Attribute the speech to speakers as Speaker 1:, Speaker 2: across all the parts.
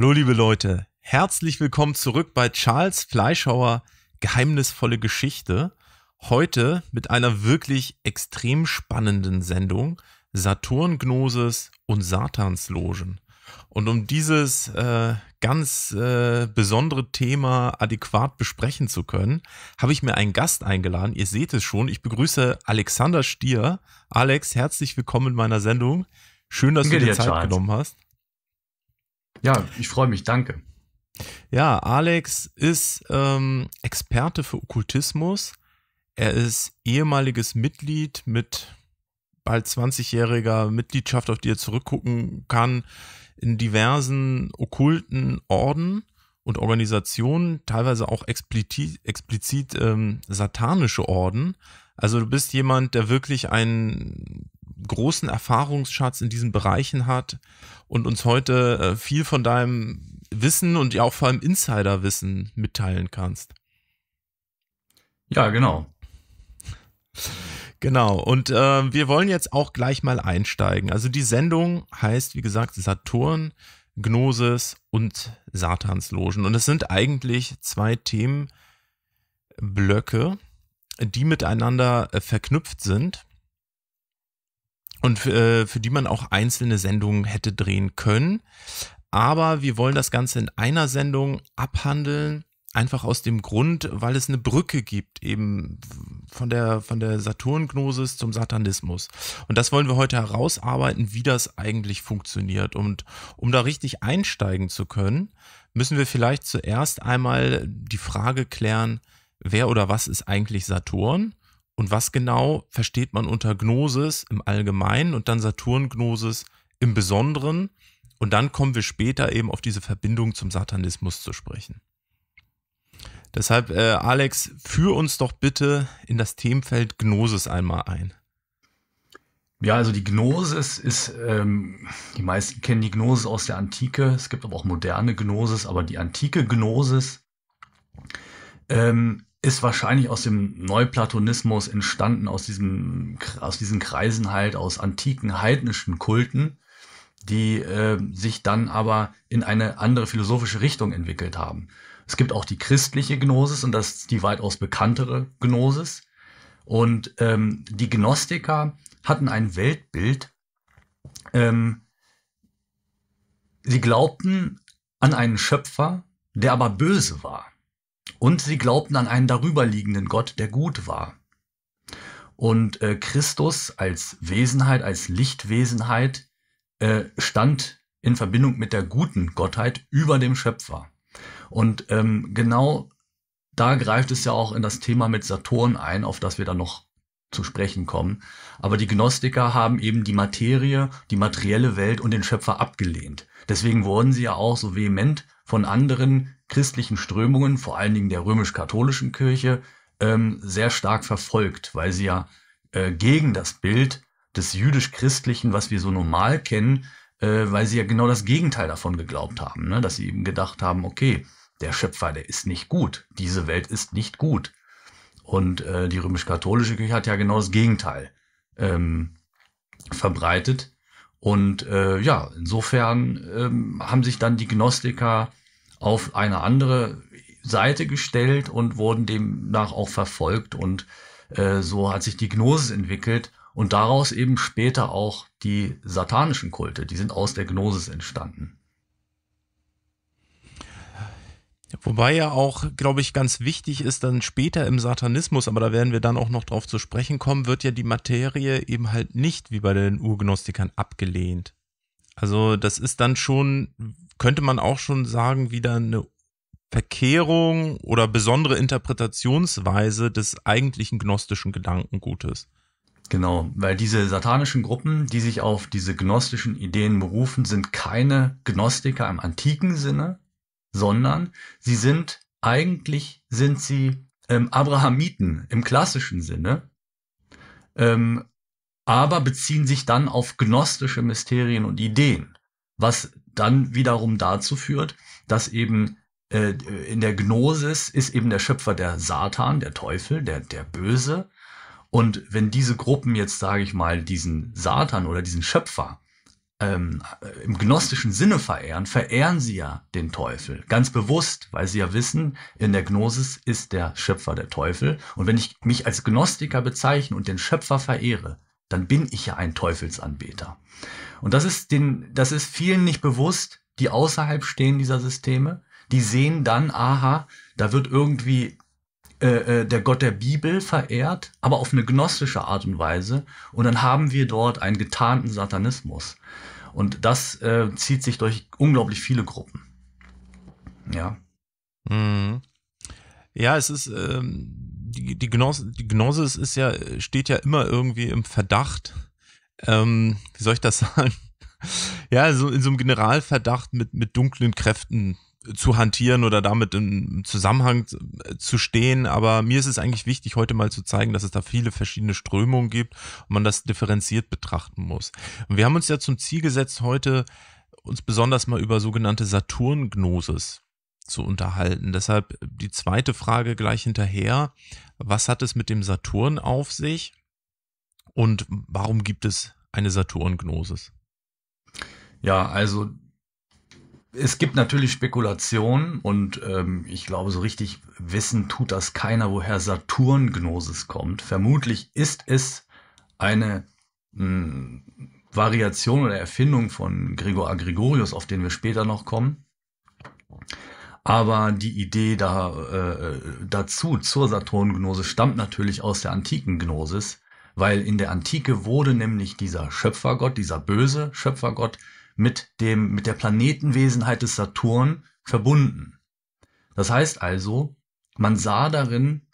Speaker 1: Hallo liebe Leute, herzlich willkommen zurück bei Charles Fleischhauer Geheimnisvolle Geschichte. Heute mit einer wirklich extrem spannenden Sendung Saturngnosis und Satanslogen. Und um dieses äh, ganz äh, besondere Thema adäquat besprechen zu können, habe ich mir einen Gast eingeladen. Ihr seht es schon. Ich begrüße Alexander Stier. Alex, herzlich willkommen in meiner Sendung. Schön, dass Danke du dir Zeit Charles. genommen hast. Ja, ich freue mich, danke. Ja, Alex ist ähm, Experte für Okkultismus. Er ist ehemaliges Mitglied mit bald 20-jähriger Mitgliedschaft, auf die er zurückgucken kann, in diversen okkulten Orden und Organisationen, teilweise auch explizit, explizit ähm, satanische Orden. Also du bist jemand, der wirklich ein großen Erfahrungsschatz in diesen Bereichen hat und uns heute äh, viel von deinem Wissen und ja auch vor allem Insiderwissen mitteilen kannst. Ja, genau. Genau, und äh, wir wollen jetzt auch gleich mal einsteigen. Also die Sendung heißt, wie gesagt, Saturn, Gnosis und Satanslogen. Und es sind eigentlich zwei Themenblöcke, die miteinander äh, verknüpft sind und für, äh, für die man auch einzelne Sendungen hätte drehen können. Aber wir wollen das Ganze in einer Sendung abhandeln, einfach aus dem Grund, weil es eine Brücke gibt, eben von der, von der Saturngnosis zum Satanismus. Und das wollen wir heute herausarbeiten, wie das eigentlich funktioniert. Und um da richtig einsteigen zu können, müssen wir vielleicht zuerst einmal die Frage klären, wer oder was ist eigentlich Saturn? Und was genau versteht man unter Gnosis im Allgemeinen und dann Saturngnosis im Besonderen? Und dann kommen wir später eben auf diese Verbindung zum Satanismus zu sprechen. Deshalb, äh, Alex, führ uns doch bitte in das Themenfeld Gnosis einmal
Speaker 2: ein. Ja, also die Gnosis ist, ähm, die meisten kennen die Gnosis aus der Antike, es gibt aber auch moderne Gnosis, aber die antike Gnosis ähm, ist wahrscheinlich aus dem Neuplatonismus entstanden, aus, diesem, aus diesen Kreisen halt, aus antiken heidnischen Kulten, die äh, sich dann aber in eine andere philosophische Richtung entwickelt haben. Es gibt auch die christliche Gnosis und das ist die weitaus bekanntere Gnosis. Und ähm, die Gnostiker hatten ein Weltbild. Ähm, sie glaubten an einen Schöpfer, der aber böse war. Und sie glaubten an einen darüberliegenden Gott, der gut war. Und äh, Christus als Wesenheit, als Lichtwesenheit äh, stand in Verbindung mit der guten Gottheit über dem Schöpfer. Und ähm, genau da greift es ja auch in das Thema mit Saturn ein, auf das wir dann noch zu sprechen kommen. Aber die Gnostiker haben eben die Materie, die materielle Welt und den Schöpfer abgelehnt. Deswegen wurden sie ja auch so vehement von anderen christlichen Strömungen, vor allen Dingen der römisch-katholischen Kirche, ähm, sehr stark verfolgt, weil sie ja äh, gegen das Bild des jüdisch-christlichen, was wir so normal kennen, äh, weil sie ja genau das Gegenteil davon geglaubt haben, ne? dass sie eben gedacht haben, okay, der Schöpfer, der ist nicht gut, diese Welt ist nicht gut. Und äh, die römisch-katholische Kirche hat ja genau das Gegenteil ähm, verbreitet. Und äh, ja, insofern ähm, haben sich dann die Gnostiker auf eine andere Seite gestellt und wurden demnach auch verfolgt. Und äh, so hat sich die Gnosis entwickelt und daraus eben später auch die satanischen Kulte. Die sind aus der Gnosis entstanden. Wobei ja auch,
Speaker 1: glaube ich, ganz wichtig ist, dann später im Satanismus, aber da werden wir dann auch noch drauf zu sprechen kommen, wird ja die Materie eben halt nicht wie bei den Urgnostikern abgelehnt. Also das ist dann schon könnte man auch schon sagen, wieder eine Verkehrung oder besondere Interpretationsweise des eigentlichen gnostischen Gedankengutes.
Speaker 2: Genau, weil diese satanischen Gruppen, die sich auf diese gnostischen Ideen berufen, sind keine Gnostiker im antiken Sinne, sondern sie sind eigentlich sind sie ähm, Abrahamiten im klassischen Sinne, ähm, aber beziehen sich dann auf gnostische Mysterien und Ideen, was dann wiederum dazu führt, dass eben äh, in der Gnosis ist eben der Schöpfer der Satan, der Teufel, der, der Böse. Und wenn diese Gruppen jetzt, sage ich mal, diesen Satan oder diesen Schöpfer ähm, im gnostischen Sinne verehren, verehren sie ja den Teufel. Ganz bewusst, weil sie ja wissen, in der Gnosis ist der Schöpfer der Teufel. Und wenn ich mich als Gnostiker bezeichne und den Schöpfer verehre, dann bin ich ja ein Teufelsanbeter. Und das ist den, das ist vielen nicht bewusst, die außerhalb stehen dieser Systeme. Die sehen dann, aha, da wird irgendwie äh, äh, der Gott der Bibel verehrt, aber auf eine gnostische Art und Weise. Und dann haben wir dort einen getarnten Satanismus. Und das äh, zieht sich durch unglaublich viele Gruppen. Ja. Mhm.
Speaker 1: Ja, es ist ähm, die, die, Gnos die Gnosis ist ja steht ja immer irgendwie im Verdacht ähm, wie soll ich das sagen? ja, so in so einem Generalverdacht mit, mit dunklen Kräften zu hantieren oder damit im Zusammenhang äh, zu stehen. Aber mir ist es eigentlich wichtig, heute mal zu zeigen, dass es da viele verschiedene Strömungen gibt und man das differenziert betrachten muss. Und wir haben uns ja zum Ziel gesetzt, heute uns besonders mal über sogenannte Saturngnosis zu unterhalten. Deshalb die zweite Frage gleich hinterher. Was hat es mit dem Saturn auf sich? Und warum gibt es eine Saturn-Gnosis?
Speaker 2: Ja, also es gibt natürlich Spekulationen und ähm, ich glaube, so richtig wissen tut das keiner, woher Saturn-Gnosis kommt. Vermutlich ist es eine mh, hm, Variation oder Erfindung von Gregor Agrigorius, auf den wir später noch kommen. Aber die Idee da, äh, dazu, zur Saturn-Gnosis, stammt natürlich aus der antiken Gnosis, weil in der Antike wurde nämlich dieser Schöpfergott, dieser böse Schöpfergott mit dem, mit der Planetenwesenheit des Saturn verbunden. Das heißt also, man sah darin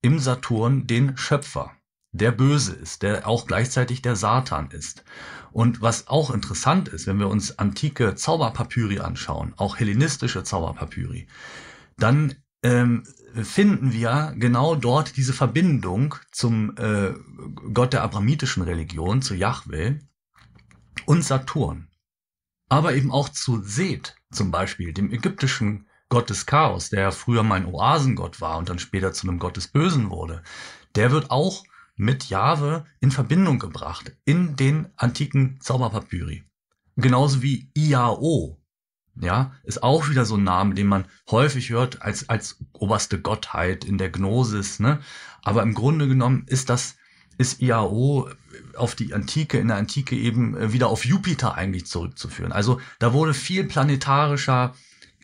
Speaker 2: im Saturn den Schöpfer, der böse ist, der auch gleichzeitig der Satan ist. Und was auch interessant ist, wenn wir uns antike Zauberpapyri anschauen, auch hellenistische Zauberpapyri, dann ähm, finden wir genau dort diese Verbindung zum äh, Gott der abramitischen Religion, zu Yahweh und Saturn. Aber eben auch zu Seth zum Beispiel, dem ägyptischen Gott des Chaos, der ja früher mein Oasengott war und dann später zu einem Gott des Bösen wurde. Der wird auch mit Jahwe in Verbindung gebracht in den antiken Zauberpapyri. Genauso wie Iao, ja, ist auch wieder so ein Name, den man häufig hört als, als oberste Gottheit in der Gnosis, ne? Aber im Grunde genommen ist das, ist IAO auf die Antike, in der Antike eben äh, wieder auf Jupiter eigentlich zurückzuführen. Also da wurde viel planetarischer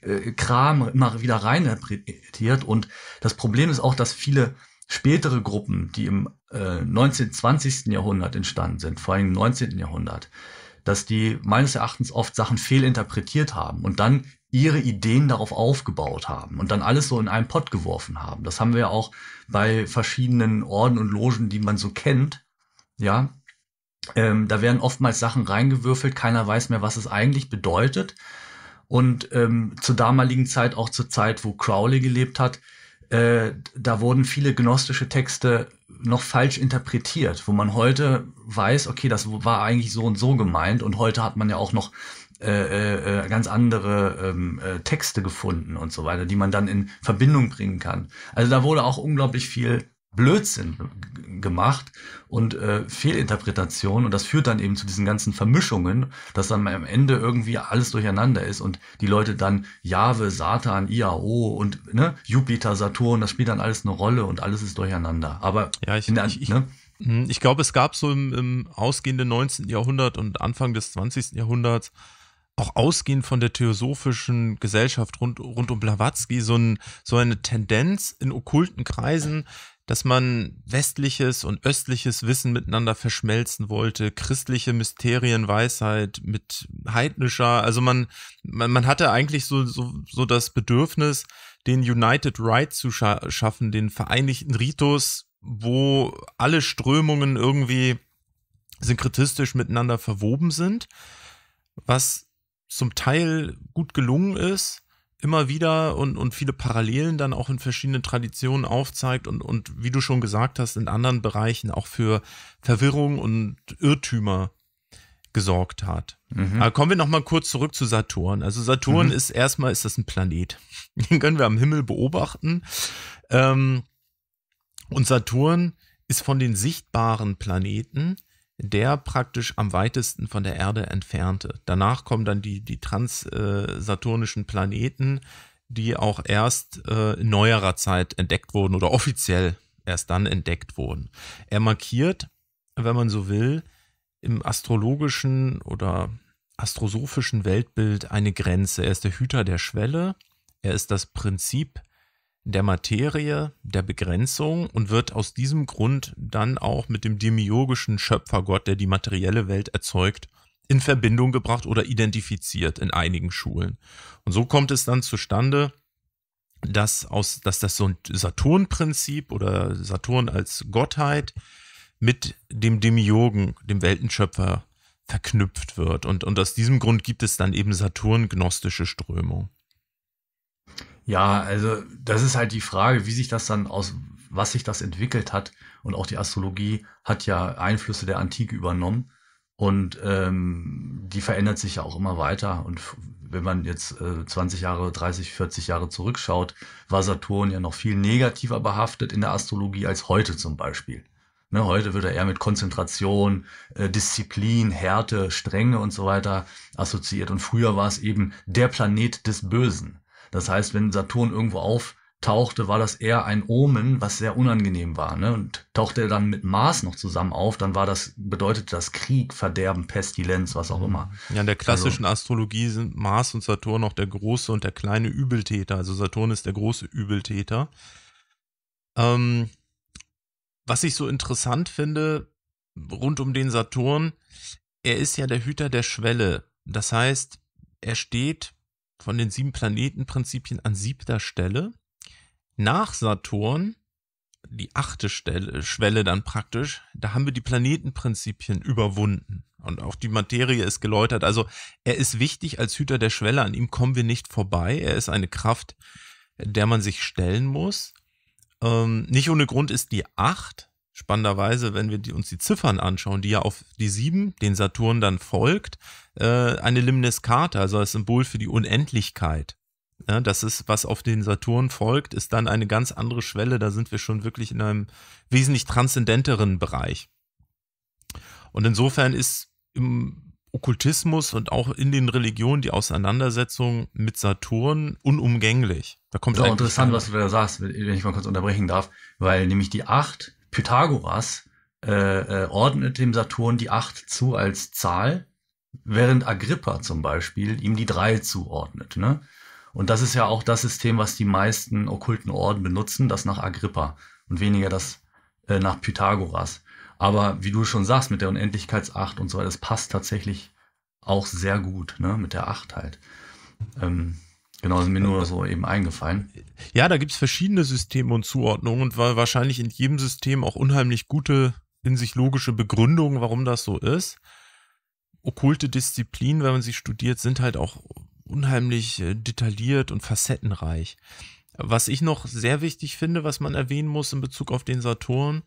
Speaker 2: äh, Kram immer wieder reininterpretiert und das Problem ist auch, dass viele spätere Gruppen, die im äh, 19., 20. Jahrhundert entstanden sind, vor allem im 19. Jahrhundert, dass die meines Erachtens oft Sachen fehlinterpretiert haben und dann ihre Ideen darauf aufgebaut haben und dann alles so in einen Pott geworfen haben. Das haben wir ja auch bei verschiedenen Orden und Logen, die man so kennt. Ja, ähm, da werden oftmals Sachen reingewürfelt, keiner weiß mehr, was es eigentlich bedeutet. Und ähm, zur damaligen Zeit, auch zur Zeit, wo Crowley gelebt hat, äh, da wurden viele gnostische Texte noch falsch interpretiert, wo man heute weiß, okay, das war eigentlich so und so gemeint und heute hat man ja auch noch äh, äh, äh ganz andere ähm, äh, Texte gefunden und so weiter, die man dann in Verbindung bringen kann. Also da wurde auch unglaublich viel Blödsinn gemacht und äh, Fehlinterpretationen und das führt dann eben zu diesen ganzen Vermischungen, dass dann am Ende irgendwie alles durcheinander ist und die Leute dann Jahwe, Satan, IAO und ne, Jupiter, Saturn, das spielt dann alles eine Rolle und alles ist durcheinander. Aber ja, ich, der, ich, ne? Hm, ich glaube, es
Speaker 1: gab so im, im ausgehenden 19. Jahrhundert und Anfang des 20. Jahrhunderts auch ausgehend von der theosophischen Gesellschaft rund, rund um Blavatsky so, ein, so eine Tendenz in okkulten Kreisen dass man westliches und östliches Wissen miteinander verschmelzen wollte, christliche Mysterienweisheit mit heidnischer, also man, man, man hatte eigentlich so, so, so das Bedürfnis, den United Right zu scha schaffen, den vereinigten Ritus, wo alle Strömungen irgendwie synkretistisch miteinander verwoben sind, was zum Teil gut gelungen ist, immer wieder und, und viele Parallelen dann auch in verschiedenen Traditionen aufzeigt und, und wie du schon gesagt hast, in anderen Bereichen auch für Verwirrung und Irrtümer gesorgt hat. Mhm. Aber kommen wir nochmal kurz zurück zu Saturn. Also Saturn mhm. ist erstmal ist das ein Planet. Den können wir am Himmel beobachten. Ähm, und Saturn ist von den sichtbaren Planeten der praktisch am weitesten von der Erde entfernte. Danach kommen dann die, die transsaturnischen äh, Planeten, die auch erst äh, in neuerer Zeit entdeckt wurden oder offiziell erst dann entdeckt wurden. Er markiert, wenn man so will, im astrologischen oder astrosophischen Weltbild eine Grenze. Er ist der Hüter der Schwelle, er ist das Prinzip der Materie, der Begrenzung und wird aus diesem Grund dann auch mit dem demiurgischen Schöpfergott, der die materielle Welt erzeugt, in Verbindung gebracht oder identifiziert in einigen Schulen. Und so kommt es dann zustande, dass, aus, dass das Saturn-Prinzip oder Saturn als Gottheit mit dem Demiurgen, dem Weltenschöpfer, verknüpft wird. Und, und aus diesem Grund gibt es dann eben Saturn-gnostische Strömung.
Speaker 2: Ja, also das ist halt die Frage, wie sich das dann aus, was sich das entwickelt hat. Und auch die Astrologie hat ja Einflüsse der Antike übernommen. Und ähm, die verändert sich ja auch immer weiter. Und wenn man jetzt äh, 20 Jahre, 30, 40 Jahre zurückschaut, war Saturn ja noch viel negativer behaftet in der Astrologie als heute zum Beispiel. Ne, heute wird er eher mit Konzentration, äh, Disziplin, Härte, Strenge und so weiter assoziiert. Und früher war es eben der Planet des Bösen. Das heißt, wenn Saturn irgendwo auftauchte, war das eher ein Omen, was sehr unangenehm war. Ne? Und tauchte er dann mit Mars noch zusammen auf, dann war das, bedeutete das Krieg, Verderben, Pestilenz, was auch mhm. immer. Ja, in der also klassischen also, Astrologie
Speaker 1: sind Mars und Saturn auch der große und der kleine Übeltäter. Also Saturn ist der große Übeltäter. Ähm, was ich so interessant finde, rund um den Saturn, er ist ja der Hüter der Schwelle. Das heißt, er steht von den sieben Planetenprinzipien an siebter Stelle. Nach Saturn, die achte Stelle, äh, Schwelle dann praktisch, da haben wir die Planetenprinzipien überwunden. Und auch die Materie ist geläutert. Also er ist wichtig als Hüter der Schwelle. An ihm kommen wir nicht vorbei. Er ist eine Kraft, der man sich stellen muss. Ähm, nicht ohne Grund ist die acht spannenderweise, wenn wir die, uns die Ziffern anschauen, die ja auf die 7, den Saturn dann folgt, äh, eine Limneskarte, also als Symbol für die Unendlichkeit. Ja, das ist, was auf den Saturn folgt, ist dann eine ganz andere Schwelle. Da sind wir schon wirklich in einem wesentlich transzendenteren Bereich. Und insofern ist im Okkultismus und auch in den Religionen die Auseinandersetzung mit Saturn unumgänglich. Da kommt das ist auch interessant, was du da sagst, wenn
Speaker 2: ich mal kurz unterbrechen darf, weil nämlich die 8 Pythagoras äh, äh, ordnet dem Saturn die 8 zu als Zahl, während Agrippa zum Beispiel ihm die 3 zuordnet. Ne? Und das ist ja auch das System, was die meisten okkulten Orden benutzen, das nach Agrippa und weniger das äh, nach Pythagoras. Aber wie du schon sagst, mit der Unendlichkeitsacht und so, das passt tatsächlich auch sehr gut, ne? Mit der Acht halt. Ähm, genau, sind mir nur so eben eingefallen. Ja, da gibt es verschiedene
Speaker 1: Systeme und Zuordnungen und war wahrscheinlich in jedem System auch unheimlich gute, in sich logische Begründungen, warum das so ist. Okkulte Disziplinen, wenn man sie studiert, sind halt auch unheimlich äh, detailliert und facettenreich. Was ich noch sehr wichtig finde, was man erwähnen muss in Bezug auf den Saturn,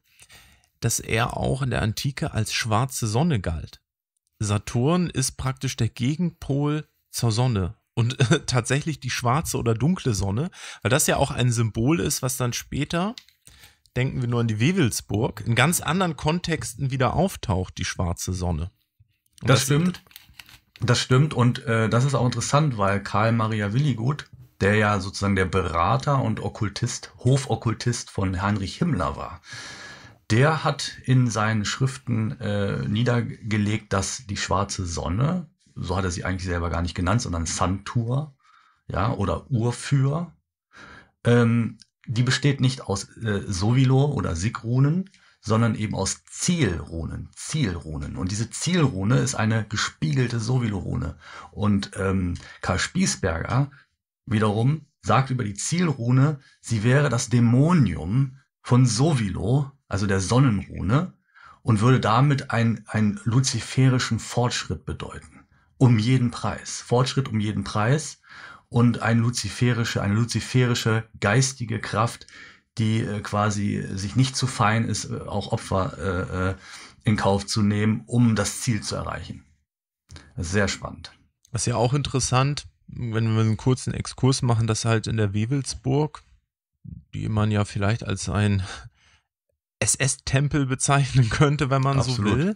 Speaker 1: dass er auch in der Antike als schwarze Sonne galt. Saturn ist praktisch der Gegenpol zur Sonne und äh, tatsächlich die schwarze oder dunkle Sonne, weil das ja auch ein Symbol ist, was dann später, denken wir nur an die Wewelsburg, in ganz anderen Kontexten wieder auftaucht, die schwarze Sonne. Und das, das
Speaker 2: stimmt. Das stimmt und äh, das ist auch interessant, weil Karl Maria Willigut, der ja sozusagen der Berater und Okkultist, Hofokkultist von Heinrich Himmler war, der hat in seinen Schriften äh, niedergelegt, dass die schwarze Sonne so hat er sie eigentlich selber gar nicht genannt, sondern Santur, ja, oder Urführ. Ähm, die besteht nicht aus äh, Sovilo oder Sigrunen, sondern eben aus Zielrunen, Zielrunen. Und diese Zielrune ist eine gespiegelte Sovilorune. Und ähm, Karl Spiesberger wiederum sagt über die Zielrune, sie wäre das Dämonium von Sovilo, also der Sonnenrune, und würde damit einen luziferischen Fortschritt bedeuten um jeden Preis. Fortschritt um jeden Preis und eine luziferische, eine luziferische geistige Kraft, die äh, quasi sich nicht zu fein ist, äh, auch Opfer äh, äh, in Kauf zu nehmen, um das Ziel zu erreichen. Das ist sehr spannend. Was ja auch
Speaker 1: interessant, wenn wir einen kurzen Exkurs machen, dass halt in der Wewelsburg, die man ja vielleicht als ein SS-Tempel bezeichnen könnte, wenn man Absolut. so will,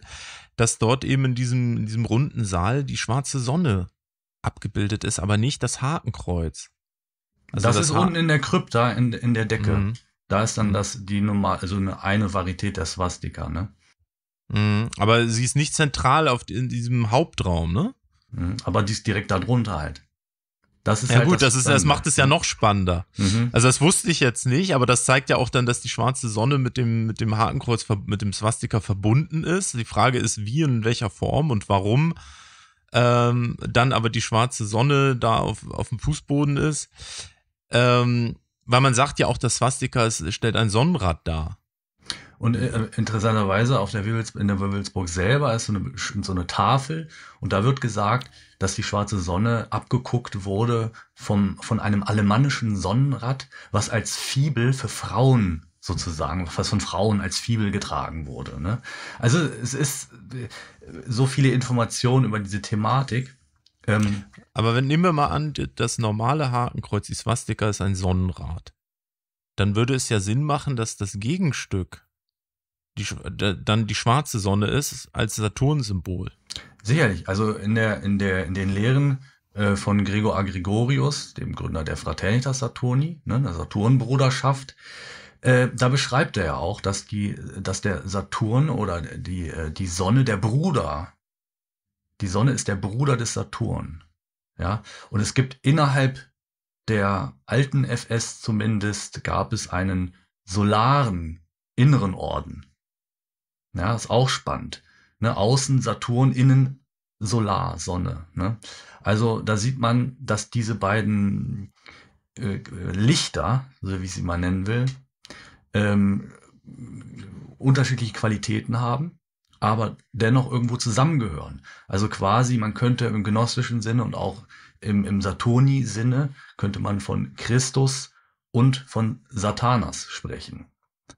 Speaker 1: dass dort eben in diesem, in diesem runden Saal die schwarze Sonne abgebildet
Speaker 2: ist, aber nicht das Hakenkreuz. Also das, das, ist ha unten in der Krypta, in, in der Decke. Mhm. Da ist dann mhm. das, die normal, also eine, eine Varietät der Swastika, ne? Mhm. Aber sie ist nicht zentral auf, in diesem Hauptraum, ne? Mhm. Aber die ist direkt darunter
Speaker 1: halt. Das ist ja halt gut, das, das, ist, das macht es ja mhm. noch spannender. Mhm. Also das wusste ich jetzt nicht, aber das zeigt ja auch dann, dass die schwarze Sonne mit dem mit dem Hakenkreuz mit dem Swastika verbunden ist. Die Frage ist, wie und in welcher Form und warum ähm, dann aber die schwarze Sonne da auf, auf dem Fußboden ist, ähm, weil man sagt ja auch, das
Speaker 2: Swastika ist, stellt ein Sonnenrad dar. Und äh, interessanterweise auf der Wirbels, in der Wirbelsburg selber ist so eine, so eine Tafel und da wird gesagt, dass die schwarze Sonne abgeguckt wurde vom, von einem alemannischen Sonnenrad, was als Fibel für Frauen sozusagen, was von Frauen als Fibel getragen wurde. Ne? Also es ist äh, so viele Informationen über diese Thematik. Ähm, Aber
Speaker 1: wenn nehmen wir mal an, das normale Hakenkreuz, die Swastika, ist ein Sonnenrad. Dann würde es ja Sinn machen, dass das Gegenstück die, dann die schwarze Sonne
Speaker 2: ist als Saturn-Symbol. Sicherlich. Also in, der, in, der, in den Lehren äh, von Gregor Agrigorius, dem Gründer der Fraternitas Saturni, ne, der Saturnbruderschaft, äh, da beschreibt er ja auch, dass, die, dass der Saturn oder die, äh, die Sonne der Bruder, die Sonne ist der Bruder des Saturn. Ja, und es gibt innerhalb der alten FS zumindest gab es einen solaren inneren Orden. Ja, ist auch spannend. Ne? Außen Saturn, innen Solar, Sonne. Ne? Also da sieht man, dass diese beiden äh, Lichter, so wie ich sie mal nennen will, ähm, unterschiedliche Qualitäten haben, aber dennoch irgendwo zusammengehören. Also quasi, man könnte im gnostischen Sinne und auch im, im Saturni-Sinne, könnte man von Christus und von Satanas sprechen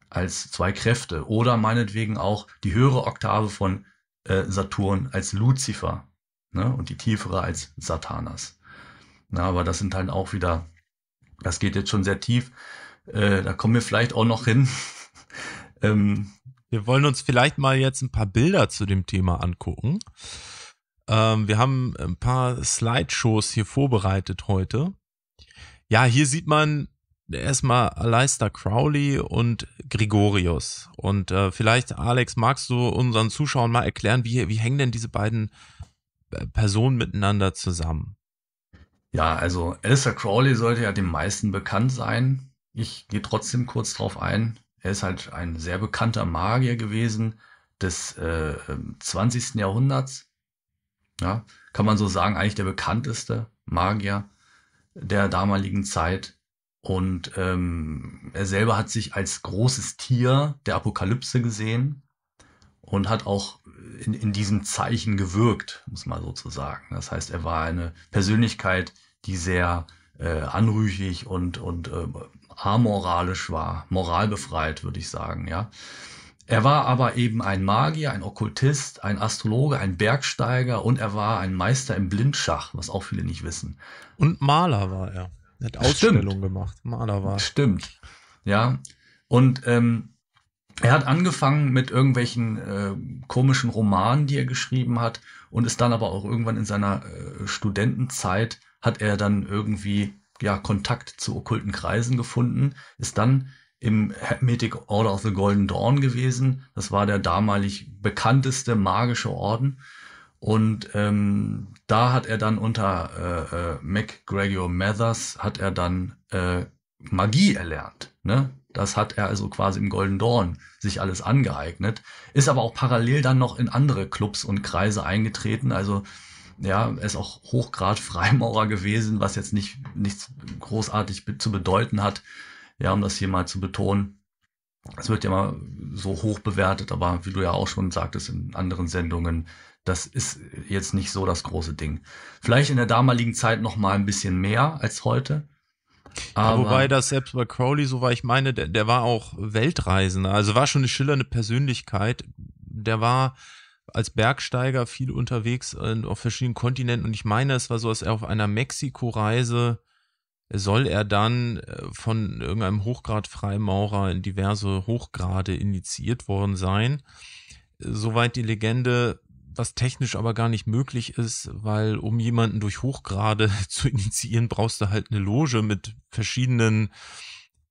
Speaker 2: als zwei Kräfte oder meinetwegen auch die höhere Oktave von äh, Saturn als Luzifer ne? und die tiefere als Satanas. Na, aber das sind halt auch wieder, das geht jetzt schon sehr tief. Äh, da kommen wir vielleicht auch noch hin. ähm, wir wollen uns vielleicht mal jetzt ein paar Bilder
Speaker 1: zu dem Thema angucken. Ähm, wir haben ein paar Slideshows hier vorbereitet heute. Ja, hier sieht man erstmal Aleister Crowley und Gregorius. Und äh, vielleicht, Alex, magst du unseren Zuschauern mal erklären, wie, wie hängen denn diese beiden äh, Personen miteinander zusammen?
Speaker 2: Ja, also Alistair Crowley sollte ja dem meisten bekannt sein. Ich gehe trotzdem kurz drauf ein. Er ist halt ein sehr bekannter Magier gewesen des äh, 20. Ähm, Jahrhunderts. Ja, kann man so sagen, eigentlich der bekannteste Magier der damaligen Zeit und ähm, er selber hat sich als großes Tier der Apokalypse gesehen und hat auch in, in diesem Zeichen gewirkt, muss man sozusagen. Das heißt, er war eine Persönlichkeit, die sehr äh, anrüchig und, und äh, amoralisch war, moralbefreit, würde ich sagen, ja. Er war aber eben ein Magier, ein Okkultist, ein Astrologe, ein Bergsteiger und er war ein Meister im Blindschach, was auch viele nicht wissen. Und Maler war er. Er hat Ausstellung Stimmt. gemacht. Maler war. Stimmt. Ja. Und ähm, er hat angefangen mit irgendwelchen äh, komischen Romanen, die er geschrieben hat, und ist dann aber auch irgendwann in seiner äh, Studentenzeit hat er dann irgendwie ja Kontakt zu okkulten Kreisen gefunden, ist dann im Hermetic Order of the Golden Dawn gewesen. Das war der damalig bekannteste magische Orden und ähm, da hat er dann unter äh, äh, MacGregor Mathers hat er dann äh, Magie erlernt. Ne? Das hat er also quasi im Golden Dawn sich alles angeeignet, ist aber auch parallel dann noch in andere Clubs und Kreise eingetreten. Also ja, er ist auch Hochgrad Freimaurer gewesen, was jetzt nicht nichts großartig be zu bedeuten hat. Ja, um das hier mal zu betonen. Es wird ja mal so hoch bewertet, aber wie du ja auch schon sagtest in anderen Sendungen, das ist jetzt nicht so das große Ding. Vielleicht in der damaligen Zeit noch mal ein bisschen mehr als heute. Ja, wobei
Speaker 1: das selbst bei Crowley, so war ich meine, der, der war auch Weltreisender. Also war schon eine schillernde Persönlichkeit. Der war als Bergsteiger viel unterwegs auf verschiedenen Kontinenten. Und ich meine, es war so, dass er auf einer Mexiko-Reise soll er dann äh, von irgendeinem Hochgrad-Freimaurer in diverse Hochgrade initiiert worden sein. Soweit die Legende was technisch aber gar nicht möglich ist, weil um jemanden durch Hochgrade zu initiieren, brauchst du halt eine Loge mit verschiedenen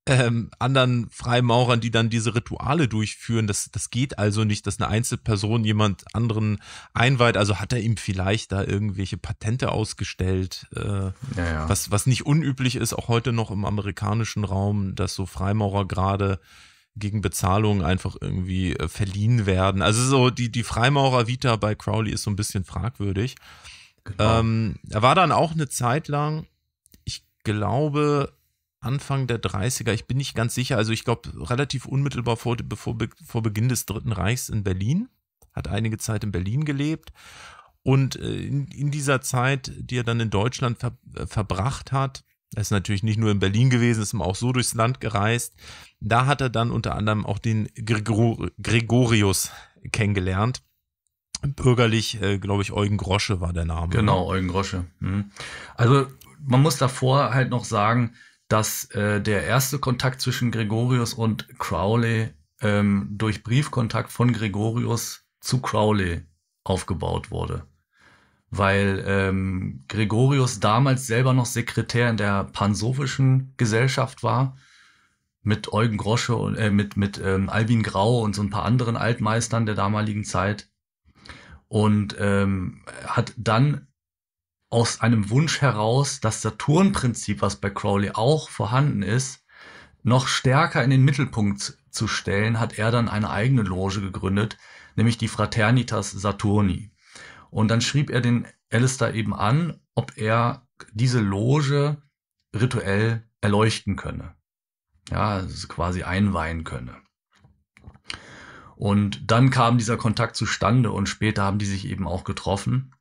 Speaker 1: ähm, anderen Freimaurern, die dann diese Rituale durchführen. Das, das geht also nicht, dass eine Einzelperson jemand anderen einweiht. Also hat er ihm vielleicht da irgendwelche Patente ausgestellt, äh, ja, ja. Was, was nicht unüblich ist, auch heute noch im amerikanischen Raum, dass so Freimaurer gerade gegen Bezahlung einfach irgendwie äh, verliehen werden. Also so die, die Freimaurer-Vita bei Crowley ist so ein bisschen fragwürdig. Genau. Ähm, er war dann auch eine Zeit lang, ich glaube, Anfang der 30er, ich bin nicht ganz sicher, also ich glaube, relativ unmittelbar vor, bevor, vor Beginn des Dritten Reichs in Berlin, hat einige Zeit in Berlin gelebt. Und äh, in, in dieser Zeit, die er dann in Deutschland ver, äh, verbracht hat, er ist natürlich nicht nur in Berlin gewesen, ist auch so durchs Land gereist. Da hat er dann unter anderem auch den Gregor Gregorius kennengelernt.
Speaker 2: Bürgerlich, äh, glaube ich, Eugen Grosche war der Name. Genau, Eugen Grosche. Mhm. Also man muss davor halt noch sagen, dass äh, der erste Kontakt zwischen Gregorius und Crowley ähm, durch Briefkontakt von Gregorius zu Crowley aufgebaut wurde weil ähm, Gregorius damals selber noch Sekretär in der pansophischen Gesellschaft war mit Eugen Grosche und äh, mit mit ähm, Albin Grau und so ein paar anderen Altmeistern der damaligen Zeit und ähm, hat dann aus einem Wunsch heraus das Saturn-Prinzip, was bei Crowley auch vorhanden ist, noch stärker in den Mittelpunkt zu stellen, hat er dann eine eigene Loge gegründet, nämlich die Fraternitas Saturni. Und dann schrieb er den Alistair eben an, ob er diese Loge rituell erleuchten könne. Ja, also quasi einweihen könne. Und dann kam dieser Kontakt zustande und später haben die sich eben auch getroffen.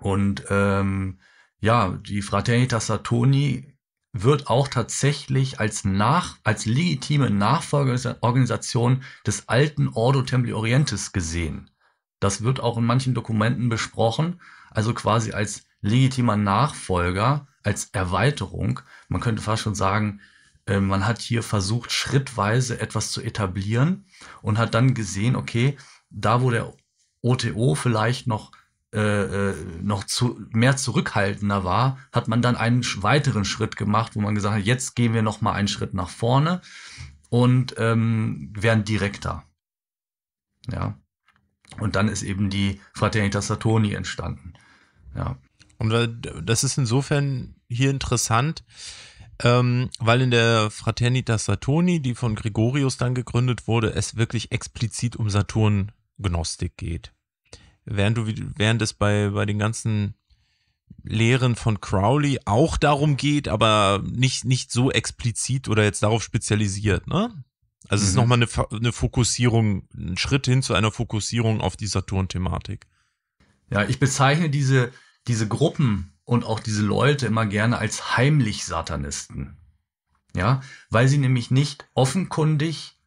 Speaker 2: Und ähm, ja, die Fraternita Satoni wird auch tatsächlich als, nach, als legitime Nachfolgeorganisation des alten Ordo Templi Orientis gesehen. Das wird auch in manchen Dokumenten besprochen, also quasi als legitimer Nachfolger, als Erweiterung. Man könnte fast schon sagen, äh, man hat hier versucht, schrittweise etwas zu etablieren und hat dann gesehen, okay, da wo der OTO vielleicht noch, äh, äh, noch zu, mehr zurückhaltender war, hat man dann einen weiteren Schritt gemacht, wo man gesagt hat, jetzt gehen wir noch mal einen Schritt nach vorne und ähm, werden direkter. Ja. Und dann ist eben die Fraternitas Saturni entstanden. Ja. Und das ist
Speaker 1: insofern hier interessant, ähm, weil in der Fraternitas Saturni, die von Gregorius dann gegründet wurde, es wirklich explizit um Saturngnostik geht. Während, du, während es bei, bei den ganzen Lehren von Crowley auch darum geht, aber nicht, nicht so explizit oder jetzt darauf spezialisiert. Ne? Also mhm. es ist mhm. nochmal eine, eine Fokussierung, ein Schritt hin zu einer Fokussierung auf die
Speaker 2: Saturn-Thematik. Ja, ich bezeichne diese, diese Gruppen und auch diese Leute immer gerne als heimlich Satanisten. Ja, weil sie nämlich nicht offenkundig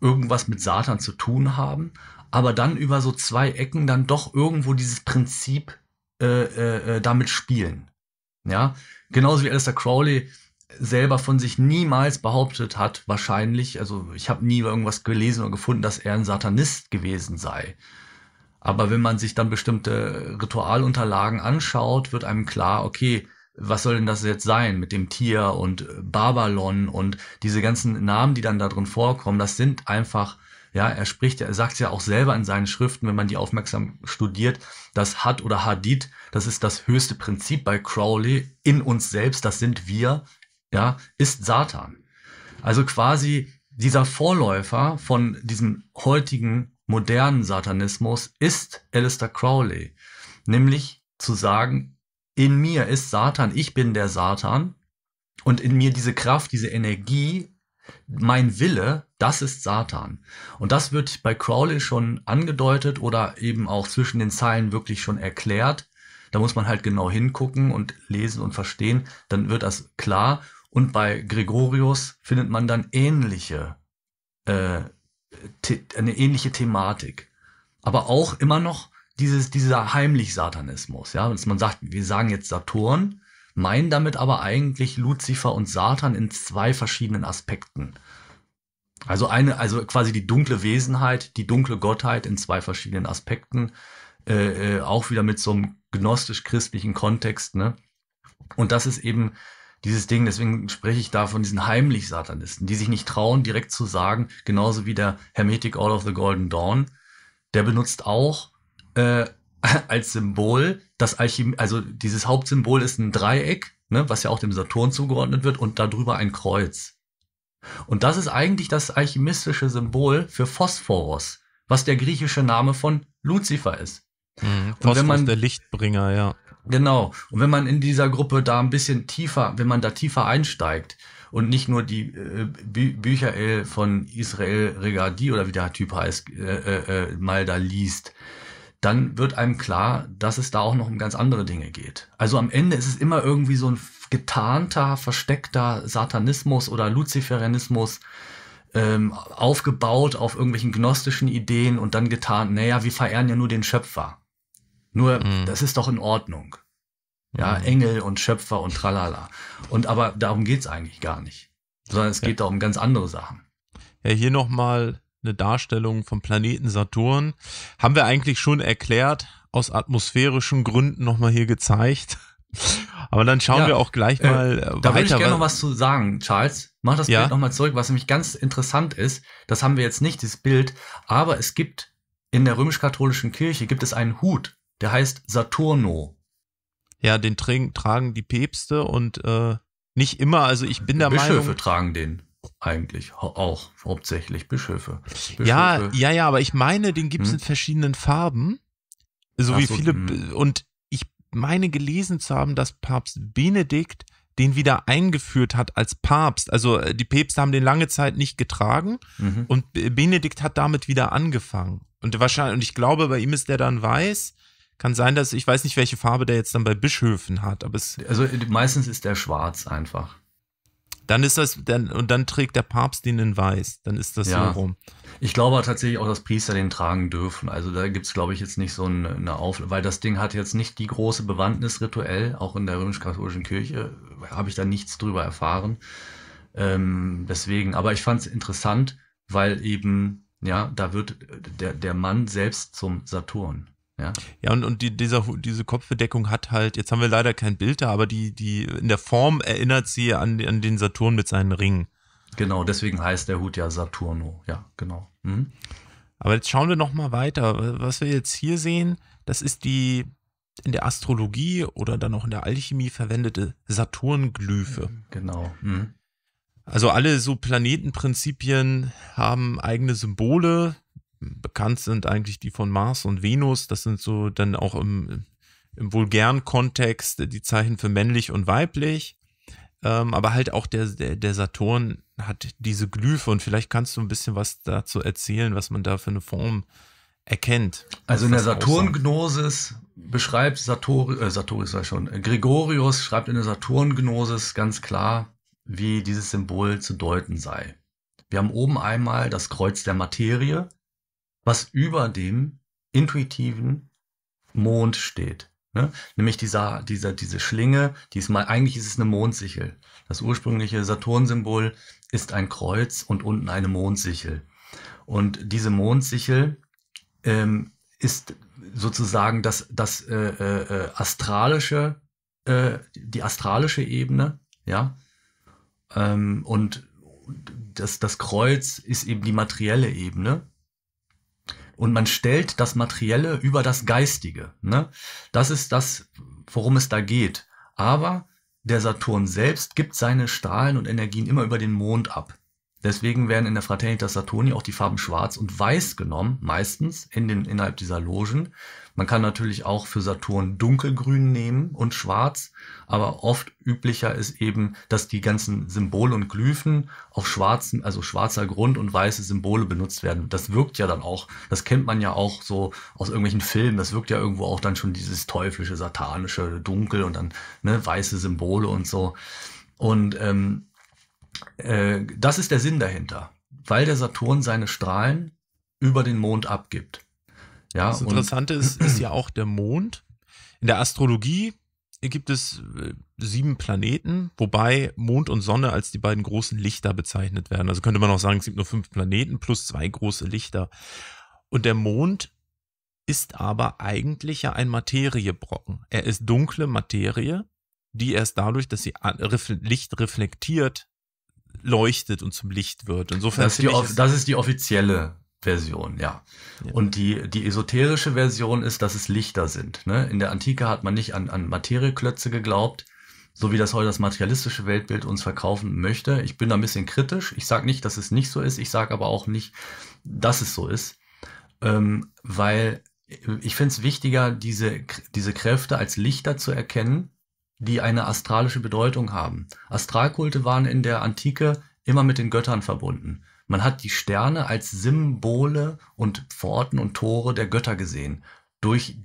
Speaker 2: irgendwas mit Satan zu tun haben, aber dann über so zwei Ecken dann doch irgendwo dieses Prinzip äh, äh, äh damit spielen. Ja, genauso wie Alistair Crowley selber von sich niemals behauptet hat, wahrscheinlich, also ich habe nie irgendwas gelesen oder gefunden, dass er ein Satanist gewesen sei. Aber wenn man sich dann bestimmte Ritualunterlagen anschaut, wird einem klar, okay, was soll denn das jetzt sein mit dem Tier und Babylon und diese ganzen Namen, die dann da drin vorkommen, das sind einfach, ja, er spricht, er sagt ja auch selber in seinen Schriften, wenn man die aufmerksam studiert, das Hat oder Hadith, das ist das höchste Prinzip bei Crowley in uns selbst, das sind wir, ja, ist Satan. Also quasi dieser Vorläufer von diesem heutigen modernen Satanismus ist Alistair Crowley. Nämlich zu sagen, in mir ist Satan, ich bin der Satan und in mir diese Kraft, diese Energie, mein Wille, das ist Satan. Und das wird bei Crowley schon angedeutet oder eben auch zwischen den Zeilen wirklich schon erklärt. Da muss man halt genau hingucken und lesen und verstehen, dann wird das klar. Und bei Gregorius findet man dann ähnliche, äh, eine ähnliche Thematik. Aber auch immer noch dieses, dieser heimlich Satanismus, ja, dass man sagt, wir sagen jetzt Saturn, meinen damit aber eigentlich Luzifer und Satan in zwei verschiedenen Aspekten. Also eine, also quasi die dunkle Wesenheit, die dunkle Gottheit in zwei verschiedenen Aspekten, äh, äh, auch wieder mit so einem gnostisch-christlichen Kontext, ne? Und das ist eben dieses Ding, deswegen spreche ich da von diesen heimlich Satanisten, die sich nicht trauen, direkt zu sagen, genauso wie der Hermetic All of the Golden Dawn, der benutzt auch äh, als Symbol das Alchemie, also dieses Hauptsymbol ist ein Dreieck, ne, was ja auch dem Saturn zugeordnet wird, und darüber ein Kreuz. Und das ist eigentlich das alchemistische Symbol für Phosphoros, was der griechische Name von Luzifer ist. Mhm, Phosphorus, und wenn man der Lichtbringer, ja. Genau. Und wenn man in dieser Gruppe da ein bisschen tiefer, wenn man da tiefer einsteigt und nicht nur die äh, Bü Bücher äh, von Israel Regadi oder wie der Typ heißt, äh, äh, äh, mal da liest, dann wird einem klar, dass es da auch noch um ganz andere Dinge geht. Also am Ende ist es immer irgendwie so ein getarnter, versteckter Satanismus oder Luziferianismus, ähm, aufgebaut auf irgendwelchen gnostischen Ideen und dann getarnt, naja, wir verehren ja nur den Schöpfer. Nur, mhm. das ist doch in Ordnung. Ja, mhm. Engel und Schöpfer und tralala. Und aber darum geht es eigentlich gar nicht. Sondern es geht ja. um ganz andere Sachen.
Speaker 1: Ja, hier nochmal eine Darstellung vom Planeten Saturn. Haben wir eigentlich schon erklärt, aus atmosphärischen Gründen nochmal hier gezeigt. Aber dann schauen ja, wir auch gleich äh, mal äh, da weiter. Da würde ich gerne noch
Speaker 2: was zu sagen, Charles. Mach das Bild nochmal zurück, was nämlich ganz interessant ist. Das haben wir jetzt nicht, dieses Bild. Aber es gibt in der römisch-katholischen Kirche gibt es einen Hut der heißt Saturno. Ja, den trägen, tragen die
Speaker 1: Päpste und äh, nicht immer, also
Speaker 2: ich bin der Bischöfe Meinung. Bischöfe tragen den eigentlich auch hauptsächlich Bischöfe. Bischöfe.
Speaker 1: Ja, ja, ja, aber ich meine, den gibt es hm? in verschiedenen Farben, so Ach wie so, viele. Mh. Hm. Und ich meine gelesen zu haben, dass Papst Benedikt den wieder eingeführt hat als Papst. Also äh, die Päpste haben den lange Zeit nicht getragen mhm. und Benedikt hat damit wieder angefangen. Und wahrscheinlich, und ich glaube, bei ihm ist der dann weiß kann sein, dass ich weiß nicht, welche Farbe der jetzt dann bei Bischöfen hat, aber es also meistens
Speaker 2: ist der schwarz einfach. Dann ist das dann und dann trägt der Papst den in weiß, dann ist das ja. so rum. Ich glaube tatsächlich auch, dass Priester den tragen dürfen. Also da gibt es, glaube ich, jetzt nicht so eine Auf, weil das Ding hat jetzt nicht die große Bewandtnis rituell, auch in der römisch-katholischen Kirche habe ich da nichts drüber erfahren. Ähm, deswegen, aber ich fand es interessant, weil eben, ja, da wird äh, der, der Mann selbst zum
Speaker 1: Saturn. Ja, ja und, und die, dieser, diese Kopfbedeckung hat halt, jetzt haben wir leider kein Bild da, aber die, die in der Form erinnert sie an, an den Saturn mit seinen Ringen. Genau, deswegen heißt der
Speaker 2: Hut ja Saturno. Ja, genau.
Speaker 1: Mhm. Aber jetzt schauen wir nochmal weiter. Was wir jetzt hier sehen, das ist die in der Astrologie oder dann auch in der Alchemie verwendete Saturnglyphe. Genau. Mhm. Also alle so Planetenprinzipien haben eigene Symbole, bekannt sind eigentlich die von Mars und Venus. Das sind so dann auch im, im vulgären Kontext die Zeichen für männlich und weiblich. Ähm, aber halt auch der, der, der Saturn hat diese Glyphe und vielleicht kannst du ein bisschen was dazu erzählen, was man da für eine Form erkennt. Also in der
Speaker 2: Saturngnosis beschreibt Satori, äh, Satori sei schon, äh, Gregorius schreibt in der Saturngnosis ganz klar, wie dieses Symbol zu deuten sei. Wir haben oben einmal das Kreuz der Materie, was über dem intuitiven Mond steht. Ne? Nämlich dieser, dieser, diese Schlinge, diesmal eigentlich ist es eine Mondsichel. Das ursprüngliche Saturn-Symbol ist ein Kreuz und unten eine Mondsichel. Und diese Mondsichel ähm, ist sozusagen das, das äh, äh, äh astralische, äh, die astralische Ebene, ja. Ähm, und das, das Kreuz ist eben die materielle Ebene und man stellt das Materielle über das Geistige. Ne? Das ist das, worum es da geht. Aber der Saturn selbst gibt seine Strahlen und Energien immer über den Mond ab. Deswegen werden in der Fraternita Saturni auch die Farben schwarz und weiß genommen, meistens in den, innerhalb dieser Logen. Man kann natürlich auch für Saturn dunkelgrün nehmen und schwarz, aber oft üblicher ist eben, dass die ganzen Symbole und Glyphen auf schwarzen, also schwarzer Grund und weiße Symbole benutzt werden. Das wirkt ja dann auch, das kennt man ja auch so aus irgendwelchen Filmen, das wirkt ja irgendwo auch dann schon dieses teuflische, satanische, dunkel und dann ne, weiße Symbole und so. Und ähm, äh, das ist der Sinn dahinter, weil der Saturn seine Strahlen über den Mond abgibt. Ja, das Interessante ist, ist ja auch der Mond. In der Astrologie gibt es äh,
Speaker 1: sieben Planeten, wobei Mond und Sonne als die beiden großen Lichter bezeichnet werden. Also könnte man auch sagen, es gibt nur fünf Planeten plus zwei große Lichter. Und der Mond ist aber eigentlich ja ein Materiebrocken. Er ist dunkle Materie, die erst dadurch, dass sie Licht reflektiert, leuchtet und zum Licht wird. Insofern das ist die, das ist
Speaker 2: die offizielle Version, ja. ja. Und die, die esoterische Version ist, dass es Lichter sind. Ne? In der Antike hat man nicht an, an Materieklötze geglaubt, so wie das heute das materialistische Weltbild uns verkaufen möchte. Ich bin da ein bisschen kritisch. Ich sage nicht, dass es nicht so ist. Ich sage aber auch nicht, dass es so ist. Ähm, weil ich finde es wichtiger, diese, diese Kräfte als Lichter zu erkennen die eine astralische Bedeutung haben. Astralkulte waren in der Antike immer mit den Göttern verbunden. Man hat die Sterne als Symbole und Pforten und Tore der Götter gesehen. Durch,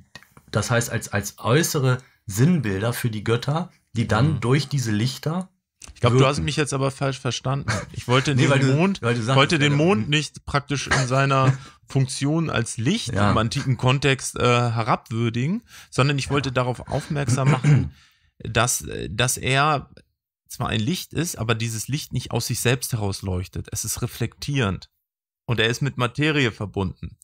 Speaker 2: das heißt, als, als äußere Sinnbilder für die Götter, die dann mhm. durch diese Lichter ich glaube, du hast
Speaker 1: mich jetzt aber falsch verstanden. Ich wollte nee, den, Mond, du, sagst, wollte äh, den mhm. Mond nicht praktisch in seiner Funktion als Licht ja. im antiken Kontext äh, herabwürdigen, sondern ich wollte darauf aufmerksam machen, dass, äh, dass er zwar ein Licht ist, aber dieses Licht nicht aus sich selbst heraus leuchtet. Es ist
Speaker 2: reflektierend. Und er ist mit Materie verbunden.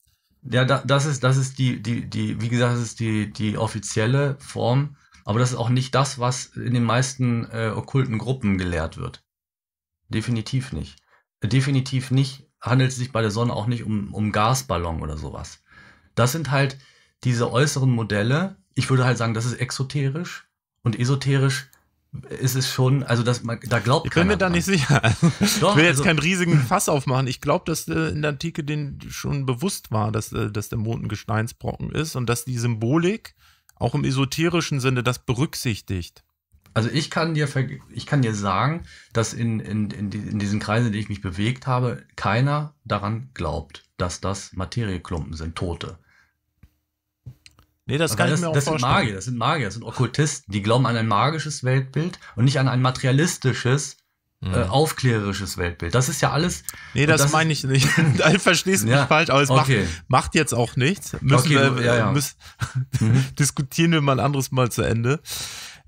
Speaker 2: Ja, da, das ist, das ist die, die, die, wie gesagt, das ist die, die offizielle Form, aber das ist auch nicht das, was in den meisten äh, okkulten Gruppen gelehrt wird. Definitiv nicht. Definitiv nicht handelt es sich bei der Sonne auch nicht um, um Gasballon oder sowas. Das sind halt diese äußeren Modelle. Ich würde halt sagen, das ist exoterisch und esoterisch ist es schon, also dass man da glaubt. Ich bin mir da nicht sicher. Doch, ich will jetzt also, keinen riesigen
Speaker 1: Fass aufmachen. Ich glaube, dass äh, in der Antike denen schon bewusst war, dass, äh, dass der Mond ein Gesteinsbrocken ist und dass die Symbolik auch im esoterischen Sinne das berücksichtigt. Also ich
Speaker 2: kann dir, ich kann dir sagen, dass in, in, in, die, in diesen Kreisen, in denen ich mich bewegt habe, keiner daran glaubt, dass das Materieklumpen sind, Tote. Nee, das kann das, ich mir auch das vorstellen. Sind Magier, das sind Magier, das sind Okkultisten. Die glauben an ein magisches Weltbild und nicht an ein materialistisches, äh, mhm. äh, aufklärerisches Weltbild. Das ist ja alles. Nee, das, das meine ich nicht. da verstehst du ja, mich falsch, aber es okay. macht, macht, jetzt auch nichts. Müssen okay, wir, ja, ja. Äh, müssen, mhm.
Speaker 1: diskutieren wir mal ein anderes Mal zu Ende.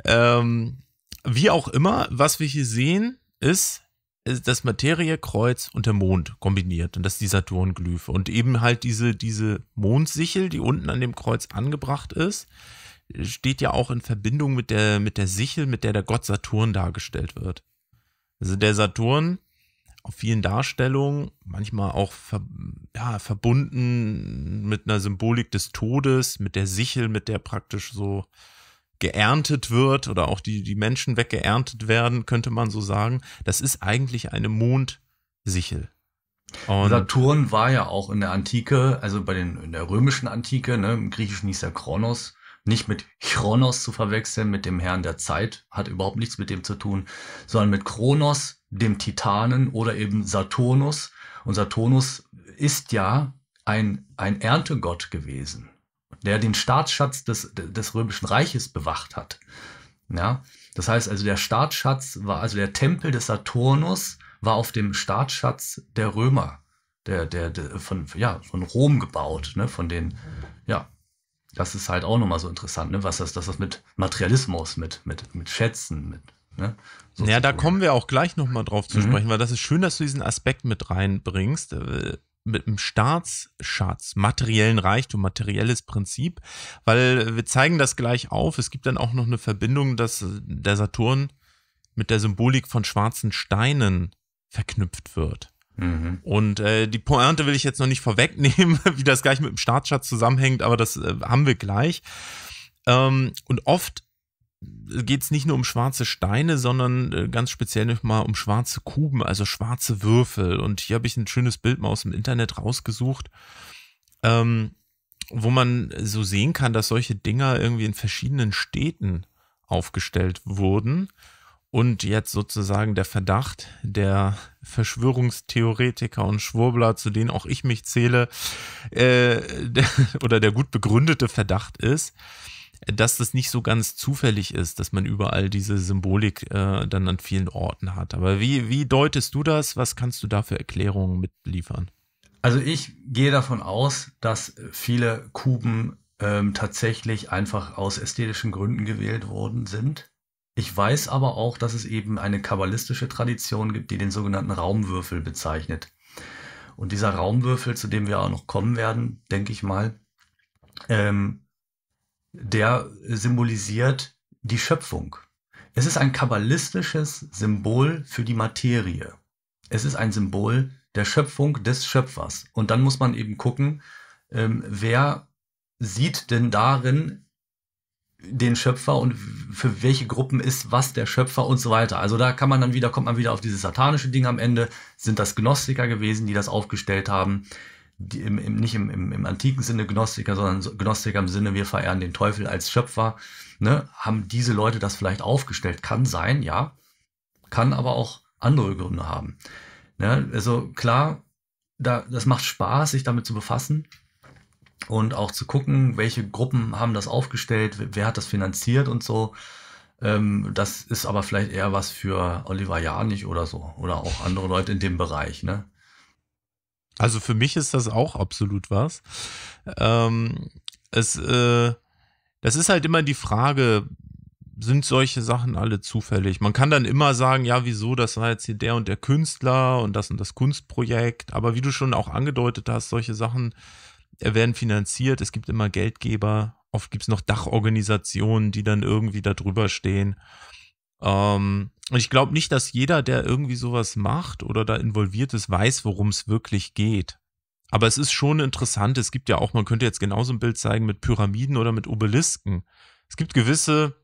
Speaker 1: Ähm, wie auch immer, was wir hier sehen, ist, das Materiekreuz und der Mond kombiniert und das ist die Saturnglyphe und eben halt diese, diese Mondsichel, die unten an dem Kreuz angebracht ist, steht ja auch in Verbindung mit der, mit der Sichel, mit der der Gott Saturn dargestellt wird. Also der Saturn auf vielen Darstellungen, manchmal auch ver, ja, verbunden mit einer Symbolik des Todes, mit der Sichel, mit der praktisch so geerntet wird oder auch die, die Menschen weggeerntet werden, könnte man so sagen. Das ist eigentlich eine Mondsichel.
Speaker 2: Und Saturn war ja auch in der Antike, also bei den, in der römischen Antike, ne, im Griechischen hieß er Kronos, nicht mit Chronos zu verwechseln, mit dem Herrn der Zeit, hat überhaupt nichts mit dem zu tun, sondern mit Kronos, dem Titanen oder eben Saturnus. Und Saturnus ist ja ein, ein Erntegott gewesen der den Staatsschatz des, des Römischen Reiches bewacht hat. Ja, das heißt also, der Staatsschatz war, also der Tempel des Saturnus war auf dem Staatsschatz der Römer, der, der, der von, ja, von Rom gebaut, ne, von den, ja. Das ist halt auch nochmal so interessant, ne, was das, das mit Materialismus, mit, mit, mit Schätzen,
Speaker 1: mit, Ne? So ja, da kommen wir auch gleich nochmal drauf zu mhm. sprechen, weil das ist schön, dass du diesen Aspekt mit reinbringst. Äh, mit dem Staatsschatz, materiellen Reichtum, materielles Prinzip, weil wir zeigen das gleich auf. Es gibt dann auch noch eine Verbindung, dass der Saturn mit der Symbolik von schwarzen Steinen verknüpft wird. Mhm. Und äh, die Pointe will ich jetzt noch nicht vorwegnehmen, wie das gleich mit dem Staatsschatz zusammenhängt, aber das äh, haben wir gleich. Ähm, und oft geht es nicht nur um schwarze Steine, sondern äh, ganz speziell nochmal um schwarze Kuben, also schwarze Würfel. Und hier habe ich ein schönes Bild mal aus dem Internet rausgesucht, ähm, wo man so sehen kann, dass solche Dinger irgendwie in verschiedenen Städten aufgestellt wurden. Und jetzt sozusagen der Verdacht der Verschwörungstheoretiker und Schwurbler, zu denen auch ich mich zähle, äh, oder der gut begründete Verdacht ist, dass das nicht so ganz zufällig ist, dass man überall diese Symbolik äh, dann an vielen Orten hat. Aber wie, wie deutest du das? Was kannst du da für Erklärungen mitliefern?
Speaker 2: Also ich gehe davon aus, dass viele Kuben ähm, tatsächlich einfach aus ästhetischen Gründen gewählt worden sind. Ich weiß aber auch, dass es eben eine kabbalistische Tradition gibt, die den sogenannten Raumwürfel bezeichnet. Und dieser Raumwürfel, zu dem wir auch noch kommen werden, denke ich mal, ähm, der symbolisiert die Schöpfung. Es ist ein kabbalistisches Symbol für die Materie. Es ist ein Symbol der Schöpfung des Schöpfers. Und dann muss man eben gucken, ähm, wer sieht denn darin den Schöpfer und für welche Gruppen ist was der Schöpfer und so weiter. Also da kann man dann wieder, kommt man wieder auf dieses satanische Ding am Ende. Sind das Gnostiker gewesen, die das aufgestellt haben? die im, im, nicht im, im, im antiken Sinne Gnostiker, sondern Gnostiker im Sinne, wir verehren den Teufel als Schöpfer, ne, haben diese Leute das vielleicht aufgestellt. Kann sein, ja. Kann aber auch andere Gründe haben. Ne, also klar, da, das macht Spaß, sich damit zu befassen und auch zu gucken, welche Gruppen haben das aufgestellt, wer hat das finanziert und so. Ähm, das ist aber vielleicht eher was für Oliver Janich oder so oder auch andere Leute in dem Bereich. Ne?
Speaker 1: Also für mich ist das auch absolut was. Ähm, es, äh, das ist halt immer die Frage, sind solche Sachen alle zufällig? Man kann dann immer sagen, ja, wieso, das war jetzt hier der und der Künstler und das und das Kunstprojekt. Aber wie du schon auch angedeutet hast, solche Sachen äh, werden finanziert. Es gibt immer Geldgeber. Oft gibt es noch Dachorganisationen, die dann irgendwie da drüber stehen. Ähm, und ich glaube nicht, dass jeder, der irgendwie sowas macht oder da involviert ist, weiß, worum es wirklich geht. Aber es ist schon interessant. Es gibt ja auch, man könnte jetzt genauso ein Bild zeigen mit Pyramiden oder mit Obelisken. Es gibt gewisse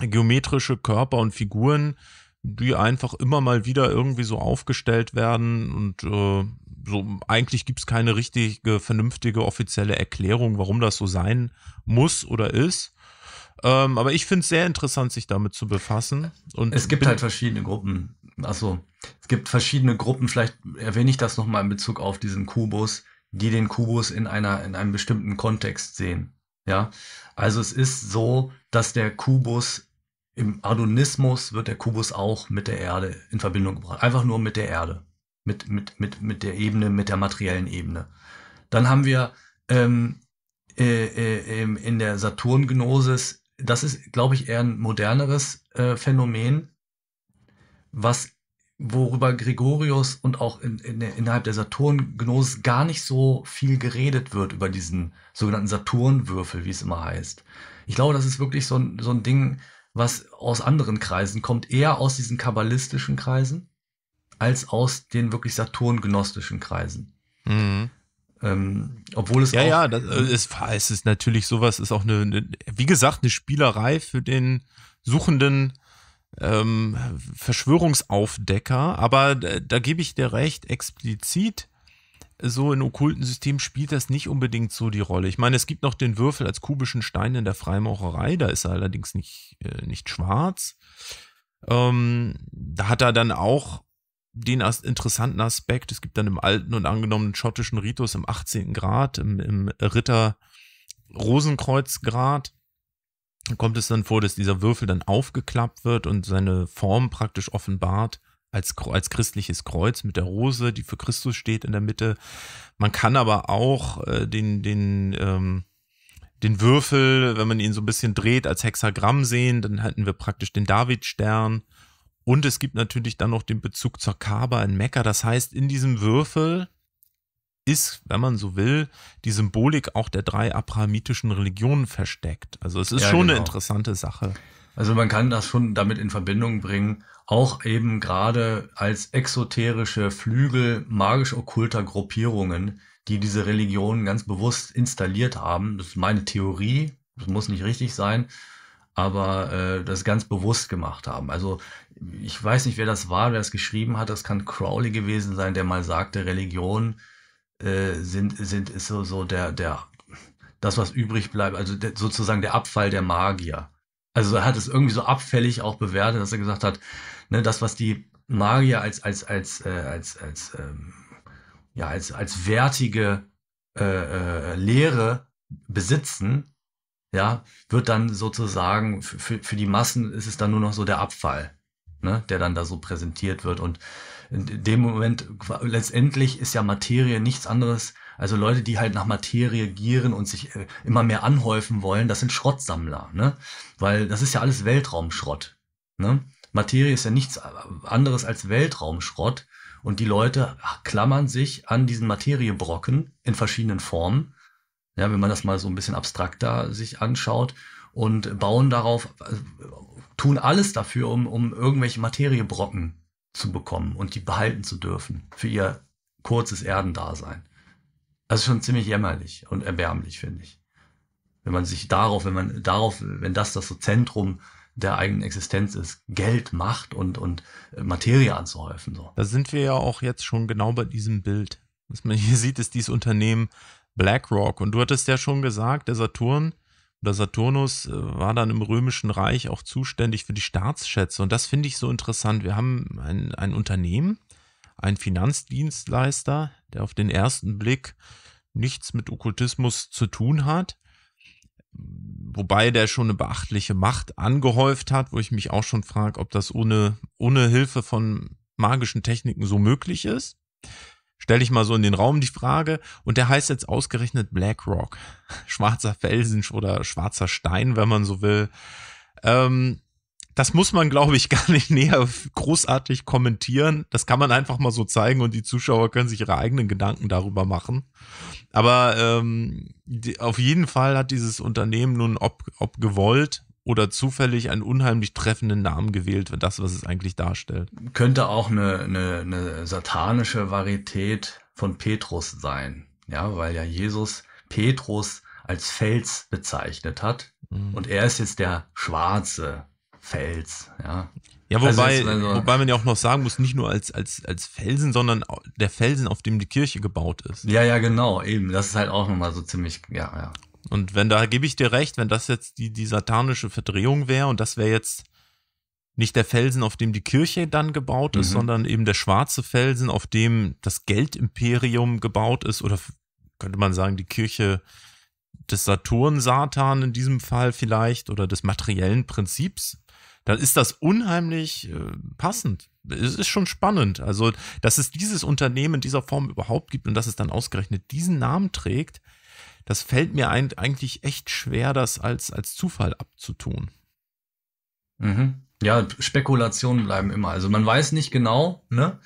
Speaker 1: geometrische Körper und Figuren, die einfach immer mal wieder irgendwie so aufgestellt werden und äh, so eigentlich gibt es keine richtige, vernünftige, offizielle Erklärung, warum das so sein muss oder ist. Ähm, aber ich finde es sehr interessant, sich damit zu befassen.
Speaker 2: Und es gibt halt verschiedene Gruppen. Achso, es gibt verschiedene Gruppen, vielleicht erwähne ich das nochmal in Bezug auf diesen Kubus, die den Kubus in, einer, in einem bestimmten Kontext sehen. Ja, also es ist so, dass der Kubus im Adonismus wird der Kubus auch mit der Erde in Verbindung gebracht. Einfach nur mit der Erde. Mit, mit, mit, mit der Ebene, mit der materiellen Ebene. Dann haben wir ähm, äh, äh, ähm, in der Saturngnosis das ist, glaube ich, eher ein moderneres äh, Phänomen, was worüber Gregorius und auch in, in, innerhalb der Saturn-Gnosis gar nicht so viel geredet wird über diesen sogenannten Saturnwürfel, wie es immer heißt. Ich glaube, das ist wirklich so ein, so ein Ding, was aus anderen Kreisen kommt, eher aus diesen kabbalistischen Kreisen als aus den wirklich Saturn-gnostischen Kreisen. Mhm. Ähm, obwohl es ja, auch, ja, das, äh, es, es ist
Speaker 1: natürlich sowas, ist auch eine, eine, wie gesagt, eine Spielerei für den suchenden ähm, Verschwörungsaufdecker. Aber da, äh, da gebe ich dir recht, explizit so in okkulten Systemen spielt das nicht unbedingt so die Rolle. Ich meine, es gibt noch den Würfel als kubischen Stein in der Freimaurerei, da ist er allerdings nicht, äh, nicht schwarz. Ähm, da hat er dann auch den as interessanten Aspekt, es gibt dann im alten und angenommenen schottischen Ritus im 18. Grad, im, im Ritter Rosenkreuzgrad, kommt es dann vor, dass dieser Würfel dann aufgeklappt wird und seine Form praktisch offenbart als, als christliches Kreuz mit der Rose, die für Christus steht in der Mitte. Man kann aber auch äh, den, den, ähm, den Würfel, wenn man ihn so ein bisschen dreht, als Hexagramm sehen. Dann hätten wir praktisch den Davidstern und es gibt natürlich dann noch den Bezug zur Kaaba in Mekka. Das heißt, in diesem Würfel ist, wenn man so will, die Symbolik auch der drei abrahamitischen Religionen versteckt.
Speaker 2: Also es ist ja, schon genau. eine interessante Sache. Also man kann das schon damit in Verbindung bringen, auch eben gerade als exoterische Flügel magisch-okkulter Gruppierungen, die diese Religionen ganz bewusst installiert haben. Das ist meine Theorie, das muss nicht richtig sein aber äh, das ganz bewusst gemacht haben. Also ich weiß nicht, wer das war, wer es geschrieben hat. Das kann Crowley gewesen sein, der mal sagte, Religion äh, sind, sind, ist so, so der, der, das, was übrig bleibt, also der, sozusagen der Abfall der Magier. Also er hat es irgendwie so abfällig auch bewertet, dass er gesagt hat, ne, das, was die Magier als, als, als, äh, als, als, ähm, ja, als, als wertige äh, äh, Lehre besitzen, ja, wird dann sozusagen für, für die Massen ist es dann nur noch so der Abfall, ne, der dann da so präsentiert wird. Und in dem Moment, letztendlich ist ja Materie nichts anderes. Also Leute, die halt nach Materie gieren und sich äh, immer mehr anhäufen wollen, das sind Schrottsammler, ne? Weil das ist ja alles Weltraumschrott, ne? Materie ist ja nichts äh, anderes als Weltraumschrott und die Leute ah, klammern sich an diesen Materiebrocken in verschiedenen Formen ja, wenn man das mal so ein bisschen abstrakter sich anschaut und bauen darauf, äh, tun alles dafür, um, um irgendwelche Materiebrocken zu bekommen und die behalten zu dürfen für ihr kurzes Erdendasein. Das ist schon ziemlich jämmerlich und erbärmlich, finde ich. Wenn man sich darauf, wenn man darauf, wenn das das so Zentrum der eigenen Existenz ist, Geld, Macht und, und äh, Materie anzuhäufen. So. Da sind wir ja auch jetzt schon genau bei diesem
Speaker 1: Bild. Was man hier sieht, ist dieses Unternehmen BlackRock. Und du hattest ja schon gesagt, der Saturn oder Saturnus äh, war dann im Römischen Reich auch zuständig für die Staatsschätze. Und das finde ich so interessant. Wir haben ein, ein Unternehmen, einen Finanzdienstleister, der auf den ersten Blick nichts mit Okkultismus zu tun hat, wobei der schon eine beachtliche Macht angehäuft hat, wo ich mich auch schon frage, ob das ohne, ohne Hilfe von magischen Techniken so möglich ist stelle ich mal so in den Raum die Frage. Und der heißt jetzt ausgerechnet BlackRock. Schwarzer Felsen oder schwarzer Stein, wenn man so will. Ähm, das muss man, glaube ich, gar nicht näher großartig kommentieren. Das kann man einfach mal so zeigen und die Zuschauer können sich ihre eigenen Gedanken darüber machen. Aber ähm, die, auf jeden Fall hat dieses Unternehmen nun, ob, ob gewollt oder zufällig einen unheimlich treffenden Namen gewählt
Speaker 2: für das, was es eigentlich darstellt. Könnte auch eine, eine, eine satanische Varietät von Petrus sein, ja, weil ja Jesus Petrus als Fels bezeichnet hat mhm. und er ist jetzt der schwarze Fels, ja.
Speaker 1: Ja, wobei, also, also wobei man ja auch noch sagen muss, nicht nur als, als, als Felsen, sondern der Felsen, auf dem die Kirche gebaut ist. Ja, ja, genau, eben. Das ist halt auch nochmal so ziemlich, ja, ja. Und wenn da gebe ich dir recht, wenn das jetzt die, die satanische Verdrehung wäre und das wäre jetzt nicht der Felsen, auf dem die Kirche dann gebaut ist, mhm. sondern eben der schwarze Felsen, auf dem das Geldimperium gebaut ist oder könnte man sagen, die Kirche des Saturn Satan in diesem Fall vielleicht oder des materiellen Prinzips, dann ist das unheimlich äh, passend. Es ist schon spannend. Also, dass es dieses Unternehmen in dieser Form überhaupt gibt und dass es dann ausgerechnet diesen Namen trägt, das fällt mir ein, eigentlich echt schwer, das als,
Speaker 2: als Zufall abzutun. Mhm. Ja, Spekulationen bleiben immer. Also man weiß nicht genau, ne?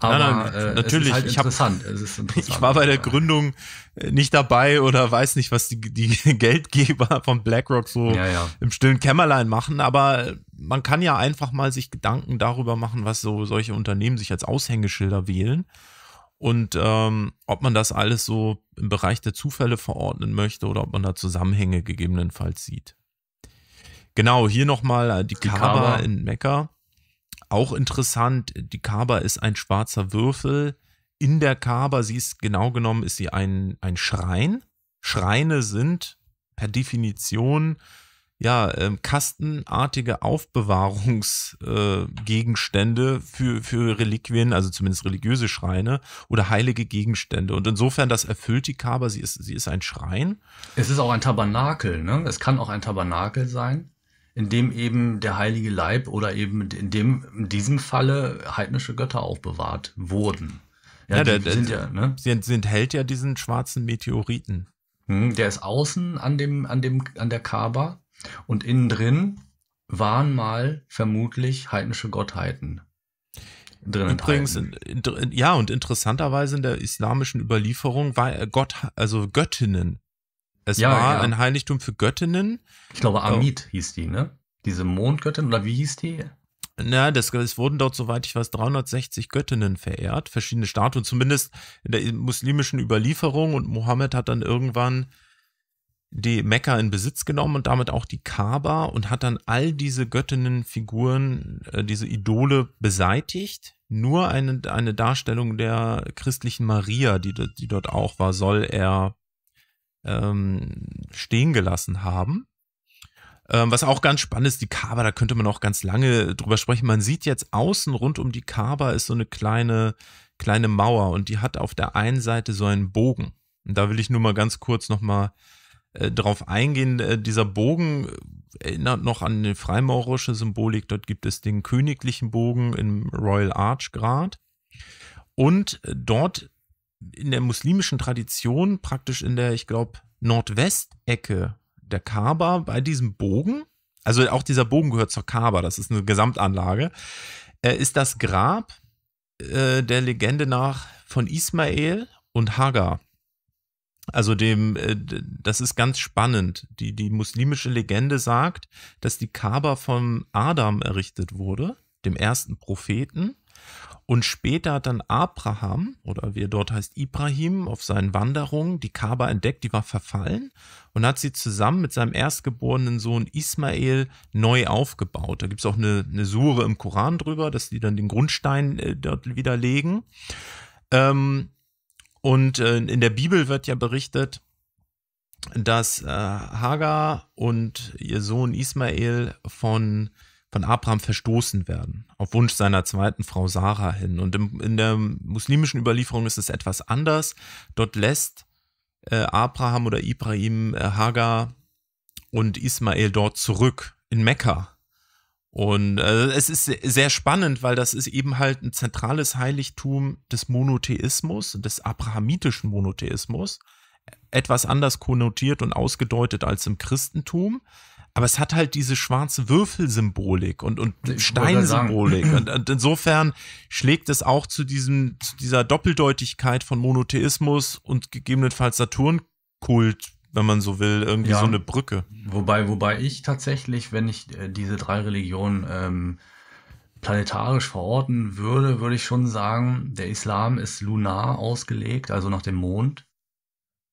Speaker 2: Aber nein, nein, äh, natürlich, halt ich, hab, interessant. ich war bei der Gründung äh, nicht dabei oder weiß nicht, was die, die
Speaker 1: Geldgeber von BlackRock so ja, ja. im stillen Kämmerlein machen, aber man kann ja einfach mal sich Gedanken darüber machen, was so solche Unternehmen sich als Aushängeschilder wählen und ähm, ob man das alles so im Bereich der Zufälle verordnen möchte oder ob man da Zusammenhänge gegebenenfalls sieht. Genau, hier nochmal äh, die Kaba in Mekka. Auch interessant, die Kaba ist ein schwarzer Würfel. In der Kaba, sie ist genau genommen, ist sie ein, ein Schrein. Schreine sind per Definition ja, ähm, kastenartige Aufbewahrungsgegenstände äh, für, für Reliquien, also zumindest religiöse Schreine oder heilige
Speaker 2: Gegenstände. Und insofern, das erfüllt die Kaaba, sie ist, sie ist ein Schrein. Es ist auch ein Tabernakel, ne? Es kann auch ein Tabernakel sein, in dem eben der heilige Leib oder eben in dem, in diesem Falle heidnische Götter aufbewahrt wurden. Ja, ja der, sind ja, ne? Sie, sie enthält ja diesen schwarzen Meteoriten. Hm, der ist außen an dem, an dem, an der Kaaba und innen drin waren mal vermutlich heidnische Gottheiten. Drin Übrigens, in, in, ja, und interessanterweise in der
Speaker 1: islamischen Überlieferung war Gott, also Göttinnen. Es ja, war ja. ein Heiligtum für Göttinnen. Ich glaube, Amit hieß die, ne? Diese Mondgöttin, oder wie hieß die? Na, das, es wurden dort, soweit ich weiß, 360 Göttinnen verehrt, verschiedene Statuen, zumindest in der muslimischen Überlieferung. Und Mohammed hat dann irgendwann die Mekka in Besitz genommen und damit auch die Kaaba und hat dann all diese Göttinnenfiguren, äh, diese Idole beseitigt. Nur eine, eine Darstellung der christlichen Maria, die, die dort auch war, soll er ähm, stehen gelassen haben. Ähm, was auch ganz spannend ist, die Kaaba, da könnte man auch ganz lange drüber sprechen. Man sieht jetzt außen rund um die Kaaba ist so eine kleine, kleine Mauer und die hat auf der einen Seite so einen Bogen. Und da will ich nur mal ganz kurz nochmal mal äh, darauf eingehen. Äh, dieser Bogen äh, erinnert noch an eine freimaurische Symbolik. Dort gibt es den königlichen Bogen im Royal Arch Grad. Und äh, dort in der muslimischen Tradition, praktisch in der, ich glaube, Nordwestecke der Kaaba, bei diesem Bogen, also auch dieser Bogen gehört zur Kaaba, das ist eine Gesamtanlage, äh, ist das Grab äh, der Legende nach von Ismael und Hagar. Also dem, äh, das ist ganz spannend. Die, die muslimische Legende sagt, dass die Kaaba von Adam errichtet wurde, dem ersten Propheten. Und später hat dann Abraham, oder wie er dort heißt, Ibrahim, auf seinen Wanderungen die Kaaba entdeckt, die war verfallen und hat sie zusammen mit seinem erstgeborenen Sohn Ismael neu aufgebaut. Da gibt es auch eine, eine Sure im Koran drüber, dass die dann den Grundstein äh, dort wieder legen. Ähm, und äh, in der Bibel wird ja berichtet, dass äh, Hagar und ihr Sohn Ismael von, von Abraham verstoßen werden, auf Wunsch seiner zweiten Frau Sarah hin. Und im, in der muslimischen Überlieferung ist es etwas anders. Dort lässt äh, Abraham oder Ibrahim äh, Hagar und Ismael dort zurück in Mekka. Und äh, es ist sehr spannend, weil das ist eben halt ein zentrales Heiligtum des Monotheismus, des abrahamitischen Monotheismus, etwas anders konnotiert und ausgedeutet als im Christentum. Aber es hat halt diese schwarze Würfelsymbolik und, und Steinsymbolik. Und, und, insofern schlägt es auch zu, diesem, zu dieser Doppeldeutigkeit von
Speaker 2: Monotheismus
Speaker 1: und gegebenenfalls Saturnkult wenn man so will, irgendwie ja. so eine
Speaker 2: Brücke. Wobei, wobei ich tatsächlich, wenn ich äh, diese drei Religionen ähm, planetarisch verorten würde, würde ich schon sagen, der Islam ist lunar ausgelegt, also nach dem Mond.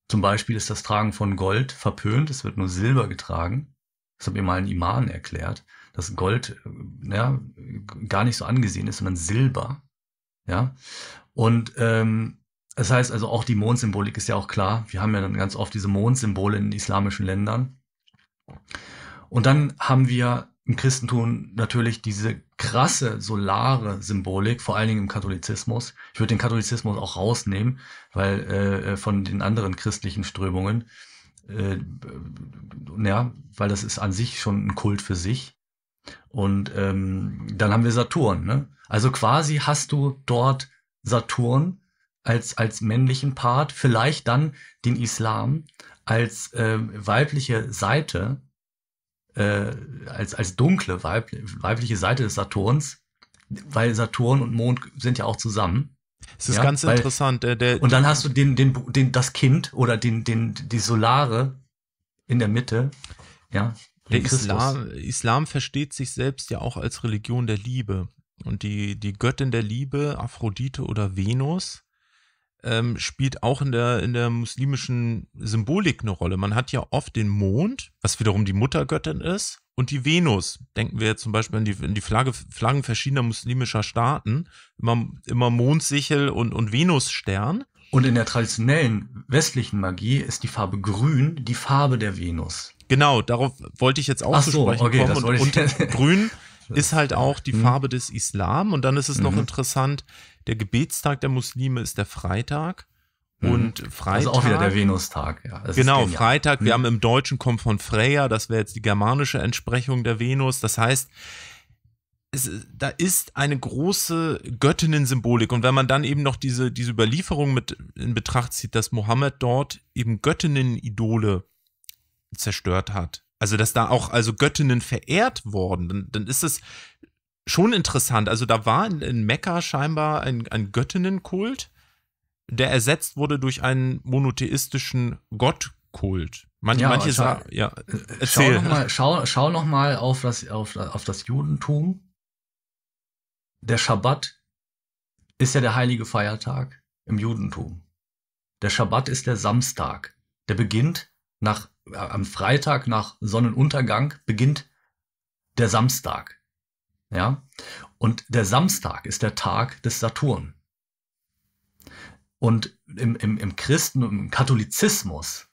Speaker 2: Zum Beispiel ist das Tragen von Gold verpönt, es wird nur Silber getragen. Das hat mir mal ein Iman erklärt, dass Gold äh, ja, gar nicht so angesehen ist, sondern Silber. Ja. Und ähm, das heißt also auch die Mondsymbolik ist ja auch klar. Wir haben ja dann ganz oft diese Mondsymbole in islamischen Ländern. Und dann haben wir im Christentum natürlich diese krasse solare Symbolik, vor allen Dingen im Katholizismus. Ich würde den Katholizismus auch rausnehmen, weil äh, äh von den anderen christlichen Strömungen, äh, ja, weil das ist an sich schon ein Kult für sich. Und ähm, dann haben wir Saturn. Ne? Also quasi hast du dort Saturn, als, als männlichen Part, vielleicht dann den Islam als äh, weibliche Seite, äh, als, als dunkle weib, weibliche Seite des Saturns, weil Saturn und Mond sind ja auch zusammen. Es ist ja, ganz weil, interessant. Äh, der, und dann hast du den, den, den, das Kind oder den, den, die Solare in der Mitte.
Speaker 1: Ja, der Islam, Islam versteht sich selbst ja auch als Religion der Liebe. Und die, die Göttin der Liebe, Aphrodite oder Venus, ähm, spielt auch in der, in der muslimischen Symbolik eine Rolle. Man hat ja oft den Mond, was wiederum die Muttergöttin ist, und die Venus. Denken wir zum Beispiel an die, an die Flagge, Flaggen verschiedener muslimischer Staaten. Immer, immer Mondsichel und, und Venusstern.
Speaker 2: Und in der traditionellen westlichen Magie ist die Farbe Grün die Farbe der Venus. Genau, darauf wollte ich jetzt auch Ach zu so, sprechen okay, kommen. und, und Grün ist halt auch die mhm. Farbe
Speaker 1: des Islam. Und dann ist es noch mhm. interessant, der Gebetstag der Muslime ist der Freitag. Mhm. Und Freitag. Also auch wieder der Venustag, ja. Das genau, Freitag. Wir haben im Deutschen kommt von Freya, das wäre jetzt die germanische Entsprechung der Venus. Das heißt, es, da ist eine große Göttinnen-Symbolik. Und wenn man dann eben noch diese, diese Überlieferung mit in Betracht zieht, dass Mohammed dort eben Göttinnen-Idole zerstört hat, also, dass da auch also Göttinnen verehrt wurden, dann, dann ist es schon interessant. Also, da war in, in Mekka scheinbar ein, ein Göttinnenkult, der ersetzt wurde durch einen monotheistischen Gottkult. Man, ja, manche sagen, ja, äh, äh, erzähl. Schau nochmal schau,
Speaker 2: schau noch auf, das, auf, auf das Judentum. Der Schabbat ist ja der heilige Feiertag im Judentum. Der Schabbat ist der Samstag. Der beginnt nach am Freitag nach Sonnenuntergang beginnt der Samstag. Ja? Und der Samstag ist der Tag des Saturn. Und im, im, im Christen, im Katholizismus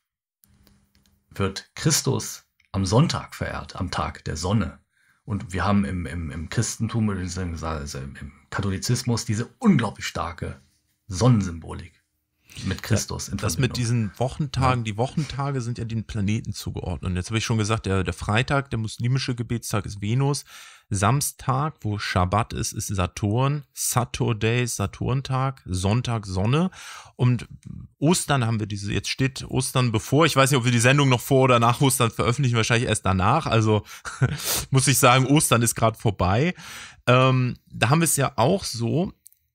Speaker 2: wird Christus am Sonntag verehrt, am Tag der Sonne. Und wir haben im, im, im Christentum, also im Katholizismus, diese unglaublich starke Sonnensymbolik mit Christus. Ja, das mit diesen
Speaker 1: Wochentagen, ja. die Wochentage sind ja den Planeten zugeordnet. Und jetzt habe ich schon gesagt, der, der Freitag, der muslimische Gebetstag ist Venus. Samstag, wo Schabbat ist, ist Saturn. Saturday, Saturntag. Sonntag, Sonne. Und Ostern haben wir diese, jetzt steht Ostern bevor. Ich weiß nicht, ob wir die Sendung noch vor oder nach Ostern veröffentlichen, wahrscheinlich erst danach. Also muss ich sagen, Ostern ist gerade vorbei. Ähm, da haben wir es ja auch so,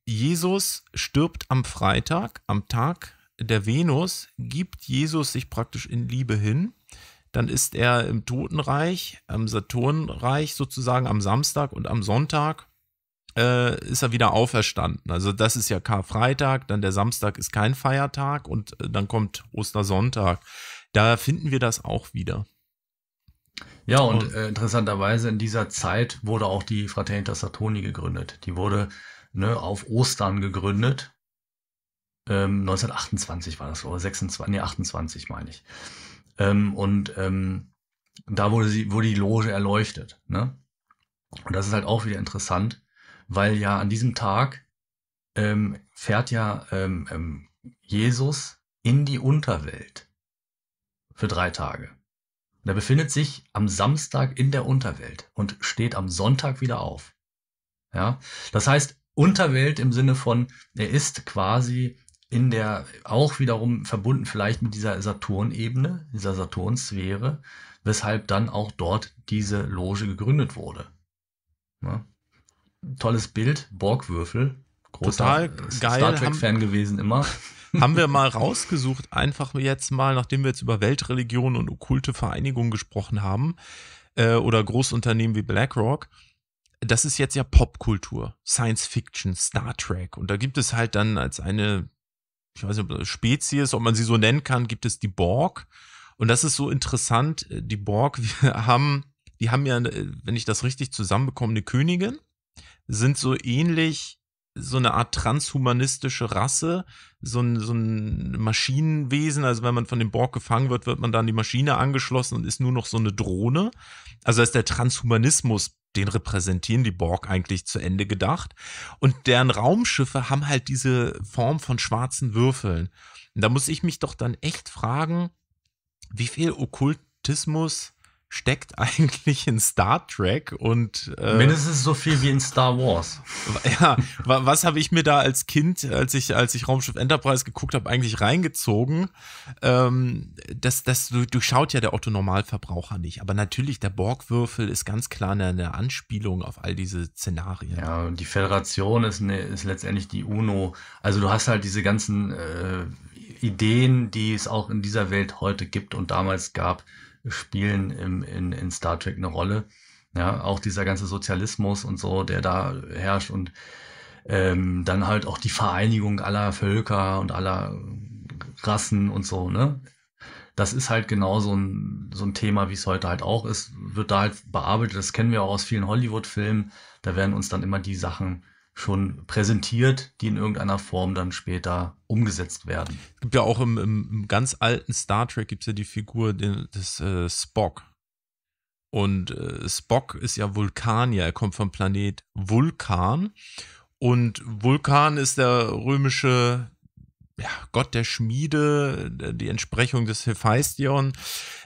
Speaker 1: Jesus stirbt am Freitag, am Tag der Venus, gibt Jesus sich praktisch in Liebe hin. Dann ist er im Totenreich, im Saturnreich sozusagen am Samstag und am Sonntag äh, ist er wieder auferstanden. Also das ist ja Karfreitag, dann der Samstag ist kein Feiertag und äh, dann kommt Ostersonntag. Da finden wir das auch wieder. Ja, und
Speaker 2: äh, interessanterweise in dieser Zeit wurde auch die Fraternitas Saturni gegründet. Die wurde ne, auf Ostern gegründet. Ähm, 1928 war das, oder 26, nee, 28 meine ich. Ähm, und ähm, da wurde, sie, wurde die Loge erleuchtet. Ne? Und das ist halt auch wieder interessant, weil ja an diesem Tag ähm, fährt ja ähm, ähm, Jesus in die Unterwelt für drei Tage. Und er befindet sich am Samstag in der Unterwelt und steht am Sonntag wieder auf. Ja, das heißt, Unterwelt im Sinne von, er ist quasi in der, auch wiederum verbunden vielleicht mit dieser Saturn-Ebene, dieser Saturn-Sphäre, weshalb dann auch dort diese Loge gegründet wurde. Ja. Ne? Tolles Bild, Borgwürfel, großer Total geil. Star Trek-Fan gewesen immer. haben wir mal rausgesucht,
Speaker 1: einfach jetzt mal, nachdem wir jetzt über Weltreligionen und okkulte Vereinigungen gesprochen haben, äh, oder Großunternehmen wie BlackRock, das ist jetzt ja Popkultur, Science Fiction, Star Trek. Und da gibt es halt dann als eine, ich weiß nicht, Spezies, ob man sie so nennen kann, gibt es die Borg. Und das ist so interessant. Äh, die Borg wir haben, die haben ja, äh, wenn ich das richtig zusammenbekomme, eine Königin, sind so ähnlich so eine Art transhumanistische Rasse, so ein, so ein Maschinenwesen. Also wenn man von dem Borg gefangen wird, wird man dann die Maschine angeschlossen und ist nur noch so eine Drohne. Also ist der Transhumanismus den repräsentieren die Borg eigentlich zu Ende gedacht. Und deren Raumschiffe haben halt diese Form von schwarzen Würfeln. Und da muss ich mich doch dann echt fragen, wie viel Okkultismus steckt eigentlich in Star Trek und äh, mindestens
Speaker 2: so viel wie in Star
Speaker 1: Wars. Ja, was habe ich mir da als Kind, als ich als ich Raumschiff Enterprise geguckt habe, eigentlich reingezogen? Ähm, das das durchschaut ja der Otto Normalverbraucher nicht, aber natürlich der Borgwürfel ist ganz klar eine, eine Anspielung auf all diese Szenarien.
Speaker 2: Ja, die Föderation ist ne, ist letztendlich die UNO. Also du hast halt diese ganzen äh, Ideen, die es auch in dieser Welt heute gibt und damals gab spielen im, in, in Star Trek eine Rolle. Ja, auch dieser ganze Sozialismus und so, der da herrscht und ähm, dann halt auch die Vereinigung aller Völker und aller Rassen und so, ne? Das ist halt genau so ein, so ein Thema, wie es heute halt auch ist, wird da halt bearbeitet. Das kennen wir auch aus vielen Hollywood-Filmen. Da werden uns dann immer die Sachen schon präsentiert, die in irgendeiner Form dann später umgesetzt
Speaker 1: werden. Es gibt ja auch im, im ganz alten Star Trek gibt es ja die Figur des äh, Spock. Und äh, Spock ist ja Vulkanier, er kommt vom Planet Vulkan. Und Vulkan ist der römische ja, Gott der Schmiede, äh, die Entsprechung des Hephaestion.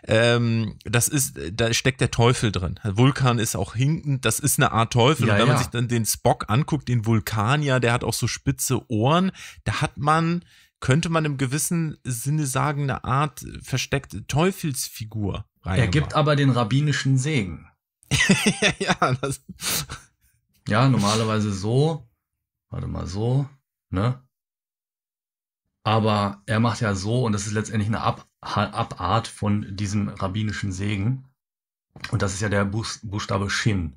Speaker 1: Ähm, das ist, da steckt der Teufel drin. Vulkan ist auch hinkend, das ist eine Art Teufel. Ja, und wenn ja. man sich dann den Spock anguckt, den Vulkanier, der hat auch so spitze Ohren, da hat man, könnte man im gewissen Sinne sagen, eine Art versteckte Teufelsfigur rein. Er gibt
Speaker 2: aber den rabbinischen Segen. ja, das ja, normalerweise so. Warte mal so, ne? Aber er macht ja so, und das ist letztendlich eine Ab Abart von diesem rabbinischen Segen. Und das ist ja der Buch Buchstabe Shin.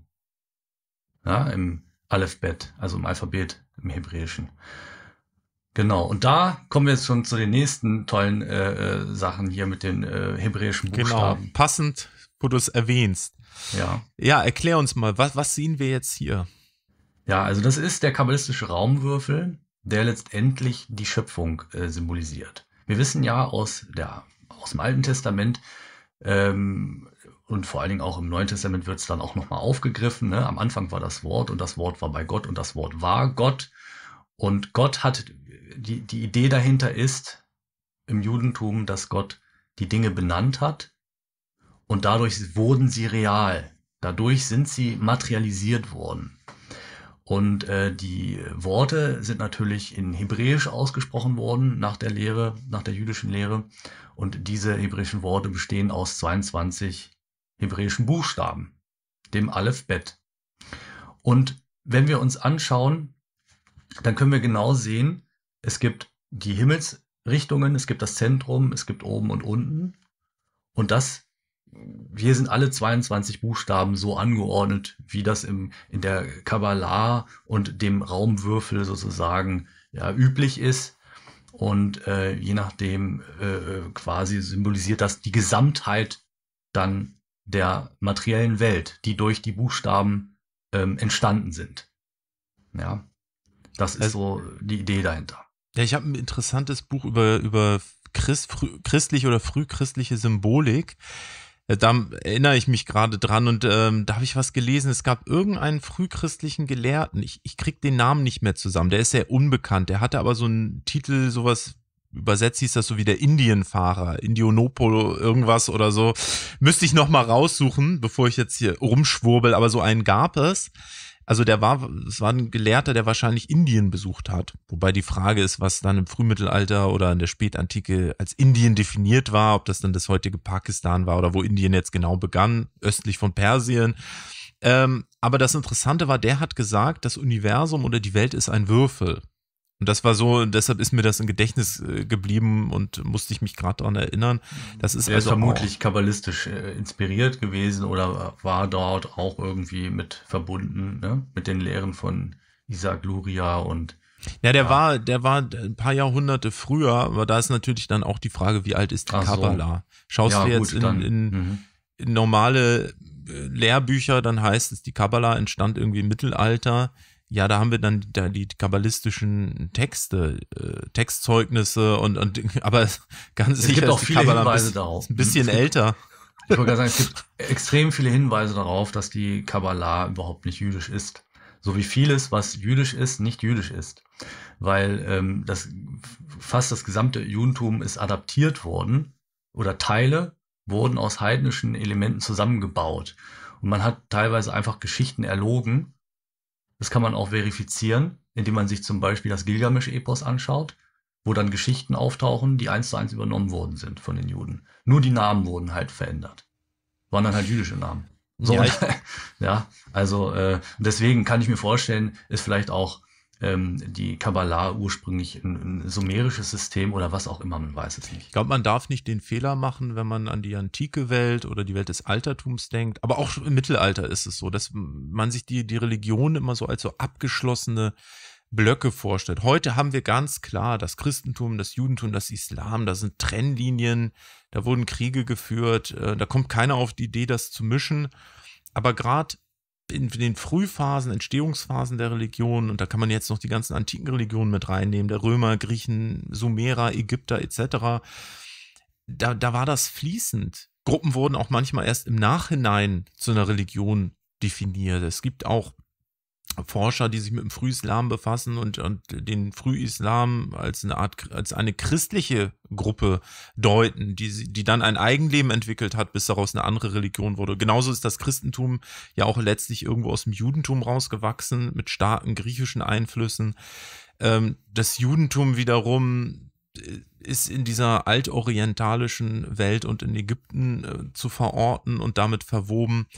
Speaker 2: Ja, Im Alephbet, also im Alphabet, im Hebräischen. Genau, und da kommen wir jetzt schon zu den nächsten tollen äh, äh Sachen hier mit den äh, hebräischen genau, Buchstaben. Genau, passend,
Speaker 1: wo du es erwähnst. Ja. Ja, erklär uns mal, was, was sehen wir jetzt hier?
Speaker 2: Ja, also das ist der kabbalistische Raumwürfel der letztendlich die Schöpfung äh, symbolisiert. Wir wissen ja aus, der, aus dem Alten Testament ähm, und vor allen Dingen auch im Neuen Testament wird es dann auch nochmal aufgegriffen. Ne? Am Anfang war das Wort und das Wort war bei Gott und das Wort war Gott. Und Gott hat, die, die Idee dahinter ist im Judentum, dass Gott die Dinge benannt hat und dadurch wurden sie real. Dadurch sind sie materialisiert worden. Und äh, die Worte sind natürlich in Hebräisch ausgesprochen worden nach der Lehre, nach der jüdischen Lehre. Und diese hebräischen Worte bestehen aus 22 hebräischen Buchstaben, dem Aleph-Bet. Und wenn wir uns anschauen, dann können wir genau sehen, es gibt die Himmelsrichtungen, es gibt das Zentrum, es gibt oben und unten. Und das wir sind alle 22 Buchstaben so angeordnet, wie das im, in der Kabbalah und dem Raumwürfel sozusagen ja, üblich ist. Und äh, je nachdem äh, quasi symbolisiert das die Gesamtheit dann der materiellen Welt, die durch die Buchstaben ähm, entstanden sind. Ja, das ist also so die Idee dahinter.
Speaker 1: Ja, ich habe ein interessantes Buch über, über Christ, christliche oder frühchristliche Symbolik. Äh, da erinnere ich mich gerade dran und ähm, da habe ich was gelesen. Es gab irgendeinen frühchristlichen Gelehrten. Ich, ich krieg den Namen nicht mehr zusammen. Der ist sehr unbekannt. Der hatte aber so einen Titel, sowas übersetzt hieß das so wie der Indienfahrer, Indionopolo irgendwas oder so. Müsste ich noch mal raussuchen, bevor ich jetzt hier rumschwurbel. Aber so einen gab es. Also der war, es war ein Gelehrter, der wahrscheinlich Indien besucht hat. Wobei die Frage ist, was dann im Frühmittelalter oder in der Spätantike als Indien definiert war, ob das dann das heutige Pakistan war oder wo Indien jetzt genau begann, östlich von Persien. Ähm, aber das Interessante war, der hat gesagt, das Universum oder die Welt ist ein Würfel. Und das war so, deshalb ist mir das im Gedächtnis äh, geblieben und musste ich mich gerade daran erinnern. Das ist, also ist vermutlich
Speaker 2: kabbalistisch äh, inspiriert gewesen oder äh, war dort auch irgendwie mit verbunden, ne? mit den Lehren von Isaac Luria und ja, der ja. war,
Speaker 1: der war ein paar Jahrhunderte früher, aber da ist natürlich dann auch die Frage, wie alt ist die Ach Kabbala? So. Schaust ja, du jetzt gut, in, in,
Speaker 2: mhm. in,
Speaker 1: normale äh, Lehrbücher, dann heißt es, die Kabbala entstand irgendwie im Mittelalter ja, da haben wir dann da die kabbalistischen Texte, äh, Textzeugnisse und,
Speaker 2: und aber ganz es sicher gibt auch viele Kabbalah Hinweise darauf. Ein bisschen älter. Ich wollte gerade sagen, es gibt extrem viele Hinweise darauf, dass die Kabbalah überhaupt nicht jüdisch ist. So wie vieles, was jüdisch ist, nicht jüdisch ist. Weil ähm, das, fast das gesamte Judentum ist adaptiert worden oder Teile wurden aus heidnischen Elementen zusammengebaut. Und man hat teilweise einfach Geschichten erlogen das kann man auch verifizieren, indem man sich zum Beispiel das Gilgamesch-Epos anschaut, wo dann Geschichten auftauchen, die eins zu eins übernommen worden sind von den Juden. Nur die Namen wurden halt verändert. Waren dann halt jüdische Namen. So, ja, ja also äh, deswegen kann ich mir vorstellen, ist vielleicht auch ähm, die Kabbalah ursprünglich ein, ein, sumerisches System oder
Speaker 1: was auch immer, man weiß es nicht. Ich glaube, man darf nicht den Fehler machen, wenn man an die antike Welt oder die Welt des Altertums denkt. Aber auch im Mittelalter ist es so, dass man sich die, die Religion immer so als so abgeschlossene Blöcke vorstellt. Heute haben wir ganz klar das Christentum, das Judentum, das Islam, da sind Trennlinien, da wurden Kriege geführt, äh, da kommt keiner auf die Idee, das zu mischen. Aber gerade in den Frühphasen, Entstehungsphasen der Religion, und da kann man jetzt noch die ganzen antiken Religionen mit reinnehmen, der Römer, Griechen, Sumerer, Ägypter etc., da, da war das fließend. Gruppen wurden auch manchmal erst im Nachhinein zu einer Religion definiert. Es gibt auch Forscher, die sich mit dem Frühislam befassen und, und den Frühislam als eine Art, als eine christliche Gruppe deuten, die, die dann ein Eigenleben entwickelt hat, bis daraus eine andere Religion wurde. Genauso ist das Christentum ja auch letztlich irgendwo aus dem Judentum rausgewachsen, mit starken griechischen Einflüssen. Ähm, das Judentum wiederum äh, ist in dieser altorientalischen Welt und in Ägypten äh, zu verorten und damit verwoben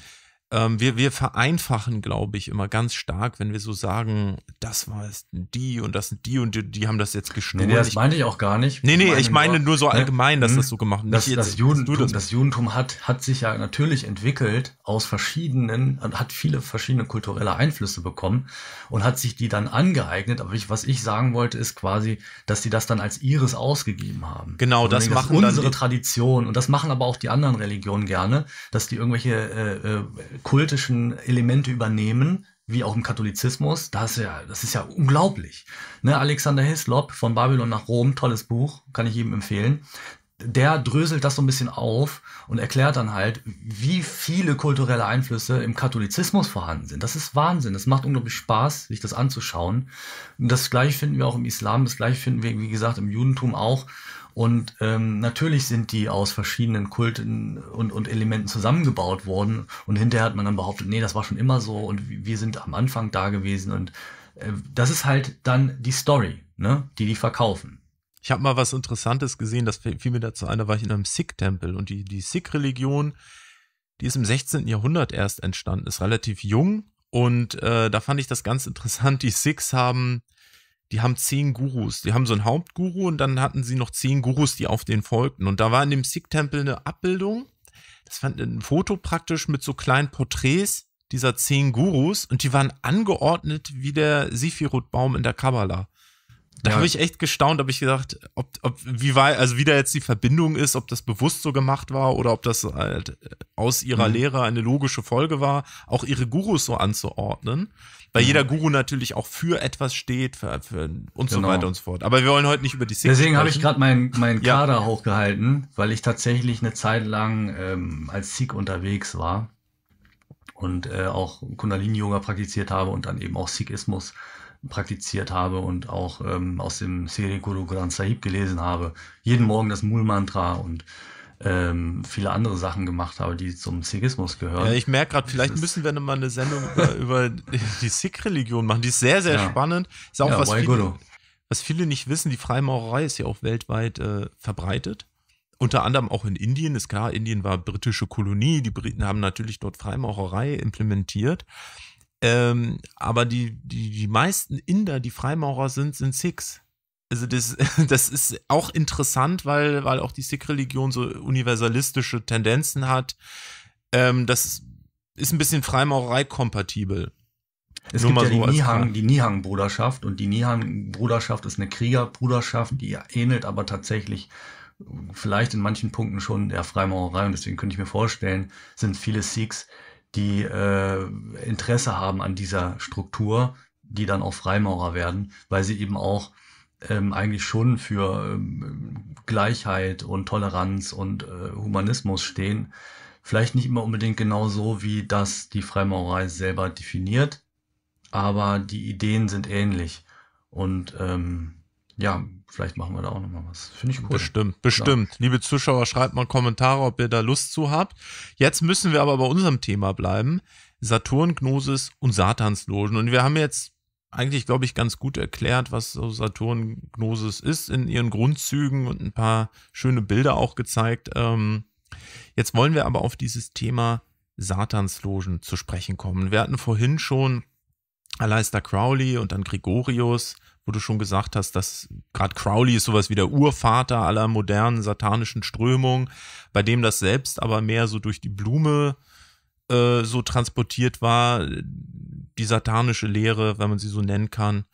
Speaker 1: ähm, wir, wir vereinfachen, glaube ich, immer ganz stark, wenn wir so sagen, das war es, die und das die und die, die haben das jetzt geschnurrt. Nee, nee, das meine ich auch gar nicht. Nee, nee, ich meine, nur, so ne, allgemein, ne? dass hm, das so gemacht wird. Das, das,
Speaker 2: Judentum, das, das Judentum hat, hat sich ja natürlich entwickelt aus verschiedenen, also hat viele verschiedene kulturelle Einflüsse bekommen und hat sich die dann angeeignet. Aber ich, was ich sagen wollte, ist quasi, dass die das dann als ihres ausgegeben haben. Genau, also das denke, machen das unsere Tradition und das machen aber auch die anderen Religionen gerne, dass die irgendwelche äh, äh, kultischen Elemente übernehmen, wie auch im Katholizismus. Das ist ja, das ist ja unglaublich. Ne, Alexander Hislop von Babylon nach Rom, tolles Buch, kann ich jedem empfehlen. Der dröselt das so ein bisschen auf und erklärt dann halt, wie viele kulturelle Einflüsse im Katholizismus vorhanden sind. Das ist Wahnsinn. Das macht unglaublich Spaß, sich das anzuschauen. das gleiche finden wir auch im Islam, das gleiche finden wir, wie gesagt, im Judentum auch. Und ähm, natürlich sind die aus verschiedenen Kulten und, und Elementen zusammengebaut worden. Und hinterher hat man dann behauptet, nee, das war schon immer so und wir sind am Anfang da gewesen. Und äh, das ist halt dann die Story, ne? die die verkaufen. Ich habe mal was
Speaker 1: Interessantes gesehen, das fiel mir dazu ein, da war ich in einem Sikh-Tempel und die, die Sikh-Religion, die ist im 16. Jahrhundert erst entstanden, ist relativ jung und äh, da fand ich das ganz interessant. Die Sikhs haben die haben zehn Gurus. Die haben so einen Hauptguru und dann hatten sie noch zehn Gurus, die auf den folgten. Und da war in dem Sikh-Tempel eine Abbildung, das war ein Foto praktisch mit so kleinen Porträts dieser zehn Gurus und die waren angeordnet wie der sifirut baum in der Kabbalah. Da ja. habe ich echt gestaunt, habe ich gedacht, ob, ob, wie war, also wie da jetzt die Verbindung ist, ob das bewusst so gemacht war oder ob das halt äh, aus ihrer mhm. Lehre eine logische Folge war, auch ihre Gurus so anzuordnen. Weil mhm. jeder Guru natürlich auch für etwas steht für, für und genau. so weiter und so fort. Aber wir wollen
Speaker 2: heute nicht über die Szene Deswegen habe ich gerade meinen mein Kader ja. hochgehalten, weil ich tatsächlich eine Zeit lang ähm, als Sikh unterwegs war und äh, auch Kundalini-Yoga praktiziert habe und dann eben auch Sikhismus praktiziert habe und auch ähm, aus dem Serikuru Granth Sahib gelesen habe, jeden Morgen das Mool Mantra und ähm, viele andere Sachen gemacht habe, die zum Sikhismus gehören. Ja, ich merke gerade, vielleicht
Speaker 1: müssen wir nochmal eine Sendung über,
Speaker 2: über die Sikh-Religion machen. Die
Speaker 1: ist sehr, sehr ja. spannend. Ist auch ja, was, viele, was viele nicht wissen, die Freimaurerei ist ja auch weltweit äh, verbreitet. Unter anderem auch in Indien, ist klar, Indien war britische Kolonie, die Briten haben natürlich dort Freimaurerei implementiert. Ähm, aber die, die, die meisten Inder, die Freimaurer sind, sind Sikhs. Also das, das ist auch interessant, weil, weil auch die Sikh-Religion so universalistische Tendenzen hat.
Speaker 2: Ähm, das ist ein bisschen Freimaurerei kompatibel. Es Nur gibt ja so die, Nihang, die Nihang-Bruderschaft und die Nihang-Bruderschaft ist eine Kriegerbruderschaft, die ähnelt aber tatsächlich vielleicht in manchen Punkten schon der Freimaurerei und deswegen könnte ich mir vorstellen, sind viele Sikhs, die äh, Interesse haben an dieser Struktur, die dann auch Freimaurer werden, weil sie eben auch ähm, eigentlich schon für ähm, Gleichheit und Toleranz und äh, Humanismus stehen. Vielleicht nicht immer unbedingt genau so, wie das die Freimaurerei selber definiert, aber die Ideen sind ähnlich. Und ähm, ja, Vielleicht machen wir da auch nochmal was. Finde ich cool. Bestimmt, bestimmt.
Speaker 1: Ja. Liebe Zuschauer, schreibt mal Kommentare, ob ihr da Lust zu habt. Jetzt müssen wir aber bei unserem Thema bleiben. Saturn, Gnosis und Satanslogen. Und wir haben jetzt eigentlich, glaube ich, ganz gut erklärt, was so Saturn, Gnosis ist in ihren Grundzügen und ein paar schöne Bilder auch gezeigt. Ähm, jetzt wollen wir aber auf dieses Thema Satanslogen zu sprechen kommen. Wir hatten vorhin schon Aleister Crowley und dann Gregorius wo du schon gesagt hast, dass gerade Crowley ist sowas wie der Urvater aller modernen satanischen Strömungen, bei dem das selbst aber mehr so durch die Blume äh, so transportiert war, die satanische Lehre, wenn man sie so nennen kann,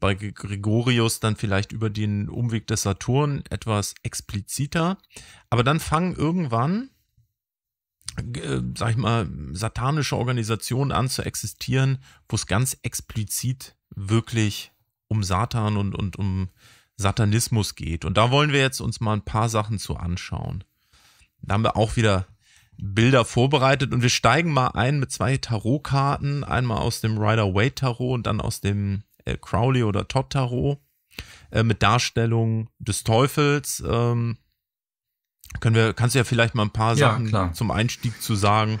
Speaker 1: bei Gregorius dann vielleicht über den Umweg des Saturn etwas expliziter. Aber dann fangen irgendwann, äh, sag ich mal, satanische Organisationen an zu existieren, wo es ganz explizit wirklich um Satan und, und um Satanismus geht. Und da wollen wir jetzt uns mal ein paar Sachen zu anschauen. Da haben wir auch wieder Bilder vorbereitet und wir steigen mal ein mit zwei Tarotkarten, einmal aus dem Rider Waite Tarot und dann aus dem äh, Crowley oder Todd Tarot äh, mit Darstellung des Teufels. Ähm, können wir, kannst du ja vielleicht mal ein paar Sachen klar. zum Einstieg zu sagen.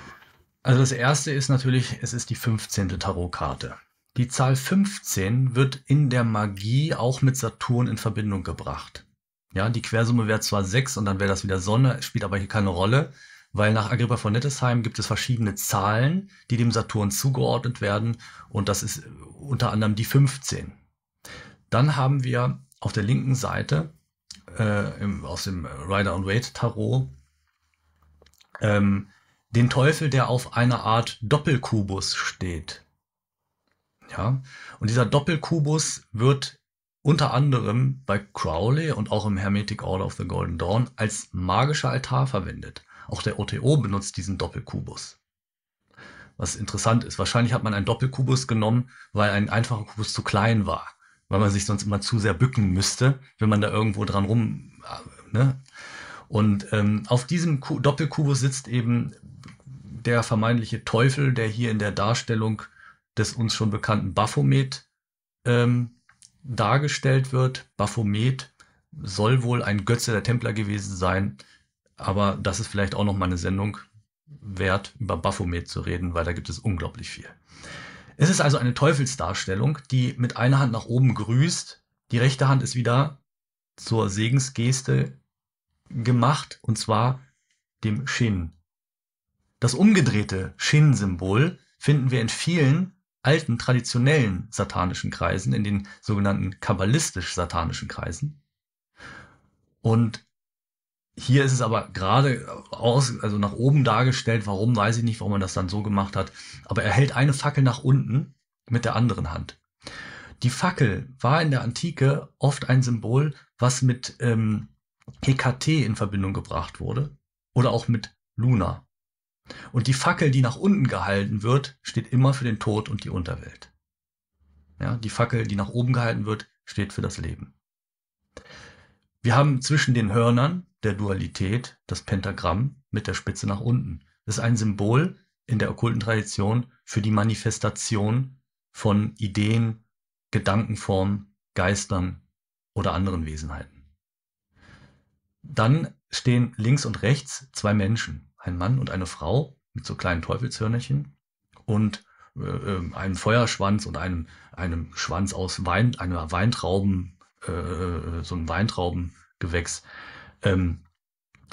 Speaker 2: Also das erste ist natürlich, es ist die 15. Tarotkarte. Die Zahl 15 wird in der Magie auch mit Saturn in Verbindung gebracht. Ja, die Quersumme wäre zwar 6 und dann wäre das wieder Sonne, spielt aber hier keine Rolle, weil nach Agrippa von Nettesheim gibt es verschiedene Zahlen, die dem Saturn zugeordnet werden und das ist äh, unter anderem die 15. Dann haben wir auf der linken Seite äh, im, aus dem Rider und Waite Tarot ähm, den Teufel, der auf einer Art Doppelkubus steht. Ja? Und dieser Doppelkubus wird unter anderem bei Crowley und auch im Hermetic Order of the Golden Dawn als magischer Altar verwendet. Auch der OTO benutzt diesen Doppelkubus. Was interessant ist, wahrscheinlich hat man einen Doppelkubus genommen, weil ein einfacher Kubus zu klein war, weil man sich sonst immer zu sehr bücken müsste, wenn man da irgendwo dran rum. Äh, ne? Und ähm, auf diesem Doppelkubus sitzt eben der vermeintliche Teufel, der hier in der Darstellung des uns schon bekannten Baphomet ähm, dargestellt wird. Baphomet soll wohl ein Götze der Templer gewesen sein, aber das ist vielleicht auch noch mal eine Sendung wert, über Baphomet zu reden, weil da gibt es unglaublich viel. Es ist also eine Teufelsdarstellung, die mit einer Hand nach oben grüßt, die rechte Hand ist wieder zur Segensgeste gemacht, und zwar dem Shin. Das umgedrehte Shin-Symbol finden wir in vielen alten traditionellen satanischen Kreisen, in den sogenannten kabbalistisch-satanischen Kreisen. Und hier ist es aber gerade aus, also nach oben dargestellt, warum, weiß ich nicht, warum man das dann so gemacht hat. Aber er hält eine Fackel nach unten mit der anderen Hand. Die Fackel war in der Antike oft ein Symbol, was mit ähm, Hekate in Verbindung gebracht wurde oder auch mit Luna. Und die Fackel, die nach unten gehalten wird, steht immer für den Tod und die Unterwelt. Ja, die Fackel, die nach oben gehalten wird, steht für das Leben. Wir haben zwischen den Hörnern der Dualität das Pentagramm mit der Spitze nach unten. Das ist ein Symbol in der okkulten Tradition für die Manifestation von Ideen, Gedankenformen, Geistern oder anderen Wesenheiten. Dann stehen links und rechts zwei Menschen ein Mann und eine Frau mit so kleinen Teufelshörnerchen und äh, ähm, einem Feuerschwanz und einem, einem Schwanz aus Wein, einer Weintrauben, äh, äh, so einem Weintraubengewächs. Ähm,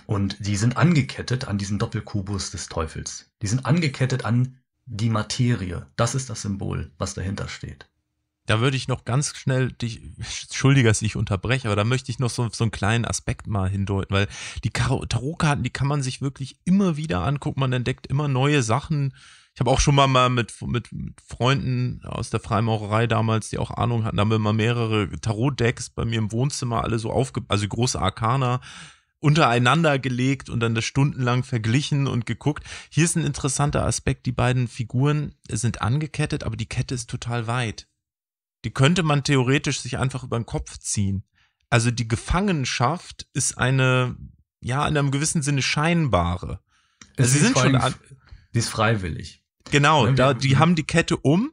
Speaker 2: und die sind angekettet an diesen Doppelkubus des Teufels. Die sind angekettet an die Materie. Das ist das Symbol, was dahinter steht
Speaker 1: da würde ich noch ganz schnell dich, entschuldige, dass ich unterbreche, aber da möchte ich noch so, so einen kleinen Aspekt mal hindeuten, weil die Tarotkarten, die kann man sich wirklich immer wieder angucken, man entdeckt immer neue Sachen. Ich habe auch schon mal, mal mit, mit, mit Freunden aus der Freimaurerei damals, die auch Ahnung hatten, da haben wir mal mehrere Tarot-Decks bei mir im Wohnzimmer alle so aufge, also große Arkana untereinander gelegt und dann das stundenlang verglichen und geguckt. Hier ist ein interessanter Aspekt, die beiden Figuren sind angekettet, aber die Kette ist total weit die könnte man theoretisch sich einfach über den Kopf ziehen. Also die Gefangenschaft ist eine, ja, in einem gewissen Sinne scheinbare. Also sie sind schon. Die ist freiwillig. Genau, ne, da, die haben die Kette um,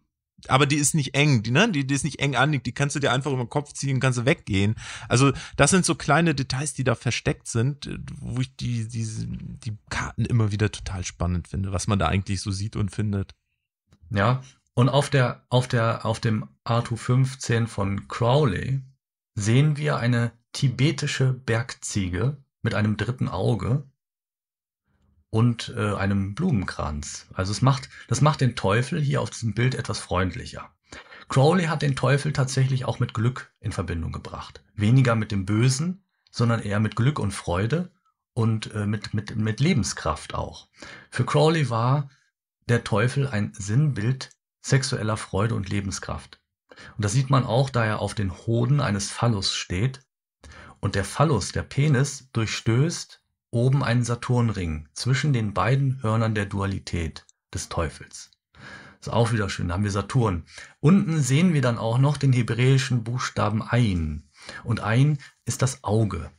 Speaker 1: aber die ist nicht eng, die, ne? die, die ist nicht eng anliegt, die kannst du dir einfach über den Kopf ziehen, kannst du weggehen. Also das sind so kleine Details, die da versteckt sind, wo ich die, die, die Karten immer wieder total spannend finde, was
Speaker 2: man da eigentlich so sieht und findet. Ja, und auf, der, auf, der, auf dem Artu 15 von Crowley sehen wir eine tibetische Bergziege mit einem dritten Auge und äh, einem Blumenkranz. Also es macht, das macht den Teufel hier auf diesem Bild etwas freundlicher. Crowley hat den Teufel tatsächlich auch mit Glück in Verbindung gebracht. Weniger mit dem Bösen, sondern eher mit Glück und Freude und äh, mit, mit, mit Lebenskraft auch. Für Crowley war der Teufel ein Sinnbild sexueller Freude und Lebenskraft. Und das sieht man auch, da er auf den Hoden eines Phallus steht und der Phallus, der Penis, durchstößt oben einen Saturnring zwischen den beiden Hörnern der Dualität des Teufels. Ist auch wieder schön, da haben wir Saturn. Unten sehen wir dann auch noch den hebräischen Buchstaben Ein. Und Ein ist das Auge.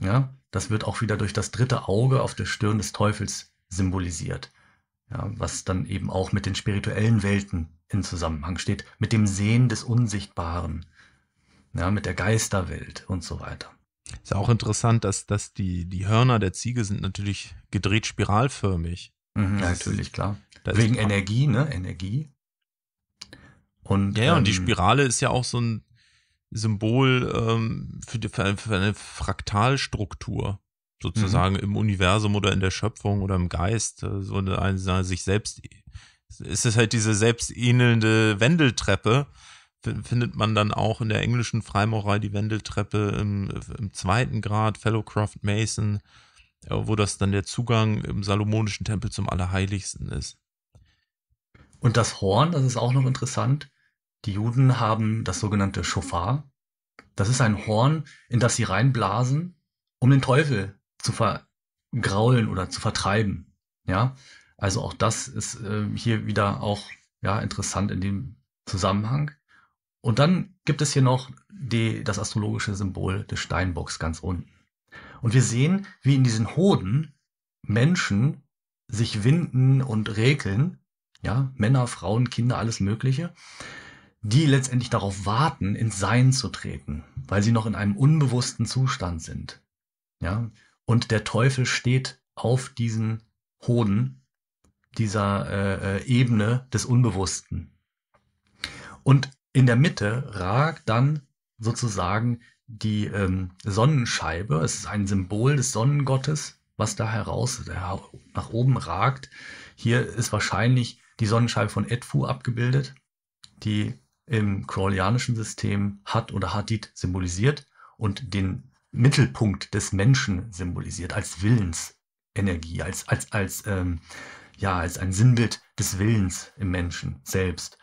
Speaker 2: Ja, das wird auch wieder durch das dritte Auge auf der Stirn des Teufels symbolisiert ja, was dann eben auch mit den spirituellen Welten in Zusammenhang steht, mit dem Sehen des Unsichtbaren, ja, mit der Geisterwelt und so weiter. Ist ja auch interessant,
Speaker 1: dass, dass die, die Hörner der Ziege sind natürlich gedreht spiralförmig. Mhm, natürlich, klar. Wegen Energie, ne? Energie. Und, ja, ja ähm, und die ähm, Spirale ist ja auch so ein Symbol ähm, für, die, für eine Fraktalstruktur. Mhm. sozusagen mhm. im Universum oder in der Schöpfung oder im Geist, äh, so eine, sich selbst, ist es halt diese selbstähnelnde Wendeltreppe, findet man dann auch in der englischen Freimaurerei die Wendeltreppe im, im zweiten Grad, Fellowcraft Mason, wo das dann der Zugang im Salomonischen Tempel zum Allerheiligsten
Speaker 2: ist. Und das Horn, das ist auch noch interessant. Die Juden haben das sogenannte Shofar. Das ist ein Horn, in das sie reinblasen, um den Teufel zu vergraulen oder zu vertreiben. Ja, also auch das ist äh, hier wieder auch ja, interessant in dem Zusammenhang. Und dann gibt es hier noch die, das astrologische Symbol des Steinbocks ganz unten. Und wir sehen, wie in diesen Hoden Menschen sich winden und regeln, ja, Männer, Frauen, Kinder, alles Mögliche, die letztendlich darauf warten, ins Sein zu treten, weil sie noch in einem unbewussten Zustand sind. Ja, und der Teufel steht auf diesen Hoden dieser äh, äh, Ebene des Unbewussten. Und in der Mitte ragt dann sozusagen die ähm, Sonnenscheibe. Es ist ein Symbol des Sonnengottes, was da heraus nach oben ragt. Hier ist wahrscheinlich die Sonnenscheibe von Edfu abgebildet, die im Crowleyanischen System Hat oder Hadith symbolisiert und den Mittelpunkt des Menschen symbolisiert, als Willensenergie, als, als, als, ähm, ja, als ein Sinnbild des Willens im Menschen selbst.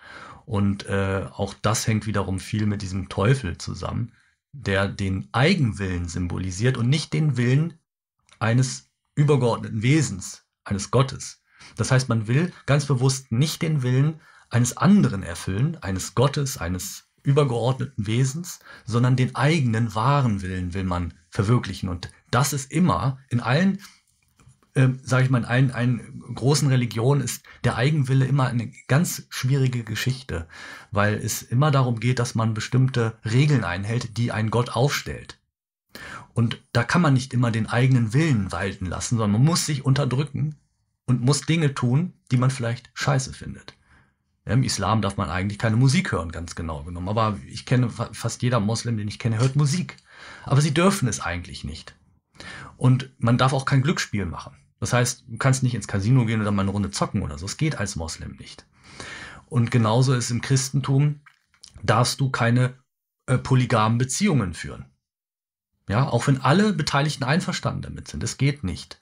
Speaker 2: Und äh, auch das hängt wiederum viel mit diesem Teufel zusammen, der den Eigenwillen symbolisiert und nicht den Willen eines übergeordneten Wesens, eines Gottes. Das heißt, man will ganz bewusst nicht den Willen eines anderen erfüllen, eines Gottes, eines übergeordneten Wesens, sondern den eigenen wahren Willen will man verwirklichen. Und das ist immer in allen, äh, sage ich mal, in allen, allen großen Religionen ist der Eigenwille immer eine ganz schwierige Geschichte, weil es immer darum geht, dass man bestimmte Regeln einhält, die ein Gott aufstellt. Und da kann man nicht immer den eigenen Willen walten lassen, sondern man muss sich unterdrücken und muss Dinge tun, die man vielleicht scheiße findet. Im Islam darf man eigentlich keine Musik hören, ganz genau genommen. Aber ich kenne fast jeder Moslem, den ich kenne, hört Musik. Aber sie dürfen es eigentlich nicht. Und man darf auch kein Glücksspiel machen. Das heißt, du kannst nicht ins Casino gehen oder mal eine Runde zocken oder so. Es geht als Moslem nicht. Und genauso ist im Christentum, darfst du keine äh, polygamen Beziehungen führen. Ja, auch wenn alle Beteiligten einverstanden damit sind. Es geht nicht.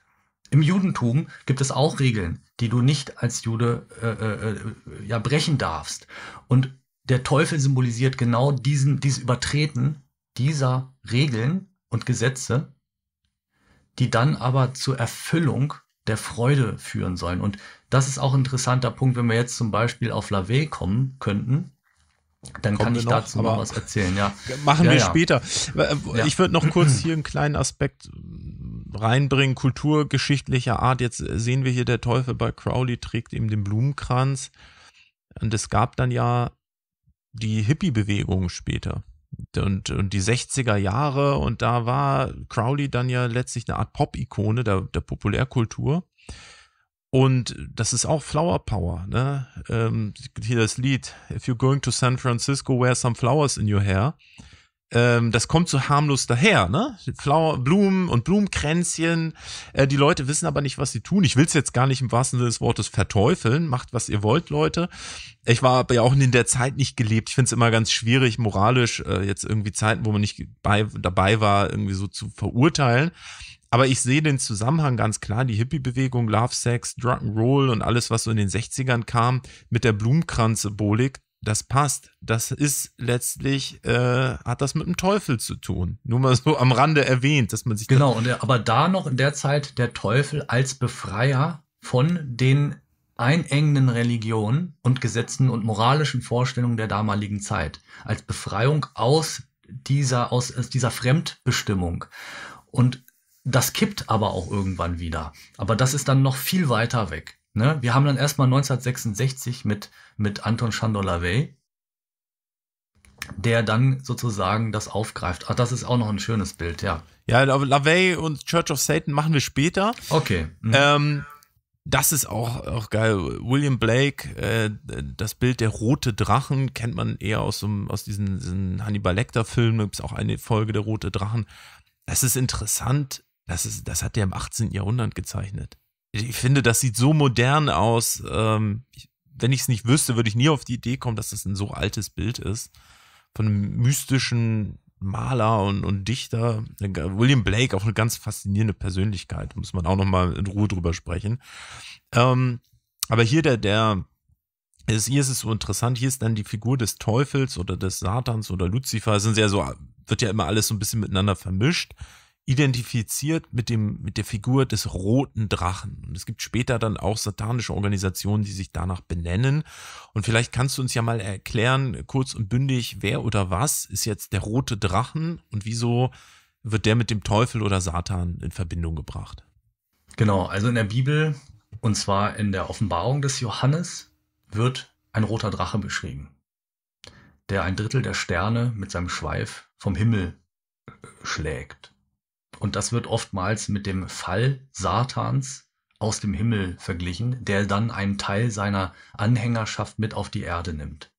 Speaker 2: Im Judentum gibt es auch Regeln, die du nicht als Jude äh, äh, äh, ja, brechen darfst. Und der Teufel symbolisiert genau diesen, dieses Übertreten dieser Regeln und Gesetze, die dann aber zur Erfüllung der Freude führen sollen. Und das ist auch ein interessanter Punkt, wenn wir jetzt zum Beispiel auf Lave kommen könnten. Dann Kommen kann ich noch, dazu noch was erzählen, ja. Machen ja, wir ja. später. Ich würde noch kurz hier
Speaker 1: einen kleinen Aspekt reinbringen, kulturgeschichtlicher Art. Jetzt sehen wir hier, der Teufel bei Crowley trägt eben den Blumenkranz. Und es gab dann ja die Hippie-Bewegung später und, und die 60er Jahre. Und da war Crowley dann ja letztlich eine Art Pop-Ikone der, der Populärkultur. Und das ist auch Flower Power, ne? Ähm, hier das Lied, If you're going to San Francisco, wear some flowers in your hair ähm, das kommt so harmlos daher, ne? Flower, Blumen und Blumenkränzchen. Äh, die Leute wissen aber nicht, was sie tun. Ich will es jetzt gar nicht im wahrsten Sinne des Wortes verteufeln. Macht, was ihr wollt, Leute. Ich war aber ja auch in der Zeit nicht gelebt. Ich finde es immer ganz schwierig, moralisch äh, jetzt irgendwie Zeiten, wo man nicht bei, dabei war, irgendwie so zu verurteilen. Aber ich sehe den Zusammenhang ganz klar, die Hippie-Bewegung, Love Sex, Rock'n'Roll und alles, was so in den 60ern kam, mit der Blumenkranz-Symbolik das passt. Das ist letztlich, äh, hat das mit dem Teufel zu tun. Nur mal so am Rande erwähnt, dass man sich. Genau,
Speaker 2: und der, aber da noch in der Zeit der Teufel als Befreier von den einengenden Religionen und Gesetzen und moralischen Vorstellungen der damaligen Zeit. Als Befreiung aus dieser, aus, aus dieser Fremdbestimmung. Und das kippt aber auch irgendwann wieder. Aber das ist dann noch viel weiter weg. Ne? Wir haben dann erstmal 1966 mit, mit Anton Chandor lavey der dann sozusagen das aufgreift. Ach, das ist auch noch ein schönes Bild, ja. Ja, LaVey
Speaker 1: und Church of Satan machen wir später. Okay. Mhm. Ähm, das ist auch, auch geil. William Blake, äh, das Bild der rote Drachen kennt man eher aus, so, aus diesen, diesen Hannibal Lecter-Filmen. Da gibt es auch eine Folge der rote Drachen. Das ist interessant. Das, ist, das hat der im 18. Jahrhundert gezeichnet ich finde, das sieht so modern aus. Ähm, wenn ich es nicht wüsste, würde ich nie auf die Idee kommen, dass das ein so altes Bild ist. Von einem mystischen Maler und, und Dichter. William Blake, auch eine ganz faszinierende Persönlichkeit. Muss man auch nochmal in Ruhe drüber sprechen. Ähm, aber hier der, der, ist, hier ist es so interessant, hier ist dann die Figur des Teufels oder des Satans oder Luzifer, sind ja so, wird ja immer alles so ein bisschen miteinander vermischt identifiziert mit dem, mit der Figur des roten Drachen. Und es gibt später dann auch satanische Organisationen, die sich danach benennen. Und vielleicht kannst du uns ja mal erklären, kurz und bündig, wer oder was ist jetzt der rote Drachen und wieso wird der mit dem Teufel oder
Speaker 2: Satan in Verbindung gebracht? Genau, also in der Bibel, und zwar in der Offenbarung des Johannes, wird ein roter Drache beschrieben, der ein Drittel der Sterne mit seinem Schweif vom Himmel äh, schlägt. Und das wird oftmals mit dem Fall Satans aus dem Himmel verglichen, der dann einen Teil seiner Anhängerschaft mit auf die Erde nimmt.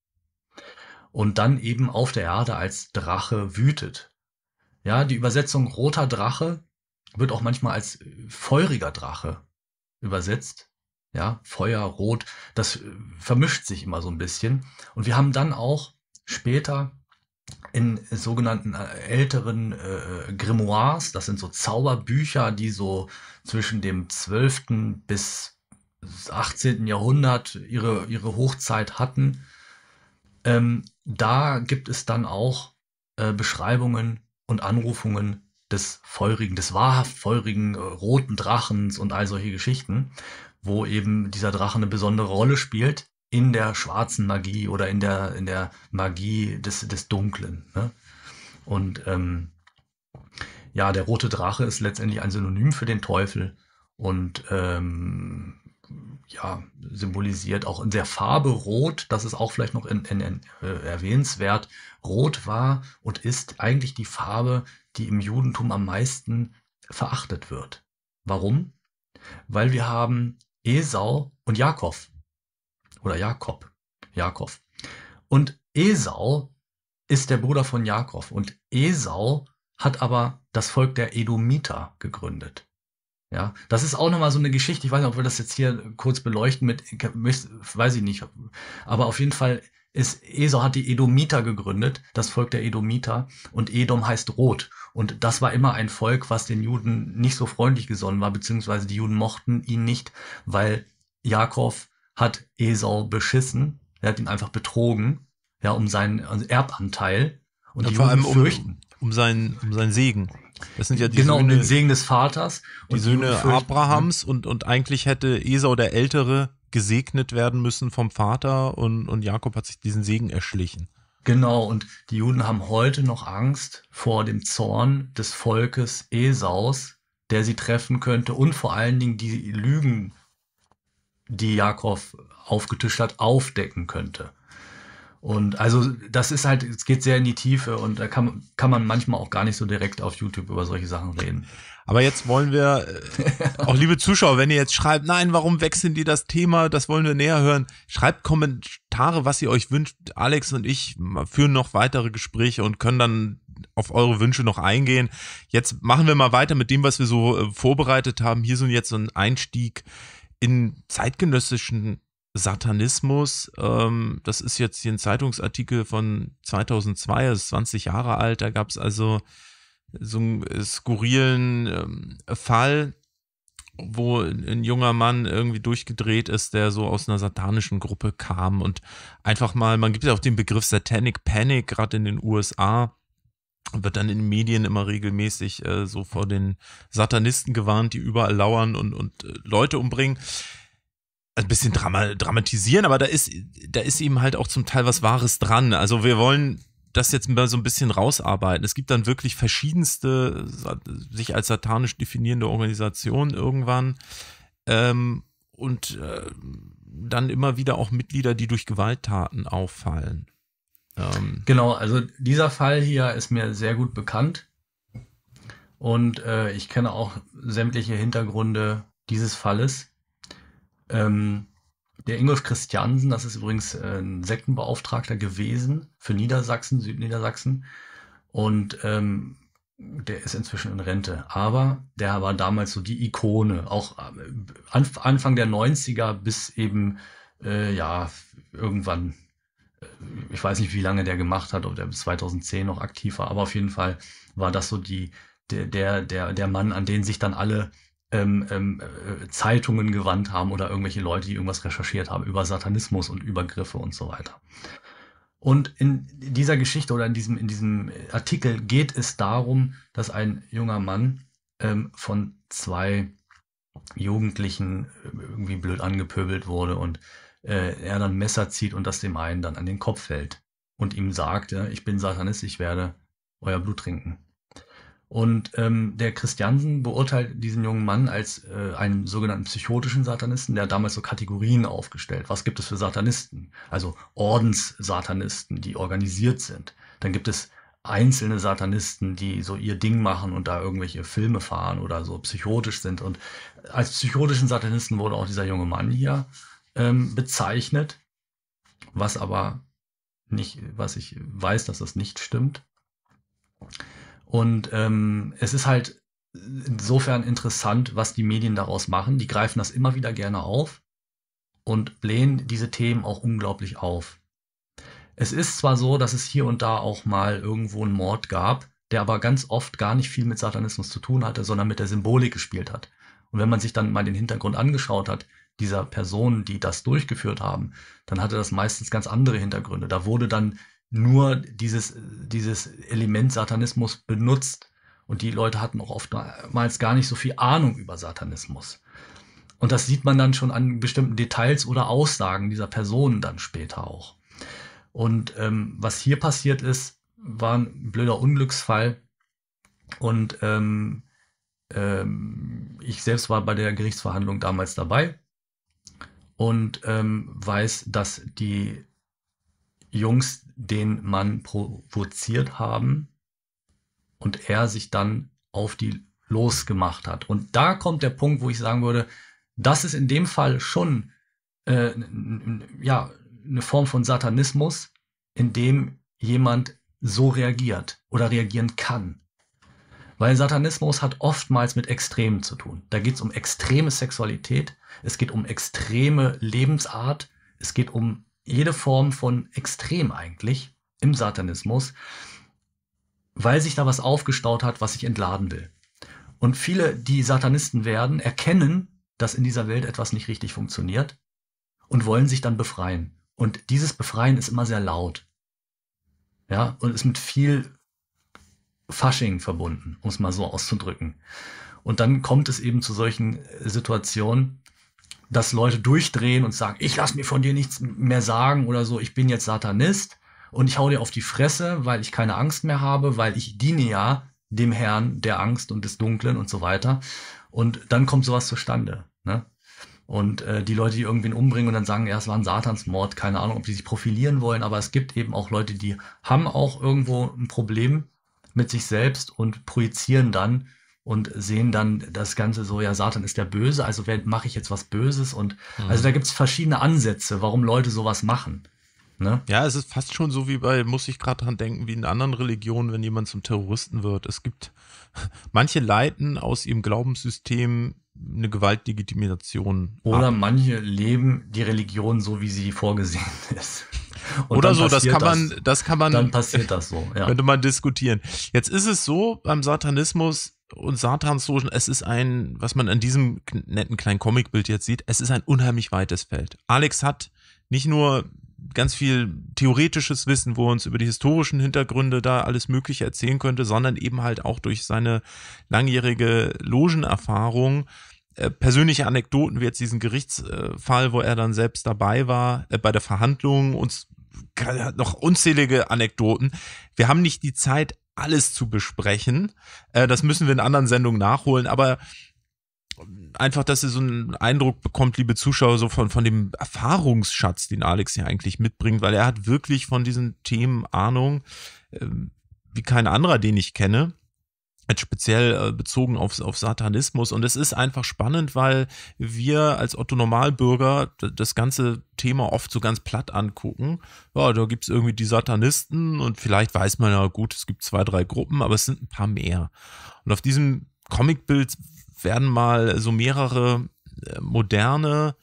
Speaker 2: Und dann eben auf der Erde als Drache wütet. Ja, die Übersetzung roter Drache wird auch manchmal als äh, feuriger Drache übersetzt. Ja, Feuer, Rot, das äh, vermischt sich immer so ein bisschen. Und wir haben dann auch später in sogenannten äh, älteren äh, äh, Grimoires, das sind so Zauberbücher, die so zwischen dem 12. bis 18. Jahrhundert ihre, ihre Hochzeit hatten. Ähm, da gibt es dann auch äh, Beschreibungen und Anrufungen des feurigen, des wahrhaft feurigen äh, roten Drachens und all solche Geschichten, wo eben dieser Drache eine besondere Rolle spielt in der schwarzen Magie oder in der, in der Magie des, des Dunklen. Ne? Und ähm, ja, der rote Drache ist letztendlich ein Synonym für den Teufel und ähm, ja, symbolisiert auch in der Farbe Rot, das ist auch vielleicht noch in, in, in, äh, erwähnenswert. Rot war und ist eigentlich die Farbe, die im Judentum am meisten verachtet wird. Warum? Weil wir haben Esau und Jakob oder Jakob, Jakob. Und Esau ist der Bruder von Jakob und Esau hat aber das Volk der Edomiter gegründet. Ja, das ist auch nochmal so eine Geschichte. Ich weiß nicht, ob wir das jetzt hier kurz beleuchten mit, weiß ich nicht. Aber auf jeden Fall ist, Esau hat die Edomiter gegründet, das Volk der Edomiter. Und Edom heißt Rot. Und das war immer ein Volk, was den Juden nicht so freundlich gesonnen war, beziehungsweise die Juden mochten ihn nicht, weil Jakob hat Esau beschissen. Er hat ihn einfach betrogen, ja, um seinen also Erbanteil. Und ja, die vor allem Um, um, seinen, um seinen Segen. Das sind ja die genau, Söhne, um den Segen des Vaters. die Söhne die ne? Abrahams
Speaker 1: und, und eigentlich hätte Esau der Ältere gesegnet werden müssen vom Vater und, und Jakob hat sich diesen Segen erschlichen. Genau, und
Speaker 2: die Juden haben heute noch Angst vor dem Zorn des Volkes Esaus, der sie treffen könnte und vor allen Dingen die Lügen die Jakov aufgetischt hat, aufdecken könnte. Und also das ist halt, es geht sehr in die Tiefe und da kann, kann man manchmal auch gar nicht so direkt auf YouTube über solche Sachen reden.
Speaker 1: Aber jetzt wollen wir, äh, auch liebe Zuschauer, wenn ihr jetzt schreibt, nein, warum wechseln die das Thema, das wollen wir näher hören, schreibt Kommentare, was ihr euch wünscht. Alex und ich führen noch weitere Gespräche und können dann auf eure Wünsche noch eingehen. Jetzt machen wir mal weiter mit dem, was wir so äh, vorbereitet haben. Hier sind jetzt so ein Einstieg in zeitgenössischen Satanismus, ähm, das ist jetzt hier ein Zeitungsartikel von 2002, das ist 20 Jahre alt, da gab es also so einen skurrilen ähm, Fall, wo ein junger Mann irgendwie durchgedreht ist, der so aus einer satanischen Gruppe kam und einfach mal, man gibt ja auch den Begriff Satanic Panic, gerade in den USA, wird dann in Medien immer regelmäßig äh, so vor den Satanisten gewarnt, die überall lauern und, und äh, Leute umbringen. Ein bisschen drama dramatisieren, aber da ist, da ist eben halt auch zum Teil was Wahres dran. Also wir wollen das jetzt mal so ein bisschen rausarbeiten. Es gibt dann wirklich verschiedenste, sich als satanisch definierende Organisationen irgendwann. Ähm, und äh, dann immer wieder auch Mitglieder, die durch Gewalttaten auffallen. Ähm, genau, also
Speaker 2: dieser Fall hier ist mir sehr gut bekannt. Und äh, ich kenne auch sämtliche Hintergründe dieses Falles. Ähm, der Ingolf Christiansen, das ist übrigens äh, ein Sektenbeauftragter gewesen für Niedersachsen, Südniedersachsen. Und ähm, der ist inzwischen in Rente. Aber der war damals so die Ikone, auch äh, Anfang der 90er bis eben, äh, ja, irgendwann ich weiß nicht, wie lange der gemacht hat, ob der bis 2010 noch aktiv war, aber auf jeden Fall war das so die, der, der, der Mann, an den sich dann alle ähm, ähm, äh, Zeitungen gewandt haben oder irgendwelche Leute, die irgendwas recherchiert haben über Satanismus und Übergriffe und so weiter. Und in dieser Geschichte oder in diesem, in diesem Artikel geht es darum, dass ein junger Mann ähm, von zwei Jugendlichen äh, irgendwie blöd angepöbelt wurde und äh, er dann Messer zieht und das dem einen dann an den Kopf fällt und ihm sagt, ja, ich bin Satanist, ich werde euer Blut trinken. Und ähm, der Christiansen beurteilt diesen jungen Mann als äh, einen sogenannten psychotischen Satanisten, der damals so Kategorien aufgestellt. Was gibt es für Satanisten? Also Ordenssatanisten, die organisiert sind. Dann gibt es einzelne Satanisten, die so ihr Ding machen und da irgendwelche Filme fahren oder so psychotisch sind. Und als psychotischen Satanisten wurde auch dieser junge Mann hier ähm, bezeichnet, was aber nicht, was ich weiß, dass das nicht stimmt. Und ähm, es ist halt insofern interessant, was die Medien daraus machen. Die greifen das immer wieder gerne auf und blähen diese Themen auch unglaublich auf. Es ist zwar so, dass es hier und da auch mal irgendwo einen Mord gab, der aber ganz oft gar nicht viel mit Satanismus zu tun hatte, sondern mit der Symbolik gespielt hat. Und wenn man sich dann mal den Hintergrund angeschaut hat, dieser Personen, die das durchgeführt haben, dann hatte das meistens ganz andere Hintergründe. Da wurde dann nur dieses, dieses Element Satanismus benutzt und die Leute hatten auch oftmals gar nicht so viel Ahnung über Satanismus. Und das sieht man dann schon an bestimmten Details oder Aussagen dieser Personen dann später auch. Und ähm, was hier passiert ist, war ein blöder Unglücksfall. Und ähm, ähm, ich selbst war bei der Gerichtsverhandlung damals dabei und ähm, weiß, dass die Jungs den Mann provoziert haben und er sich dann auf die losgemacht hat. Und da kommt der Punkt, wo ich sagen würde, das ist in dem Fall schon äh, ja, eine Form von Satanismus, in dem jemand so reagiert oder reagieren kann. Weil Satanismus hat oftmals mit Extremen zu tun. Da geht es um extreme Sexualität, es geht um extreme Lebensart. Es geht um jede Form von Extrem eigentlich im Satanismus, weil sich da was aufgestaut hat, was ich entladen will. Und viele, die Satanisten werden, erkennen, dass in dieser Welt etwas nicht richtig funktioniert und wollen sich dann befreien. Und dieses Befreien ist immer sehr laut. Ja, und ist mit viel Fasching verbunden, um es mal so auszudrücken. Und dann kommt es eben zu solchen Situationen, dass Leute durchdrehen und sagen, ich lass mir von dir nichts mehr sagen oder so, ich bin jetzt Satanist und ich hau dir auf die Fresse, weil ich keine Angst mehr habe, weil ich diene ja dem Herrn der Angst und des Dunklen und so weiter. Und dann kommt sowas zustande. Ne? Und äh, die Leute, die irgendwen umbringen und dann sagen, ja, es war ein Satansmord, keine Ahnung, ob die sich profilieren wollen, aber es gibt eben auch Leute, die haben auch irgendwo ein Problem mit sich selbst und projizieren dann und sehen dann das Ganze so, ja, Satan ist der Böse, also mache ich jetzt was Böses und mhm. also da gibt es verschiedene Ansätze, warum Leute sowas machen. Ne? Ja, es ist fast schon so wie bei, muss ich gerade dran denken,
Speaker 1: wie in anderen Religionen, wenn jemand zum Terroristen wird. Es gibt, manche leiten aus ihrem Glaubenssystem eine Gewaltlegitimation. Oder ab. manche leben die Religion so, wie sie vorgesehen ist. Und Oder so, das kann man, das kann man. Dann passiert das so. Ja. Könnte man diskutieren. Jetzt ist es so beim Satanismus, und Satans Logen, es ist ein, was man an diesem netten kleinen Comicbild jetzt sieht, es ist ein unheimlich weites Feld. Alex hat nicht nur ganz viel theoretisches Wissen, wo er uns über die historischen Hintergründe da alles Mögliche erzählen könnte, sondern eben halt auch durch seine langjährige Logenerfahrung äh, persönliche Anekdoten, wie jetzt diesen Gerichtsfall, wo er dann selbst dabei war, äh, bei der Verhandlung, uns noch unzählige Anekdoten. Wir haben nicht die Zeit, alles zu besprechen. Äh, das müssen wir in anderen Sendungen nachholen, aber einfach, dass ihr so einen Eindruck bekommt, liebe Zuschauer, so von, von dem Erfahrungsschatz, den Alex hier eigentlich mitbringt, weil er hat wirklich von diesen Themen Ahnung, äh, wie kein anderer, den ich kenne. Jetzt speziell äh, bezogen auf, auf Satanismus. Und es ist einfach spannend, weil wir als Otto-Normalbürger das ganze Thema oft so ganz platt angucken. Ja, da gibt's irgendwie die Satanisten und vielleicht weiß man ja, gut, es gibt zwei, drei Gruppen, aber es sind ein paar mehr. Und auf diesem Comicbild werden mal so mehrere äh, moderne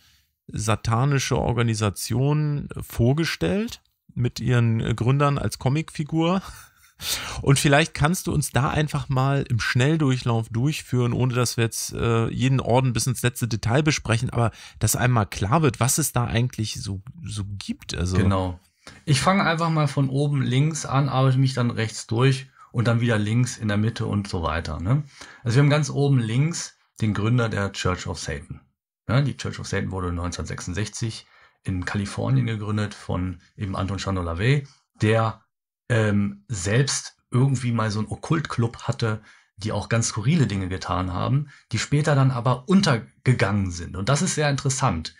Speaker 1: satanische Organisationen äh, vorgestellt mit ihren Gründern als Comicfigur. Und vielleicht kannst du uns da einfach mal im Schnelldurchlauf durchführen, ohne dass wir jetzt äh, jeden Orden bis ins letzte Detail besprechen, aber dass einmal klar wird, was es da
Speaker 2: eigentlich so, so gibt. Also genau. Ich fange einfach mal von oben links an, arbeite mich dann rechts durch und dann wieder links in der Mitte und so weiter. Ne? Also wir haben ganz oben links den Gründer der Church of Satan. Ja, ne? die Church of Satan wurde 1966 in Kalifornien gegründet von eben Anton Chandler der ähm, selbst irgendwie mal so einen Okkultclub hatte, die auch ganz skurrile Dinge getan haben, die später dann aber untergegangen sind. Und das ist sehr interessant,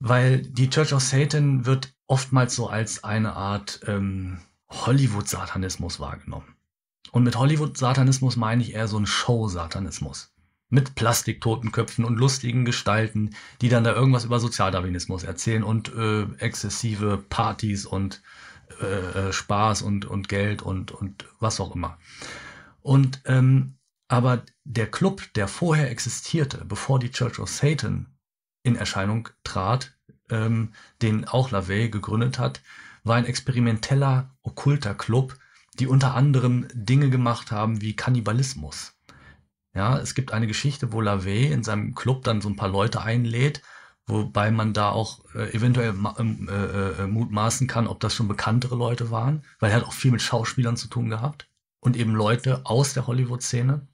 Speaker 2: weil die Church of Satan wird oftmals so als eine Art ähm, Hollywood-Satanismus wahrgenommen. Und mit Hollywood-Satanismus meine ich eher so einen Show-Satanismus. Mit Plastiktotenköpfen und lustigen Gestalten, die dann da irgendwas über Sozialdarwinismus erzählen und äh, exzessive Partys und äh, äh, Spaß und, und Geld und, und was auch immer. Und ähm, aber der Club, der vorher existierte, bevor die Church of Satan in Erscheinung trat, ähm, den auch LaVey gegründet hat, war ein experimenteller, okkulter Club, die unter anderem Dinge gemacht haben wie Kannibalismus. Ja, es gibt eine Geschichte, wo LaVey in seinem Club dann so ein paar Leute einlädt Wobei man da auch äh, eventuell ähm, äh, äh, mutmaßen kann, ob das schon bekanntere Leute waren, weil er hat auch viel mit Schauspielern zu tun gehabt und eben Leute aus der Hollywood-Szene.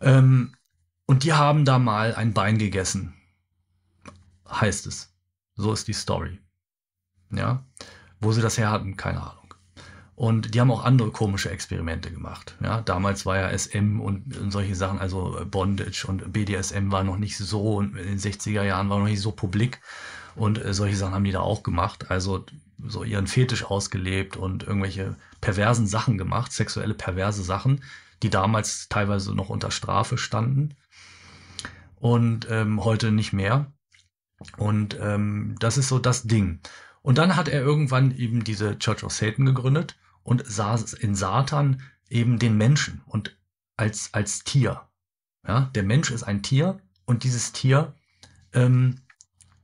Speaker 2: Ähm, und die haben da mal ein Bein gegessen, heißt es. So ist die Story. Ja, wo sie das her hatten, keine Ahnung. Und die haben auch andere komische Experimente gemacht. Ja, damals war ja SM und, solche Sachen, also äh, Bondage und BDSM war noch nicht so, in den 60er Jahren war noch nicht so publik. Und äh, solche Sachen haben die da auch gemacht. Also so ihren Fetisch ausgelebt und irgendwelche perversen Sachen gemacht, sexuelle perverse Sachen, die damals teilweise noch unter Strafe standen und ähm, heute nicht mehr. Und ähm, das ist so das Ding. Und dann hat er irgendwann eben diese Church of Satan gegründet und sah in Satan eben den Menschen und als, als Tier. Ja, der Mensch ist ein Tier und dieses Tier ähm,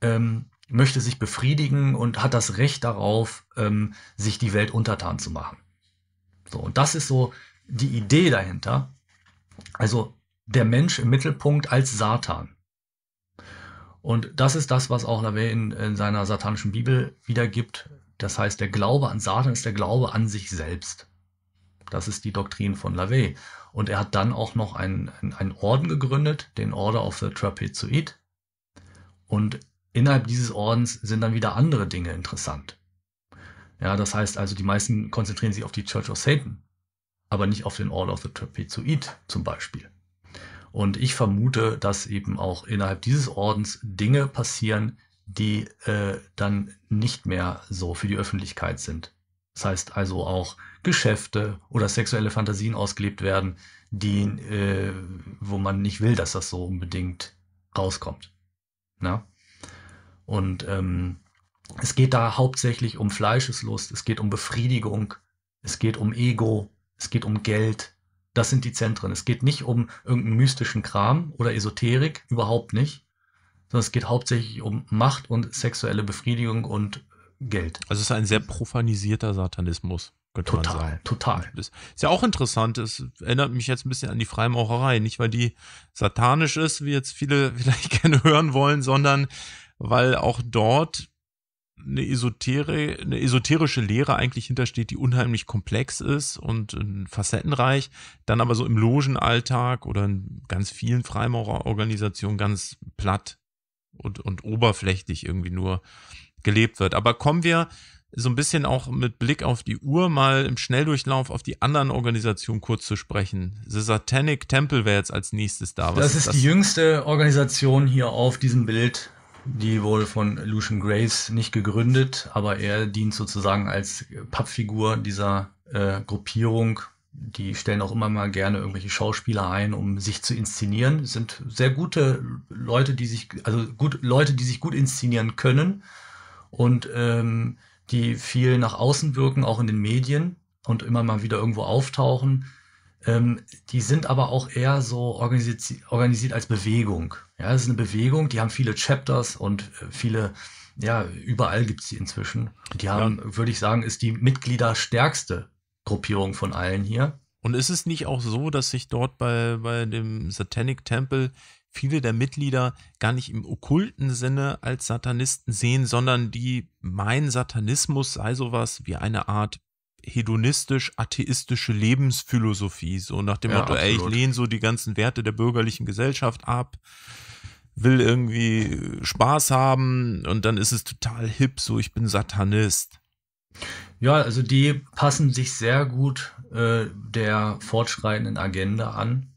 Speaker 2: ähm, möchte sich befriedigen und hat das Recht darauf, ähm, sich die Welt untertan zu machen. So, und das ist so die Idee dahinter. Also der Mensch im Mittelpunkt als Satan. Und das ist das, was auch Lavey in, in seiner satanischen Bibel wiedergibt, das heißt, der Glaube an Satan ist der Glaube an sich selbst. Das ist die Doktrin von Lavey. Und er hat dann auch noch einen, einen Orden gegründet, den Order of the Trapezoid. Und innerhalb dieses Ordens sind dann wieder andere Dinge interessant. Ja, das heißt also, die meisten konzentrieren sich auf die Church of Satan, aber nicht auf den Order of the Trapezoid zum Beispiel. Und ich vermute, dass eben auch innerhalb dieses Ordens Dinge passieren, die äh, dann nicht mehr so für die Öffentlichkeit sind. Das heißt also auch Geschäfte oder sexuelle Fantasien ausgelebt werden, die, äh, wo man nicht will, dass das so unbedingt rauskommt. Na? Und ähm, es geht da hauptsächlich um Fleischeslust, es geht um Befriedigung, es geht um Ego, es geht um Geld. Das sind die Zentren. Es geht nicht um irgendeinen mystischen Kram oder Esoterik, überhaupt nicht sondern es geht hauptsächlich um Macht und sexuelle Befriedigung und Geld. Also es ist ein sehr profanisierter Satanismus.
Speaker 1: Total, total. Das ist ja auch interessant. Es erinnert mich jetzt ein bisschen an die Freimaurerei. Nicht, weil die satanisch ist, wie jetzt viele vielleicht gerne hören wollen, sondern weil auch dort eine, esotere, eine esoterische Lehre eigentlich hintersteht, die unheimlich komplex ist und äh, facettenreich, dann aber so im Logenalltag oder in ganz vielen Freimaurerorganisationen ganz platt und, und oberflächlich irgendwie nur gelebt wird. Aber kommen wir so ein bisschen auch mit Blick auf die Uhr mal im Schnelldurchlauf auf die anderen Organisationen kurz zu sprechen. The Satanic Temple wäre jetzt als nächstes da. Was das ist, das? die
Speaker 2: jüngste Organisation hier auf diesem Bild, die wohl von Lucian Grace nicht gegründet, aber er dient sozusagen als Pappfigur dieser äh, Gruppierung die stellen auch immer mal gerne irgendwelche Schauspieler ein, um sich zu inszenieren. Es sind sehr gute Leute, die sich, also gut, Leute, die sich gut inszenieren können und ähm, die viel nach außen wirken, auch in den Medien und immer mal wieder irgendwo auftauchen. Ähm, die sind aber auch eher so organisiert, organisiert als Bewegung. Ja, es ist eine Bewegung, die haben viele Chapters und äh, viele, ja, überall gibt es sie inzwischen. Die haben, ja. würde ich sagen, ist die Mitgliederstärkste Gruppierung von allen hier. Und ist es nicht auch so, dass sich dort bei, bei
Speaker 1: dem Satanic Temple viele der Mitglieder gar nicht im okkulten Sinne als Satanisten sehen, sondern die meinen, Satanismus sei sowas wie eine Art hedonistisch-atheistische Lebensphilosophie. So nach dem ja, Motto, ey, ich lehne so die ganzen Werte der bürgerlichen Gesellschaft ab, will irgendwie Spaß haben
Speaker 2: und dann ist es total hip, so ich bin Satanist. Ja, also die passen sich sehr gut äh, der fortschreitenden Agenda an.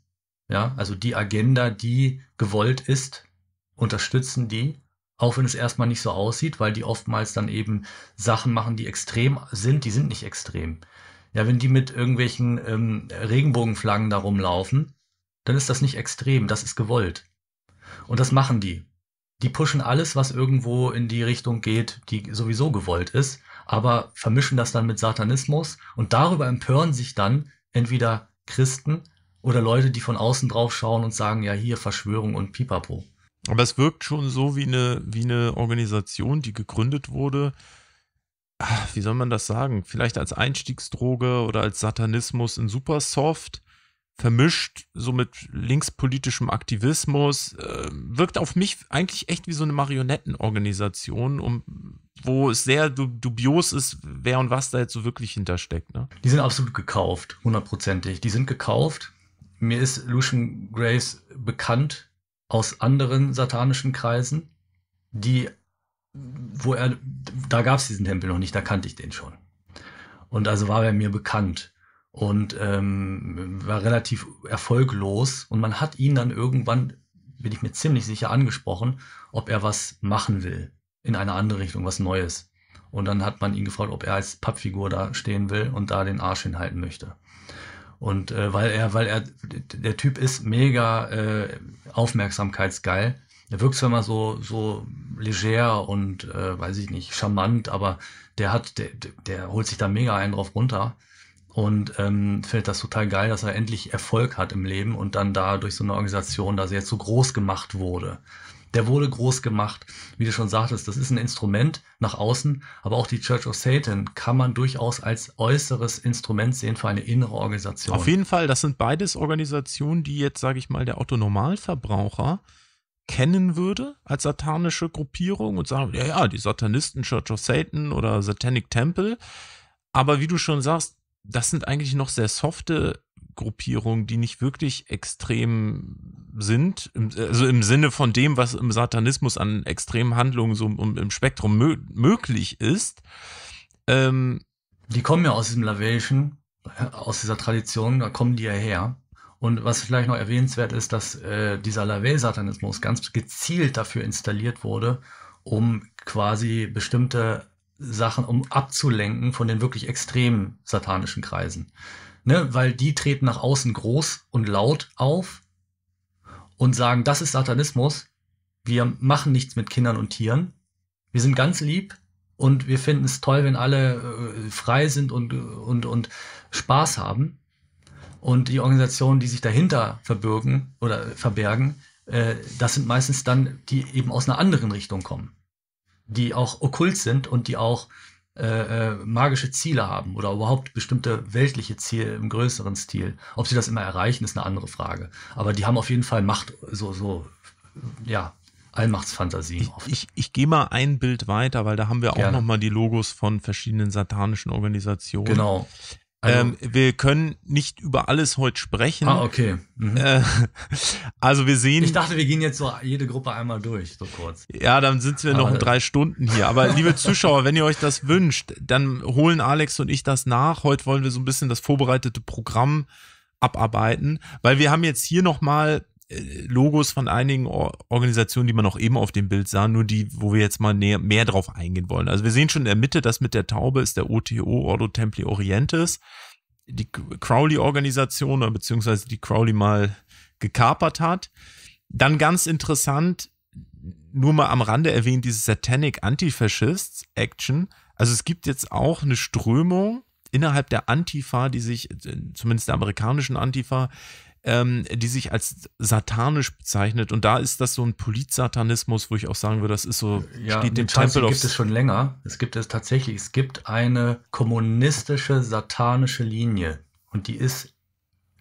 Speaker 2: Ja, also die Agenda, die gewollt ist, unterstützen die, auch wenn es erstmal nicht so aussieht, weil die oftmals dann eben Sachen machen, die extrem sind, die sind nicht extrem. Ja, wenn die mit irgendwelchen ähm, Regenbogenflaggen da rumlaufen, dann ist das nicht extrem, das ist gewollt. Und das machen die. Die pushen alles, was irgendwo in die Richtung geht, die sowieso gewollt ist aber vermischen das dann mit Satanismus und darüber empören sich dann entweder Christen oder Leute, die von außen drauf schauen und sagen, ja, hier Verschwörung und Pipapo. Aber es wirkt schon so wie eine, wie eine
Speaker 1: Organisation, die gegründet wurde, ah, wie soll man das sagen, vielleicht als Einstiegsdroge oder als Satanismus in Supersoft vermischt, so mit linkspolitischem Aktivismus, äh, wirkt auf mich eigentlich echt wie so eine Marionettenorganisation, um, wo es sehr dubios ist, wer und was da jetzt so wirklich
Speaker 2: hintersteckt. Ne? Die sind absolut gekauft, hundertprozentig. Die sind gekauft. Mir ist Lucian Graves bekannt aus anderen satanischen Kreisen, die, wo er, da gab es diesen Tempel noch nicht, da kannte ich den schon. Und also war er mir bekannt und ähm, war relativ erfolglos. Und man hat ihn dann irgendwann, bin ich mir ziemlich sicher, angesprochen, ob er was machen will in eine andere Richtung, was Neues. Und dann hat man ihn gefragt, ob er als Pappfigur da stehen will und da den Arsch hinhalten möchte. Und äh, weil er, weil er, der Typ ist mega äh, aufmerksamkeitsgeil. Er wirkt zwar immer so, so leger und, äh, weiß ich nicht, charmant, aber der hat, der, der holt sich da mega einen drauf runter und ähm, findet das total geil, dass er endlich Erfolg hat im Leben und dann da durch so eine Organisation, dass er jetzt so groß gemacht wurde. Der wurde groß gemacht, wie du schon sagtest, das ist ein Instrument nach außen, aber auch die Church of Satan kann man durchaus als äußeres Instrument sehen für eine innere Organisation. Auf
Speaker 1: jeden Fall, das sind beides Organisationen, die jetzt, sage ich mal, der Autonormalverbraucher kennen würde als satanische Gruppierung und sagen, ja, ja, die Satanisten Church of Satan oder Satanic Temple. Aber wie du schon sagst, das sind eigentlich noch sehr softe Gruppierungen, die nicht wirklich extrem sind, also im Sinne von dem, was im Satanismus an extremen Handlungen
Speaker 2: so im Spektrum mö möglich ist. Ähm, die kommen ja aus diesem Lavation, aus dieser Tradition, da kommen die ja her. Und was vielleicht noch erwähnenswert ist, dass äh, dieser Lavey-Satanismus ganz gezielt dafür installiert wurde, um quasi bestimmte Sachen, um abzulenken von den wirklich extremen satanischen Kreisen. Ne? Weil die treten nach außen groß und laut auf und sagen, das ist Satanismus, wir machen nichts mit Kindern und Tieren, wir sind ganz lieb und wir finden es toll, wenn alle äh, frei sind und, und, und Spaß haben. Und die Organisationen, die sich dahinter verbürgen oder verbergen, äh, das sind meistens dann, die eben aus einer anderen Richtung kommen die auch okkult sind und die auch äh, äh, magische Ziele haben oder überhaupt bestimmte weltliche Ziele im größeren Stil. Ob sie das immer erreichen, ist eine andere Frage. Aber die haben auf jeden Fall Macht, so, so, ja, Allmachtsfantasien. Ich, ich, ich gehe
Speaker 1: mal ein Bild weiter, weil da haben wir auch nochmal die Logos von verschiedenen satanischen Organisationen. Genau. Also ähm, wir können nicht über alles heute sprechen. Ah, okay. Mhm. Äh, also wir sehen. Ich dachte,
Speaker 2: wir gehen jetzt so jede Gruppe einmal durch, so kurz. Ja, dann sind wir noch in drei Stunden hier. Aber liebe Zuschauer,
Speaker 1: wenn ihr euch das wünscht, dann holen Alex und ich das nach. Heute wollen wir so ein bisschen das vorbereitete Programm abarbeiten, weil wir haben jetzt hier nochmal Logos von einigen Organisationen, die man auch eben auf dem Bild sah, nur die, wo wir jetzt mal näher, mehr drauf eingehen wollen. Also wir sehen schon in der Mitte, das mit der Taube ist der OTO, Ordo Templi Orientis, die Crowley-Organisation, beziehungsweise die Crowley mal gekapert hat. Dann ganz interessant, nur mal am Rande erwähnt, dieses Satanic Antifascists Action. Also es gibt jetzt auch eine Strömung innerhalb der Antifa, die sich, äh, zumindest der amerikanischen Antifa, ähm, die sich als satanisch bezeichnet. Und da ist das so ein Politsatanismus, wo ich auch sagen würde, das ist so, äh, ja, steht dem Tempel gibt es
Speaker 2: schon länger. Es gibt es tatsächlich. Es gibt eine kommunistische satanische Linie. Und die ist,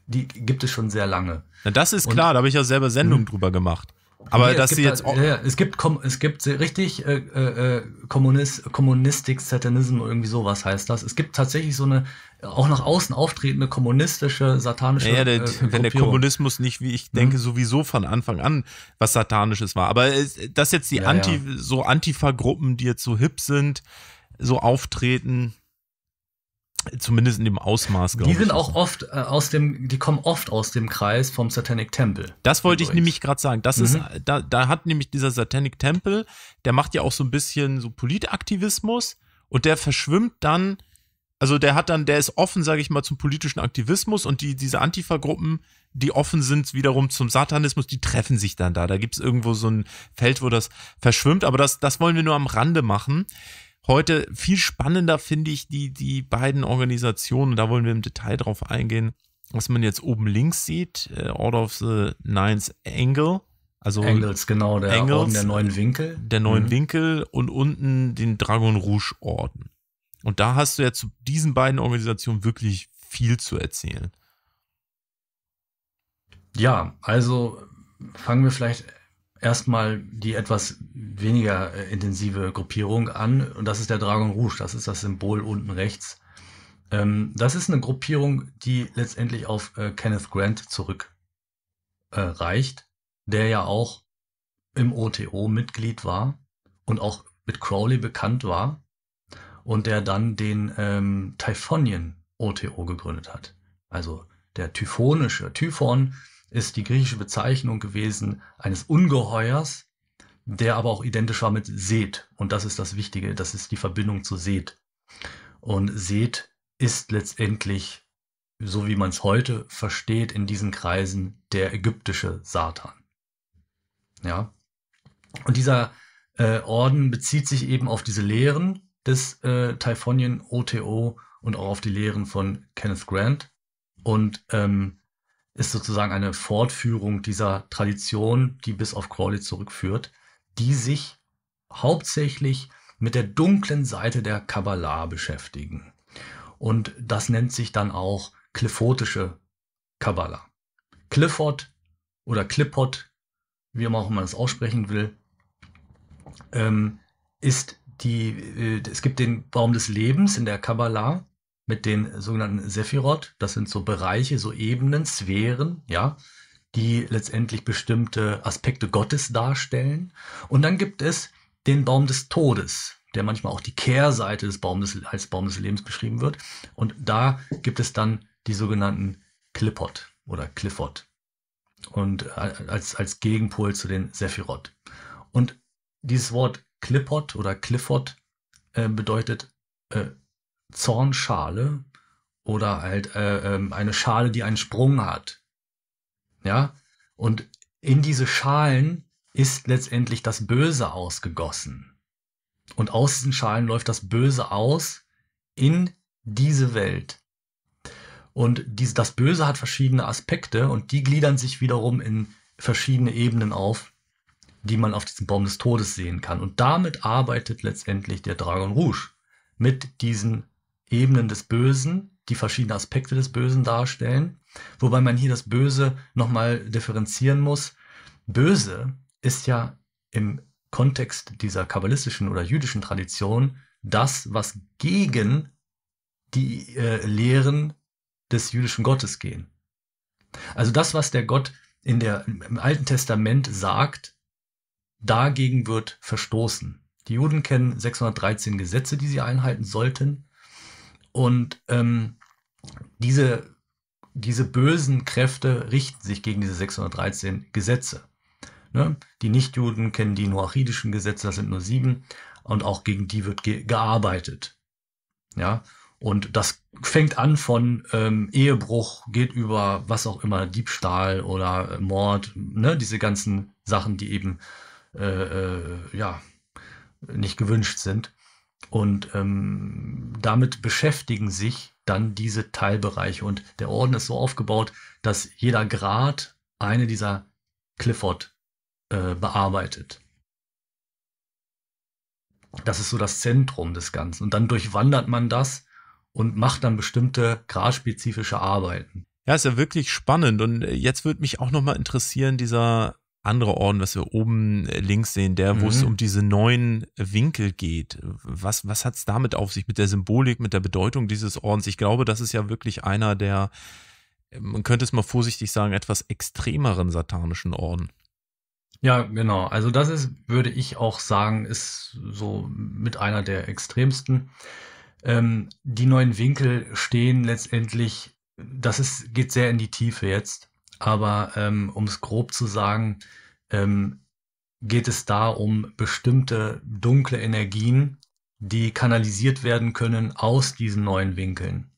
Speaker 2: die gibt es schon sehr lange. Na, das ist und, klar, da habe ich ja selber Sendungen mhm. drüber gemacht. Aber nee, dass sie jetzt. auch. ja, es gibt, es gibt richtig äh, äh, äh Kommunist, Kommunistik, Satanism, irgendwie sowas heißt das. Es gibt tatsächlich so eine auch nach außen auftretende kommunistische, satanische ja, der, äh, Wenn der Kommunismus nicht, wie ich
Speaker 1: denke, mhm. sowieso von Anfang an was Satanisches war. Aber dass jetzt die ja, Anti, ja. so Antifa-Gruppen, die jetzt so hip sind, so auftreten, Zumindest in dem Ausmaß, glaube ich. Die sind auch
Speaker 2: oft äh, aus dem, die kommen oft aus dem Kreis vom Satanic Temple. Das wollte ich nämlich
Speaker 1: gerade sagen. Das mhm. ist, da, da hat nämlich dieser Satanic Temple, der macht ja auch so ein bisschen so Politaktivismus und der verschwimmt dann also der hat dann, der ist offen, sage ich mal, zum politischen Aktivismus und die, diese Antifa-Gruppen, die offen sind wiederum zum Satanismus, die treffen sich dann da. Da gibt's irgendwo so ein Feld, wo das verschwimmt, aber das, das wollen wir nur am Rande machen. Heute viel spannender finde ich die, die beiden Organisationen, da wollen wir im Detail drauf eingehen, was man jetzt oben links sieht, äh, Order of the Ninth Angle. Also Engels, genau, der Engels, Orden der neuen Winkel. Der neuen mhm. Winkel und unten den Dragon Rouge Orden. Und da hast du ja zu diesen beiden Organisationen wirklich viel zu erzählen.
Speaker 2: Ja, also fangen wir vielleicht erstmal die etwas weniger äh, intensive Gruppierung an. Und das ist der Dragon Rouge. Das ist das Symbol unten rechts. Ähm, das ist eine Gruppierung, die letztendlich auf äh, Kenneth Grant zurückreicht, äh, der ja auch im OTO Mitglied war und auch mit Crowley bekannt war und der dann den ähm, Typhonien OTO gegründet hat. Also der typhonische Typhon ist die griechische Bezeichnung gewesen eines Ungeheuers, der aber auch identisch war mit Seth. Und das ist das Wichtige, das ist die Verbindung zu Seth. Und Seth ist letztendlich, so wie man es heute versteht, in diesen Kreisen der ägyptische Satan. Ja. Und dieser äh, Orden bezieht sich eben auf diese Lehren des äh, Typhonian OTO und auch auf die Lehren von Kenneth Grant und ähm, ist sozusagen eine Fortführung dieser Tradition, die bis auf Crawley zurückführt, die sich hauptsächlich mit der dunklen Seite der Kabbalah beschäftigen. Und das nennt sich dann auch cliffotische Kabbalah. Clifford oder Clippot, wie man auch immer das aussprechen will, ähm, ist die, äh, es gibt den Baum des Lebens in der Kabbalah mit den sogenannten Sephirot. Das sind so Bereiche, so Ebenen, Sphären, ja, die letztendlich bestimmte Aspekte Gottes darstellen. Und dann gibt es den Baum des Todes, der manchmal auch die Kehrseite des Baumes, als Baum des Lebens beschrieben wird. Und da gibt es dann die sogenannten Clippot oder Cliffot. Und äh, als, als Gegenpol zu den Sephirot. Und dieses Wort Clippot oder Clifford äh, bedeutet äh, Zornschale oder halt äh, äh, eine Schale, die einen Sprung hat. Ja, und in diese Schalen ist letztendlich das Böse ausgegossen. Und aus diesen Schalen läuft das Böse aus in diese Welt. Und dies, das Böse hat verschiedene Aspekte und die gliedern sich wiederum in verschiedene Ebenen auf die man auf diesem Baum des Todes sehen kann. Und damit arbeitet letztendlich der Dragon Rouge mit diesen Ebenen des Bösen, die verschiedene Aspekte des Bösen darstellen, wobei man hier das Böse nochmal differenzieren muss. Böse ist ja im Kontext dieser kabbalistischen oder jüdischen Tradition das, was gegen die äh, Lehren des jüdischen Gottes gehen. Also das, was der Gott in der, im Alten Testament sagt, Dagegen wird verstoßen. Die Juden kennen 613 Gesetze, die sie einhalten sollten. Und ähm, diese, diese bösen Kräfte richten sich gegen diese 613 Gesetze. Ne? Die Nichtjuden kennen die noachidischen Gesetze, das sind nur sieben. Und auch gegen die wird ge gearbeitet. Ja, und das fängt an von ähm, Ehebruch, geht über was auch immer, Diebstahl oder Mord, ne, diese ganzen Sachen, die eben äh, äh, ja, nicht gewünscht sind. Und ähm, damit beschäftigen sich dann diese Teilbereiche. Und der Orden ist so aufgebaut, dass jeder Grad eine dieser Clifford äh, bearbeitet. Das ist so das Zentrum des Ganzen. Und dann durchwandert man das und macht dann bestimmte gradspezifische Arbeiten. Ja, ist ja wirklich spannend. Und jetzt würde mich auch nochmal
Speaker 1: interessieren, dieser andere Orden, was wir oben äh, links sehen, der, wo mhm. es um diese neuen Winkel geht. Was, was hat es damit auf sich, mit der Symbolik, mit der Bedeutung dieses Ordens? Ich glaube, das ist ja wirklich einer der, äh, man könnte es mal vorsichtig sagen, etwas extremeren satanischen Orden.
Speaker 2: Ja, genau. Also das ist, würde ich auch sagen, ist so mit einer der extremsten. Ähm, die neuen Winkel stehen letztendlich, das ist, geht sehr in die Tiefe jetzt. Aber ähm, um es grob zu sagen, ähm, geht es da um bestimmte dunkle Energien, die kanalisiert werden können aus diesen neuen Winkeln.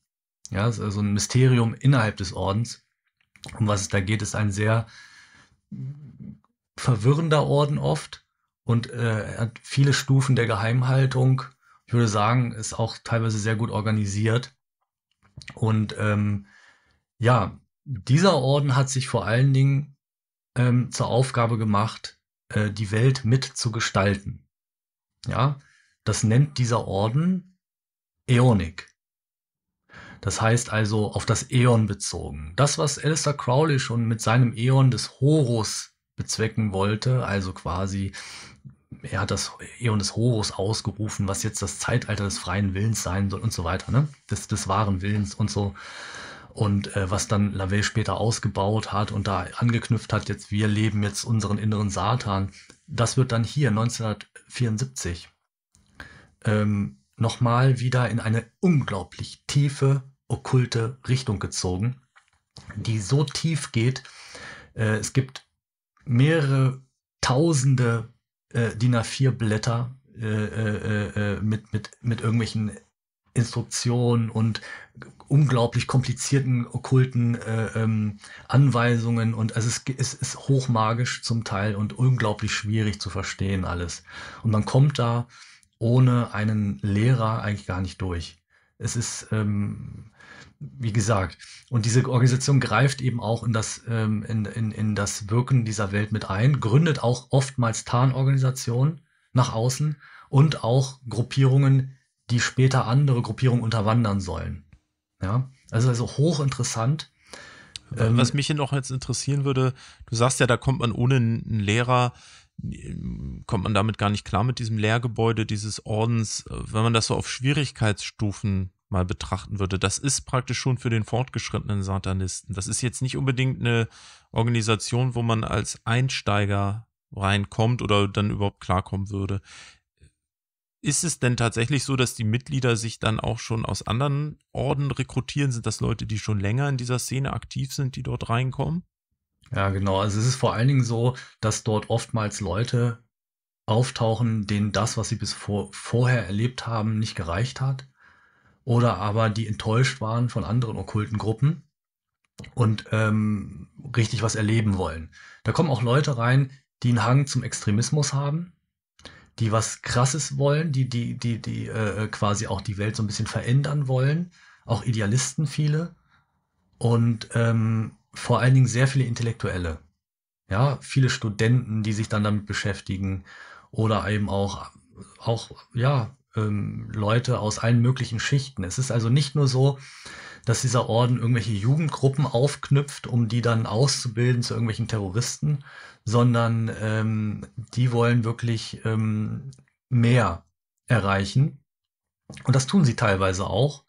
Speaker 2: Ja, es ist also ein Mysterium innerhalb des Ordens. Um was es da geht, ist ein sehr verwirrender Orden oft und äh, hat viele Stufen der Geheimhaltung. Ich würde sagen, ist auch teilweise sehr gut organisiert. Und ähm, ja, dieser Orden hat sich vor allen Dingen ähm, zur Aufgabe gemacht, äh, die Welt mitzugestalten. Ja, das nennt dieser Orden Äonik. Das heißt also auf das Äon bezogen. Das, was Alistair Crowley schon mit seinem Äon des Horus bezwecken wollte, also quasi, er hat das Äon des Horus ausgerufen, was jetzt das Zeitalter des freien Willens sein soll und so weiter, ne? Des, des wahren Willens und so und äh, was dann Lavelle später ausgebaut hat und da angeknüpft hat, jetzt wir leben jetzt unseren inneren Satan, das wird dann hier 1974 ähm, nochmal wieder in eine unglaublich tiefe, okkulte Richtung gezogen, die so tief geht. Äh, es gibt mehrere tausende äh, DIN A4-Blätter äh, äh, äh, mit, mit, mit irgendwelchen Instruktionen und unglaublich komplizierten okkulten äh, ähm, Anweisungen und also es, es ist hochmagisch zum Teil und unglaublich schwierig zu verstehen alles. Und man kommt da ohne einen Lehrer eigentlich gar nicht durch. Es ist, ähm, wie gesagt, und diese Organisation greift eben auch in das, ähm, in, in, in das Wirken dieser Welt mit ein, gründet auch oftmals Tarnorganisationen nach außen und auch Gruppierungen, die später andere Gruppierungen unterwandern sollen. Ja, also, also hochinteressant. Ähm, Was mich hier noch jetzt interessieren würde, du sagst
Speaker 1: ja, da kommt man ohne einen Lehrer, äh, kommt man damit gar nicht klar mit diesem Lehrgebäude dieses Ordens, wenn man das so auf Schwierigkeitsstufen mal betrachten würde. Das ist praktisch schon für den fortgeschrittenen Satanisten. Das ist jetzt nicht unbedingt eine Organisation, wo man als Einsteiger reinkommt oder dann überhaupt klarkommen würde. Ist es denn tatsächlich so, dass die Mitglieder sich dann auch schon aus anderen Orden rekrutieren?
Speaker 2: Sind das Leute, die schon länger in dieser Szene aktiv sind, die dort reinkommen? Ja, genau. Also es ist vor allen Dingen so, dass dort oftmals Leute auftauchen, denen das, was sie bis vor, vorher erlebt haben, nicht gereicht hat. Oder aber die enttäuscht waren von anderen okkulten Gruppen und ähm, richtig was erleben wollen. Da kommen auch Leute rein, die einen Hang zum Extremismus haben, die was Krasses wollen, die, die, die, die äh, äh, quasi auch die Welt so ein bisschen verändern wollen, auch Idealisten viele und ähm, vor allen Dingen sehr viele Intellektuelle. Ja, viele Studenten, die sich dann damit beschäftigen oder eben auch, auch ja, ähm, Leute aus allen möglichen Schichten. Es ist also nicht nur so, dass dieser Orden irgendwelche Jugendgruppen aufknüpft, um die dann auszubilden zu irgendwelchen Terroristen, sondern ähm, die wollen wirklich ähm, mehr erreichen. Und das tun sie teilweise auch,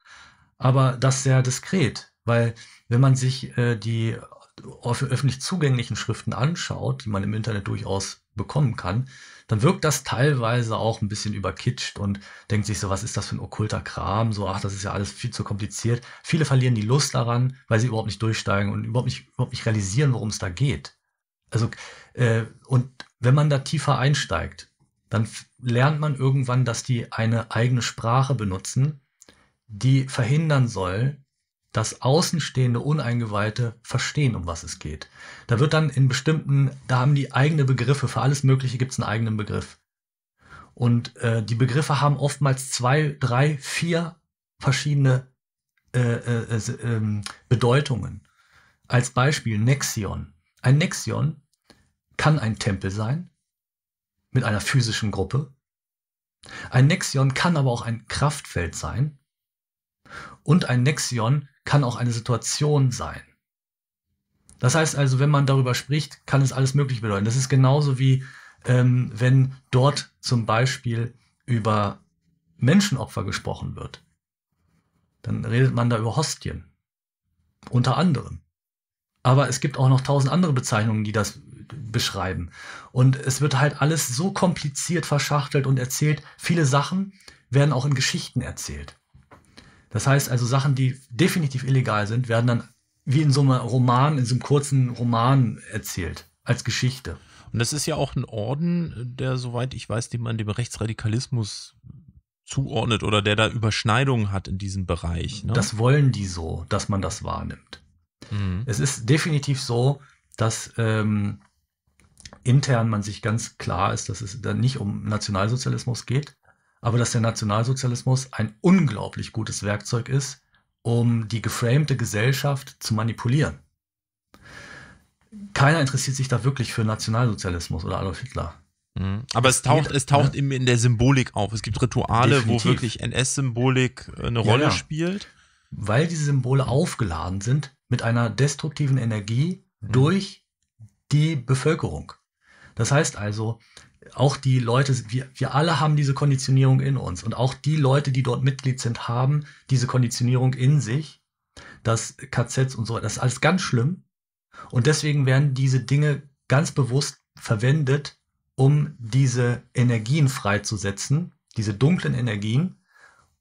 Speaker 2: aber das sehr diskret, weil wenn man sich äh, die öffentlich zugänglichen Schriften anschaut, die man im Internet durchaus bekommen kann, dann wirkt das teilweise auch ein bisschen überkitscht und denkt sich so, was ist das für ein okkulter Kram? So, ach, das ist ja alles viel zu kompliziert. Viele verlieren die Lust daran, weil sie überhaupt nicht durchsteigen und überhaupt nicht, überhaupt nicht realisieren, worum es da geht. Also, äh, und wenn man da tiefer einsteigt, dann lernt man irgendwann, dass die eine eigene Sprache benutzen, die verhindern soll, dass außenstehende Uneingeweihte verstehen, um was es geht. Da wird dann in bestimmten, da haben die eigene Begriffe, für alles Mögliche gibt es einen eigenen Begriff. Und äh, die Begriffe haben oftmals zwei, drei, vier verschiedene äh, äh, äh, Bedeutungen. Als Beispiel Nexion. Ein Nexion kann ein Tempel sein mit einer physischen Gruppe. Ein Nexion kann aber auch ein Kraftfeld sein. Und ein Nexion kann auch eine Situation sein. Das heißt also, wenn man darüber spricht, kann es alles möglich bedeuten. Das ist genauso wie ähm, wenn dort zum Beispiel über Menschenopfer gesprochen wird. Dann redet man da über Hostien. Unter anderem. Aber es gibt auch noch tausend andere Bezeichnungen, die das beschreiben. Und es wird halt alles so kompliziert verschachtelt und erzählt. Viele Sachen werden auch in Geschichten erzählt. Das heißt also, Sachen, die definitiv illegal sind, werden dann wie in so einem Roman, in so einem kurzen Roman erzählt, als Geschichte. Und das ist ja auch ein Orden, der, soweit ich weiß, dem man dem Rechtsradikalismus
Speaker 1: zuordnet oder der da Überschneidungen hat in diesem Bereich. Ne? Das wollen die
Speaker 2: so, dass man das wahrnimmt. Mhm. Es ist definitiv so, dass ähm, intern man sich ganz klar ist, dass es da nicht um Nationalsozialismus geht, aber dass der Nationalsozialismus ein unglaublich gutes Werkzeug ist, um die geframte Gesellschaft zu manipulieren. Keiner interessiert sich da wirklich für Nationalsozialismus oder Adolf Hitler. Mhm. Aber es taucht, es taucht eben ne? in der Symbolik auf. Es gibt Rituale, Definitiv. wo wirklich
Speaker 1: NS-Symbolik äh, eine Rolle ja, ja. spielt.
Speaker 2: Weil diese Symbole aufgeladen sind mit einer destruktiven Energie mhm. durch die Bevölkerung. Das heißt also, auch die Leute, wir, wir alle haben diese Konditionierung in uns und auch die Leute, die dort Mitglied sind, haben diese Konditionierung in sich. Das KZs und so, das ist alles ganz schlimm. Und deswegen werden diese Dinge ganz bewusst verwendet, um diese Energien freizusetzen, diese dunklen Energien,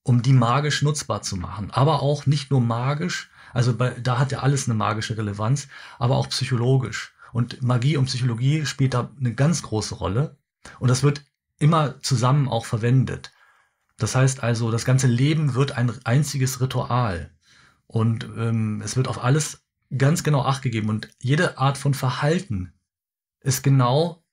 Speaker 2: um die magisch nutzbar zu machen. Aber auch nicht nur magisch, also bei, da hat ja alles eine magische Relevanz, aber auch psychologisch. Und Magie und Psychologie spielt da eine ganz große Rolle. Und das wird immer zusammen auch verwendet. Das heißt also, das ganze Leben wird ein einziges Ritual. Und ähm, es wird auf alles ganz genau acht gegeben. Und jede Art von Verhalten ist genau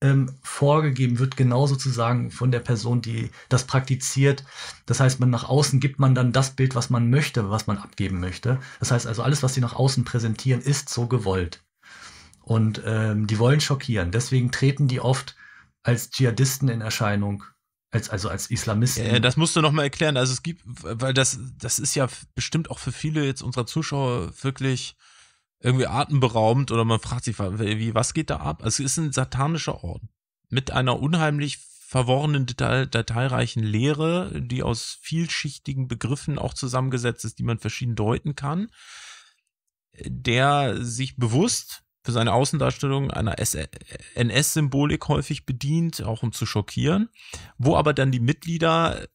Speaker 2: ähm, vorgegeben, wird genau sozusagen von der Person, die das praktiziert. Das heißt, man nach außen gibt man dann das Bild, was man möchte, was man abgeben möchte. Das heißt also, alles, was sie nach außen präsentieren, ist so gewollt. Und ähm, die wollen schockieren. Deswegen treten die oft als Dschihadisten in Erscheinung als, also als Islamisten. Ja,
Speaker 1: das musst du nochmal erklären. Also es gibt, weil das, das ist ja bestimmt auch für viele jetzt unserer Zuschauer wirklich irgendwie atemberaubend oder man fragt sich, wie, was geht da ab? Also es ist ein satanischer Orden mit einer unheimlich verworrenen, detail, detailreichen Lehre, die aus vielschichtigen Begriffen auch zusammengesetzt ist, die man verschieden deuten kann, der sich bewusst für seine Außendarstellung einer NS-Symbolik häufig bedient, auch um zu schockieren, wo aber dann die Mitglieder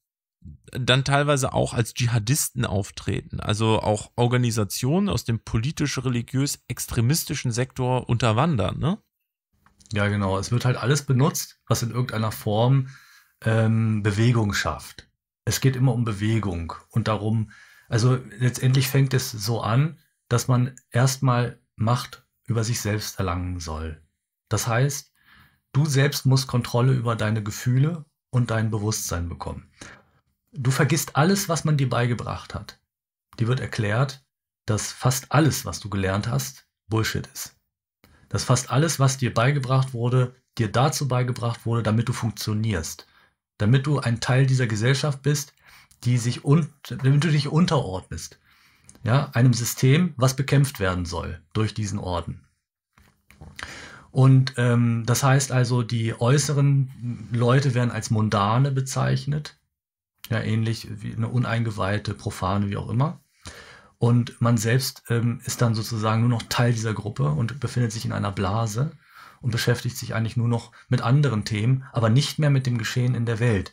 Speaker 1: dann teilweise auch als Dschihadisten auftreten, also auch Organisationen aus dem politisch-religiös-extremistischen Sektor unterwandern, ne?
Speaker 2: Ja, genau. Es wird halt alles benutzt, was in irgendeiner Form ähm, Bewegung schafft. Es geht immer um Bewegung und darum, also letztendlich fängt es so an, dass man erstmal Macht über sich selbst erlangen soll. Das heißt, du selbst musst Kontrolle über deine Gefühle und dein Bewusstsein bekommen. Du vergisst alles, was man dir beigebracht hat. Dir wird erklärt, dass fast alles, was du gelernt hast, Bullshit ist. Dass fast alles, was dir beigebracht wurde, dir dazu beigebracht wurde, damit du funktionierst. Damit du ein Teil dieser Gesellschaft bist, die sich und damit du dich unterordnest ja, einem System, was bekämpft werden soll durch diesen Orden. Und ähm, das heißt also, die äußeren Leute werden als Mondane bezeichnet, ja, ähnlich wie eine uneingeweihte, profane, wie auch immer. Und man selbst ähm, ist dann sozusagen nur noch Teil dieser Gruppe und befindet sich in einer Blase und beschäftigt sich eigentlich nur noch mit anderen Themen, aber nicht mehr mit dem Geschehen in der Welt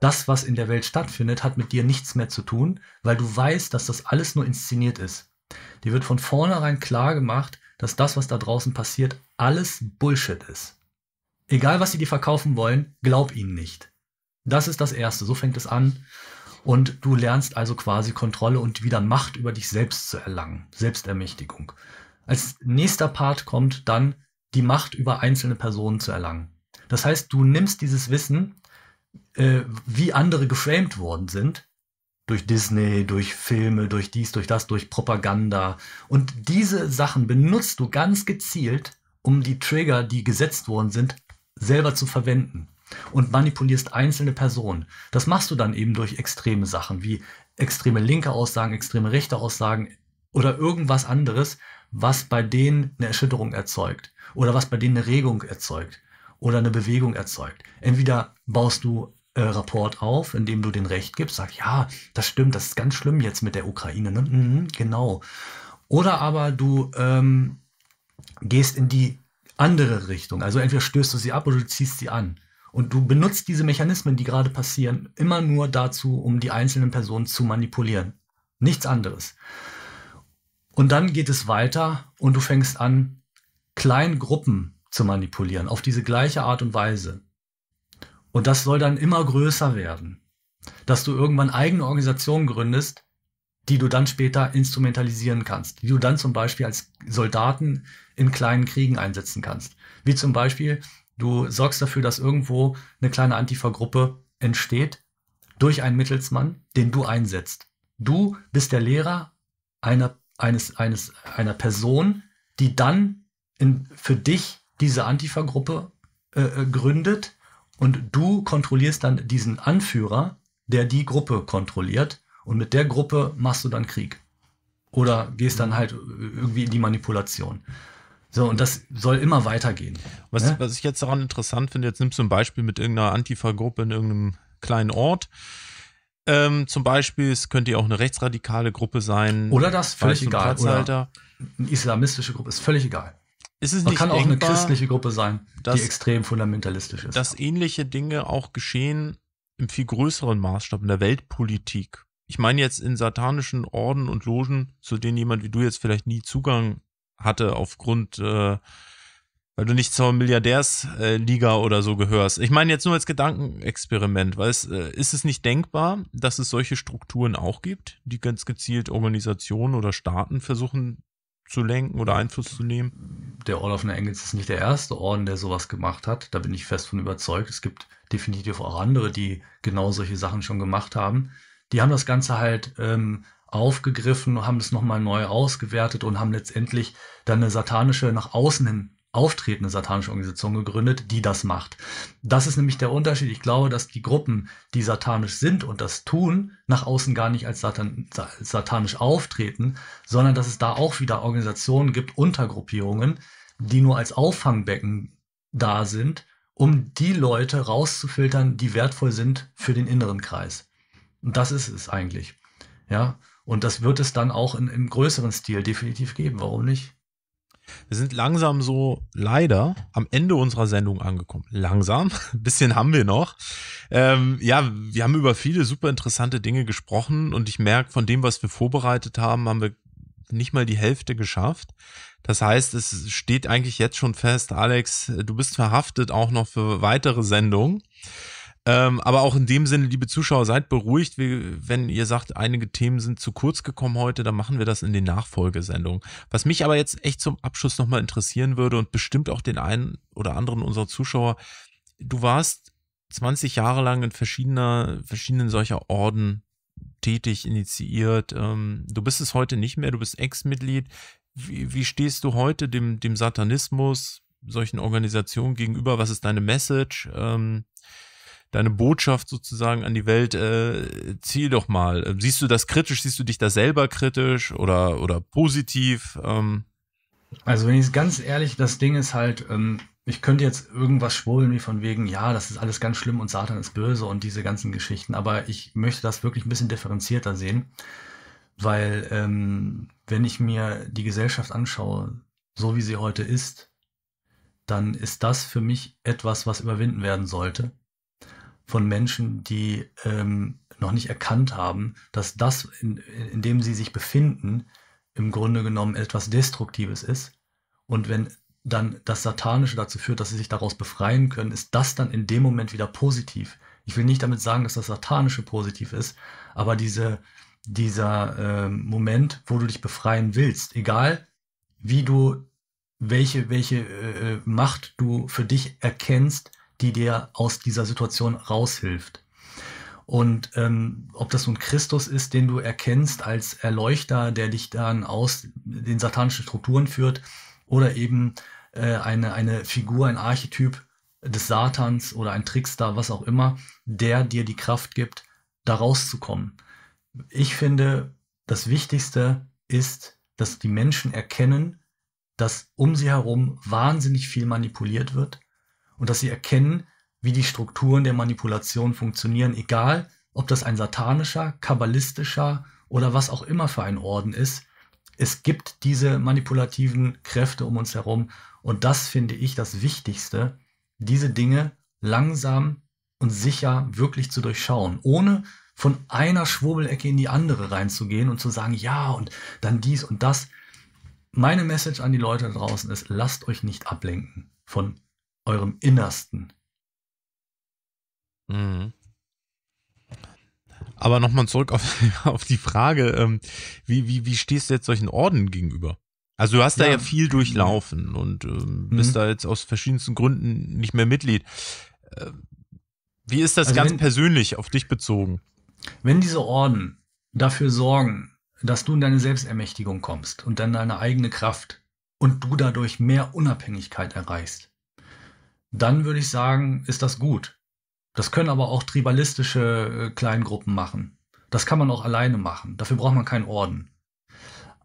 Speaker 2: das, was in der Welt stattfindet, hat mit dir nichts mehr zu tun, weil du weißt, dass das alles nur inszeniert ist. Dir wird von vornherein klar gemacht, dass das, was da draußen passiert, alles Bullshit ist. Egal, was sie dir verkaufen wollen, glaub ihnen nicht. Das ist das Erste, so fängt es an. Und du lernst also quasi Kontrolle und wieder Macht über dich selbst zu erlangen, Selbstermächtigung. Als nächster Part kommt dann die Macht über einzelne Personen zu erlangen. Das heißt, du nimmst dieses Wissen äh, wie andere geframed worden sind. Durch Disney, durch Filme, durch dies, durch das, durch Propaganda. Und diese Sachen benutzt du ganz gezielt, um die Trigger, die gesetzt worden sind, selber zu verwenden. Und manipulierst einzelne Personen. Das machst du dann eben durch extreme Sachen wie extreme linke Aussagen, extreme rechte Aussagen oder irgendwas anderes, was bei denen eine Erschütterung erzeugt oder was bei denen eine Regung erzeugt oder eine Bewegung erzeugt. Entweder baust du äh, Rapport auf, indem du den Recht gibst, sagst, ja, das stimmt, das ist ganz schlimm jetzt mit der Ukraine, ne? mhm, genau. Oder aber du ähm, gehst in die andere Richtung, also entweder stößt du sie ab oder du ziehst sie an. Und du benutzt diese Mechanismen, die gerade passieren, immer nur dazu, um die einzelnen Personen zu manipulieren. Nichts anderes. Und dann geht es weiter und du fängst an, kleinen Gruppen zu manipulieren, auf diese gleiche Art und Weise. Und das soll dann immer größer werden, dass du irgendwann eigene Organisationen gründest, die du dann später instrumentalisieren kannst, die du dann zum Beispiel als Soldaten in kleinen Kriegen einsetzen kannst. Wie zum Beispiel, du sorgst dafür, dass irgendwo eine kleine Antifa-Gruppe entsteht durch einen Mittelsmann, den du einsetzt. Du bist der Lehrer einer, eines, eines, einer Person, die dann in, für dich diese Antifa-Gruppe äh, äh, gründet und du kontrollierst dann diesen Anführer, der die Gruppe kontrolliert und mit der Gruppe machst du dann Krieg. Oder gehst dann halt irgendwie in die Manipulation. So, und das soll immer weitergehen.
Speaker 1: Was, ne? was ich jetzt daran interessant finde, jetzt nimmst du ein Beispiel mit irgendeiner Antifa-Gruppe in irgendeinem kleinen Ort. Ähm, zum Beispiel, es könnte ja auch eine rechtsradikale Gruppe sein. Oder das, völlig egal. Oder
Speaker 2: eine islamistische Gruppe, ist völlig egal. Ist es Man nicht kann denkbar, auch eine christliche Gruppe sein, dass, die extrem fundamentalistisch ist. Dass
Speaker 1: ähnliche Dinge auch geschehen im viel größeren Maßstab in der Weltpolitik. Ich meine jetzt in satanischen Orden und Logen, zu denen jemand wie du jetzt vielleicht nie Zugang hatte aufgrund äh, weil du nicht zur Milliardärsliga äh, oder so gehörst. Ich meine jetzt nur als Gedankenexperiment, weil es, äh, ist es nicht denkbar, dass es solche Strukturen auch gibt, die ganz gezielt Organisationen
Speaker 2: oder Staaten versuchen zu lenken oder Einfluss zu nehmen. Der Orden of the Angels ist nicht der erste Orden, der sowas gemacht hat. Da bin ich fest von überzeugt. Es gibt definitiv auch andere, die genau solche Sachen schon gemacht haben. Die haben das Ganze halt ähm, aufgegriffen, haben es nochmal neu ausgewertet und haben letztendlich dann eine satanische nach außen hin auftretende satanische Organisation gegründet, die das macht. Das ist nämlich der Unterschied. Ich glaube, dass die Gruppen, die satanisch sind und das tun, nach außen gar nicht als Satan satanisch auftreten, sondern dass es da auch wieder Organisationen gibt, Untergruppierungen, die nur als Auffangbecken da sind, um die Leute rauszufiltern, die wertvoll sind für den inneren Kreis. Und das ist es eigentlich. Ja, und das wird es dann auch in, im größeren Stil definitiv geben. Warum nicht? Wir sind langsam so leider
Speaker 1: am Ende unserer Sendung angekommen. Langsam, ein bisschen haben wir noch. Ähm, ja, wir haben über viele super interessante Dinge gesprochen und ich merke, von dem, was wir vorbereitet haben, haben wir nicht mal die Hälfte geschafft. Das heißt, es steht eigentlich jetzt schon fest, Alex, du bist verhaftet auch noch für weitere Sendungen. Ähm, aber auch in dem Sinne, liebe Zuschauer, seid beruhigt, wenn ihr sagt, einige Themen sind zu kurz gekommen heute, dann machen wir das in den Nachfolgesendungen. Was mich aber jetzt echt zum Abschluss nochmal interessieren würde und bestimmt auch den einen oder anderen unserer Zuschauer, du warst 20 Jahre lang in verschiedener, verschiedenen solcher Orden tätig, initiiert. Ähm, du bist es heute nicht mehr, du bist Ex-Mitglied. Wie, wie stehst du heute dem, dem Satanismus, solchen Organisationen gegenüber? Was ist deine Message? Ähm, deine Botschaft sozusagen an die Welt, äh, zieh doch mal. Ähm, siehst du das kritisch? Siehst du dich da selber kritisch oder, oder
Speaker 2: positiv? Ähm? Also, wenn ich es ganz ehrlich, das Ding ist halt, ähm, ich könnte jetzt irgendwas schwulen, wie von wegen, ja, das ist alles ganz schlimm und Satan ist böse und diese ganzen Geschichten, aber ich möchte das wirklich ein bisschen differenzierter sehen, weil, ähm, wenn ich mir die Gesellschaft anschaue, so wie sie heute ist, dann ist das für mich etwas, was überwinden werden sollte von Menschen, die ähm, noch nicht erkannt haben, dass das, in, in dem sie sich befinden, im Grunde genommen etwas Destruktives ist. Und wenn dann das Satanische dazu führt, dass sie sich daraus befreien können, ist das dann in dem Moment wieder positiv. Ich will nicht damit sagen, dass das Satanische positiv ist, aber diese, dieser äh, Moment, wo du dich befreien willst, egal wie du, welche, welche äh, äh Macht du für dich erkennst, die dir aus dieser Situation raushilft. Und ähm, ob das nun Christus ist, den du erkennst als Erleuchter, der dich dann aus den satanischen Strukturen führt, oder eben äh, eine, eine Figur, ein Archetyp des Satans oder ein Trickster, was auch immer, der dir die Kraft gibt, da rauszukommen. Ich finde, das Wichtigste ist, dass die Menschen erkennen, dass um sie herum wahnsinnig viel manipuliert wird und dass sie erkennen, wie die Strukturen der Manipulation funktionieren, egal ob das ein satanischer, kabbalistischer oder was auch immer für ein Orden ist. Es gibt diese manipulativen Kräfte um uns herum und das finde ich das Wichtigste, diese Dinge langsam und sicher wirklich zu durchschauen, ohne von einer Schwurbelecke in die andere reinzugehen und zu sagen, ja und dann dies und das. Meine Message an die Leute da draußen ist, lasst euch nicht ablenken von eurem Innersten. Mhm.
Speaker 1: Aber nochmal zurück auf, auf, die Frage, ähm, wie, wie, wie stehst du jetzt solchen Orden gegenüber? Also du hast ja. da ja viel durchlaufen und ähm, mhm. bist da jetzt aus verschiedensten Gründen nicht mehr Mitglied. Äh, wie ist das also ganz wenn, persönlich auf dich
Speaker 2: bezogen? Wenn diese Orden dafür sorgen, dass du in deine Selbstermächtigung kommst und dann deine eigene Kraft und du dadurch mehr Unabhängigkeit erreichst, dann würde ich sagen, ist das gut. Das können aber auch tribalistische äh, Kleingruppen machen. Das kann man auch alleine machen. Dafür braucht man keinen Orden.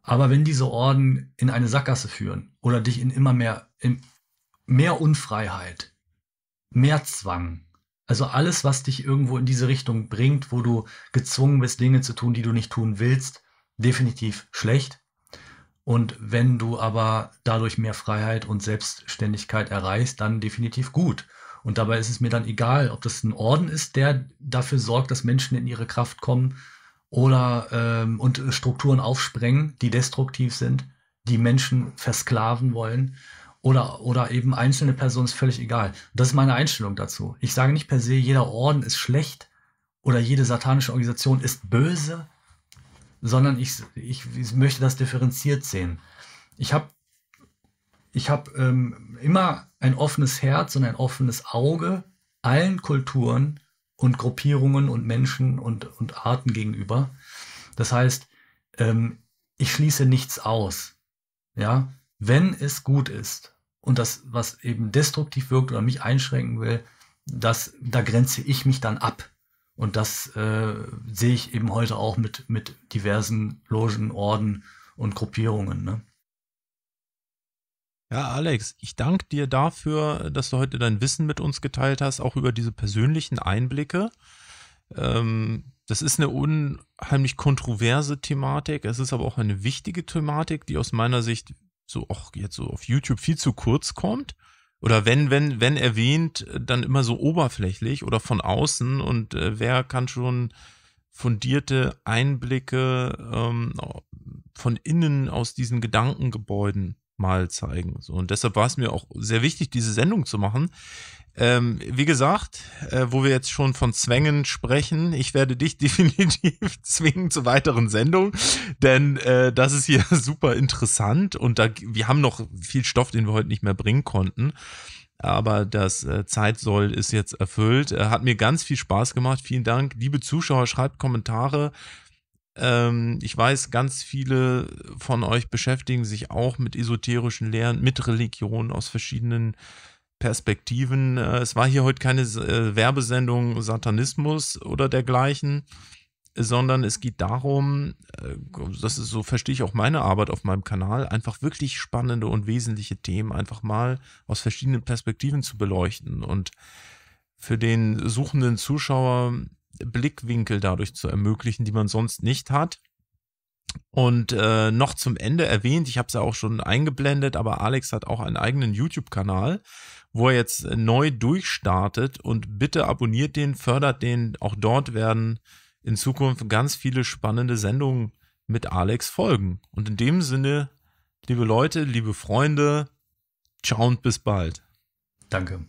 Speaker 2: Aber wenn diese Orden in eine Sackgasse führen oder dich in immer mehr, in mehr Unfreiheit, mehr Zwang, also alles, was dich irgendwo in diese Richtung bringt, wo du gezwungen bist, Dinge zu tun, die du nicht tun willst, definitiv schlecht. Und wenn du aber dadurch mehr Freiheit und Selbstständigkeit erreichst, dann definitiv gut. Und dabei ist es mir dann egal, ob das ein Orden ist, der dafür sorgt, dass Menschen in ihre Kraft kommen oder ähm, und Strukturen aufsprengen, die destruktiv sind, die Menschen versklaven wollen oder, oder eben einzelne Personen ist völlig egal. Das ist meine Einstellung dazu. Ich sage nicht per se, jeder Orden ist schlecht oder jede satanische Organisation ist böse sondern ich, ich, ich möchte das differenziert sehen. Ich habe ich hab, ähm, immer ein offenes Herz und ein offenes Auge allen Kulturen und Gruppierungen und Menschen und, und Arten gegenüber. Das heißt, ähm, ich schließe nichts aus. Ja, wenn es gut ist und das, was eben destruktiv wirkt oder mich einschränken will, das, da grenze ich mich dann ab. Und das äh, sehe ich eben heute auch mit, mit diversen Logen, Orden und Gruppierungen. Ne? Ja, Alex, ich danke dir
Speaker 1: dafür, dass du heute dein Wissen mit uns geteilt hast, auch über diese persönlichen Einblicke. Ähm, das ist eine unheimlich kontroverse Thematik. Es ist aber auch eine wichtige Thematik, die aus meiner Sicht so auch jetzt so auf YouTube viel zu kurz kommt oder wenn, wenn, wenn erwähnt, äh, dann immer so oberflächlich oder von außen und äh, wer kann schon fundierte Einblicke ähm, von innen aus diesen Gedankengebäuden mal zeigen. So, und deshalb war es mir auch sehr wichtig, diese Sendung zu machen, ähm, wie gesagt, äh, wo wir jetzt schon von Zwängen sprechen, ich werde dich definitiv zwingen zu weiteren Sendungen, denn äh, das ist hier super interessant und da, wir haben noch viel Stoff, den wir heute nicht mehr bringen konnten. Aber das äh, Zeitsoll ist jetzt erfüllt. Äh, hat mir ganz viel Spaß gemacht. Vielen Dank. Liebe Zuschauer, schreibt Kommentare ähm, ich weiß, ganz viele von euch beschäftigen sich auch mit esoterischen Lehren, mit Religionen aus verschiedenen Perspektiven. Äh, es war hier heute keine äh, Werbesendung Satanismus oder dergleichen, sondern es geht darum, äh, das ist so verstehe ich auch meine Arbeit auf meinem Kanal, einfach wirklich spannende und wesentliche Themen einfach mal aus verschiedenen Perspektiven zu beleuchten und für den suchenden Zuschauer Blickwinkel dadurch zu ermöglichen, die man sonst nicht hat. Und äh, noch zum Ende erwähnt, ich habe es ja auch schon eingeblendet, aber Alex hat auch einen eigenen YouTube-Kanal, wo er jetzt äh, neu durchstartet und bitte abonniert den, fördert den. Auch dort werden in Zukunft ganz viele spannende Sendungen mit Alex folgen. Und in dem Sinne, liebe Leute, liebe Freunde, ciao und bis bald.
Speaker 2: Danke.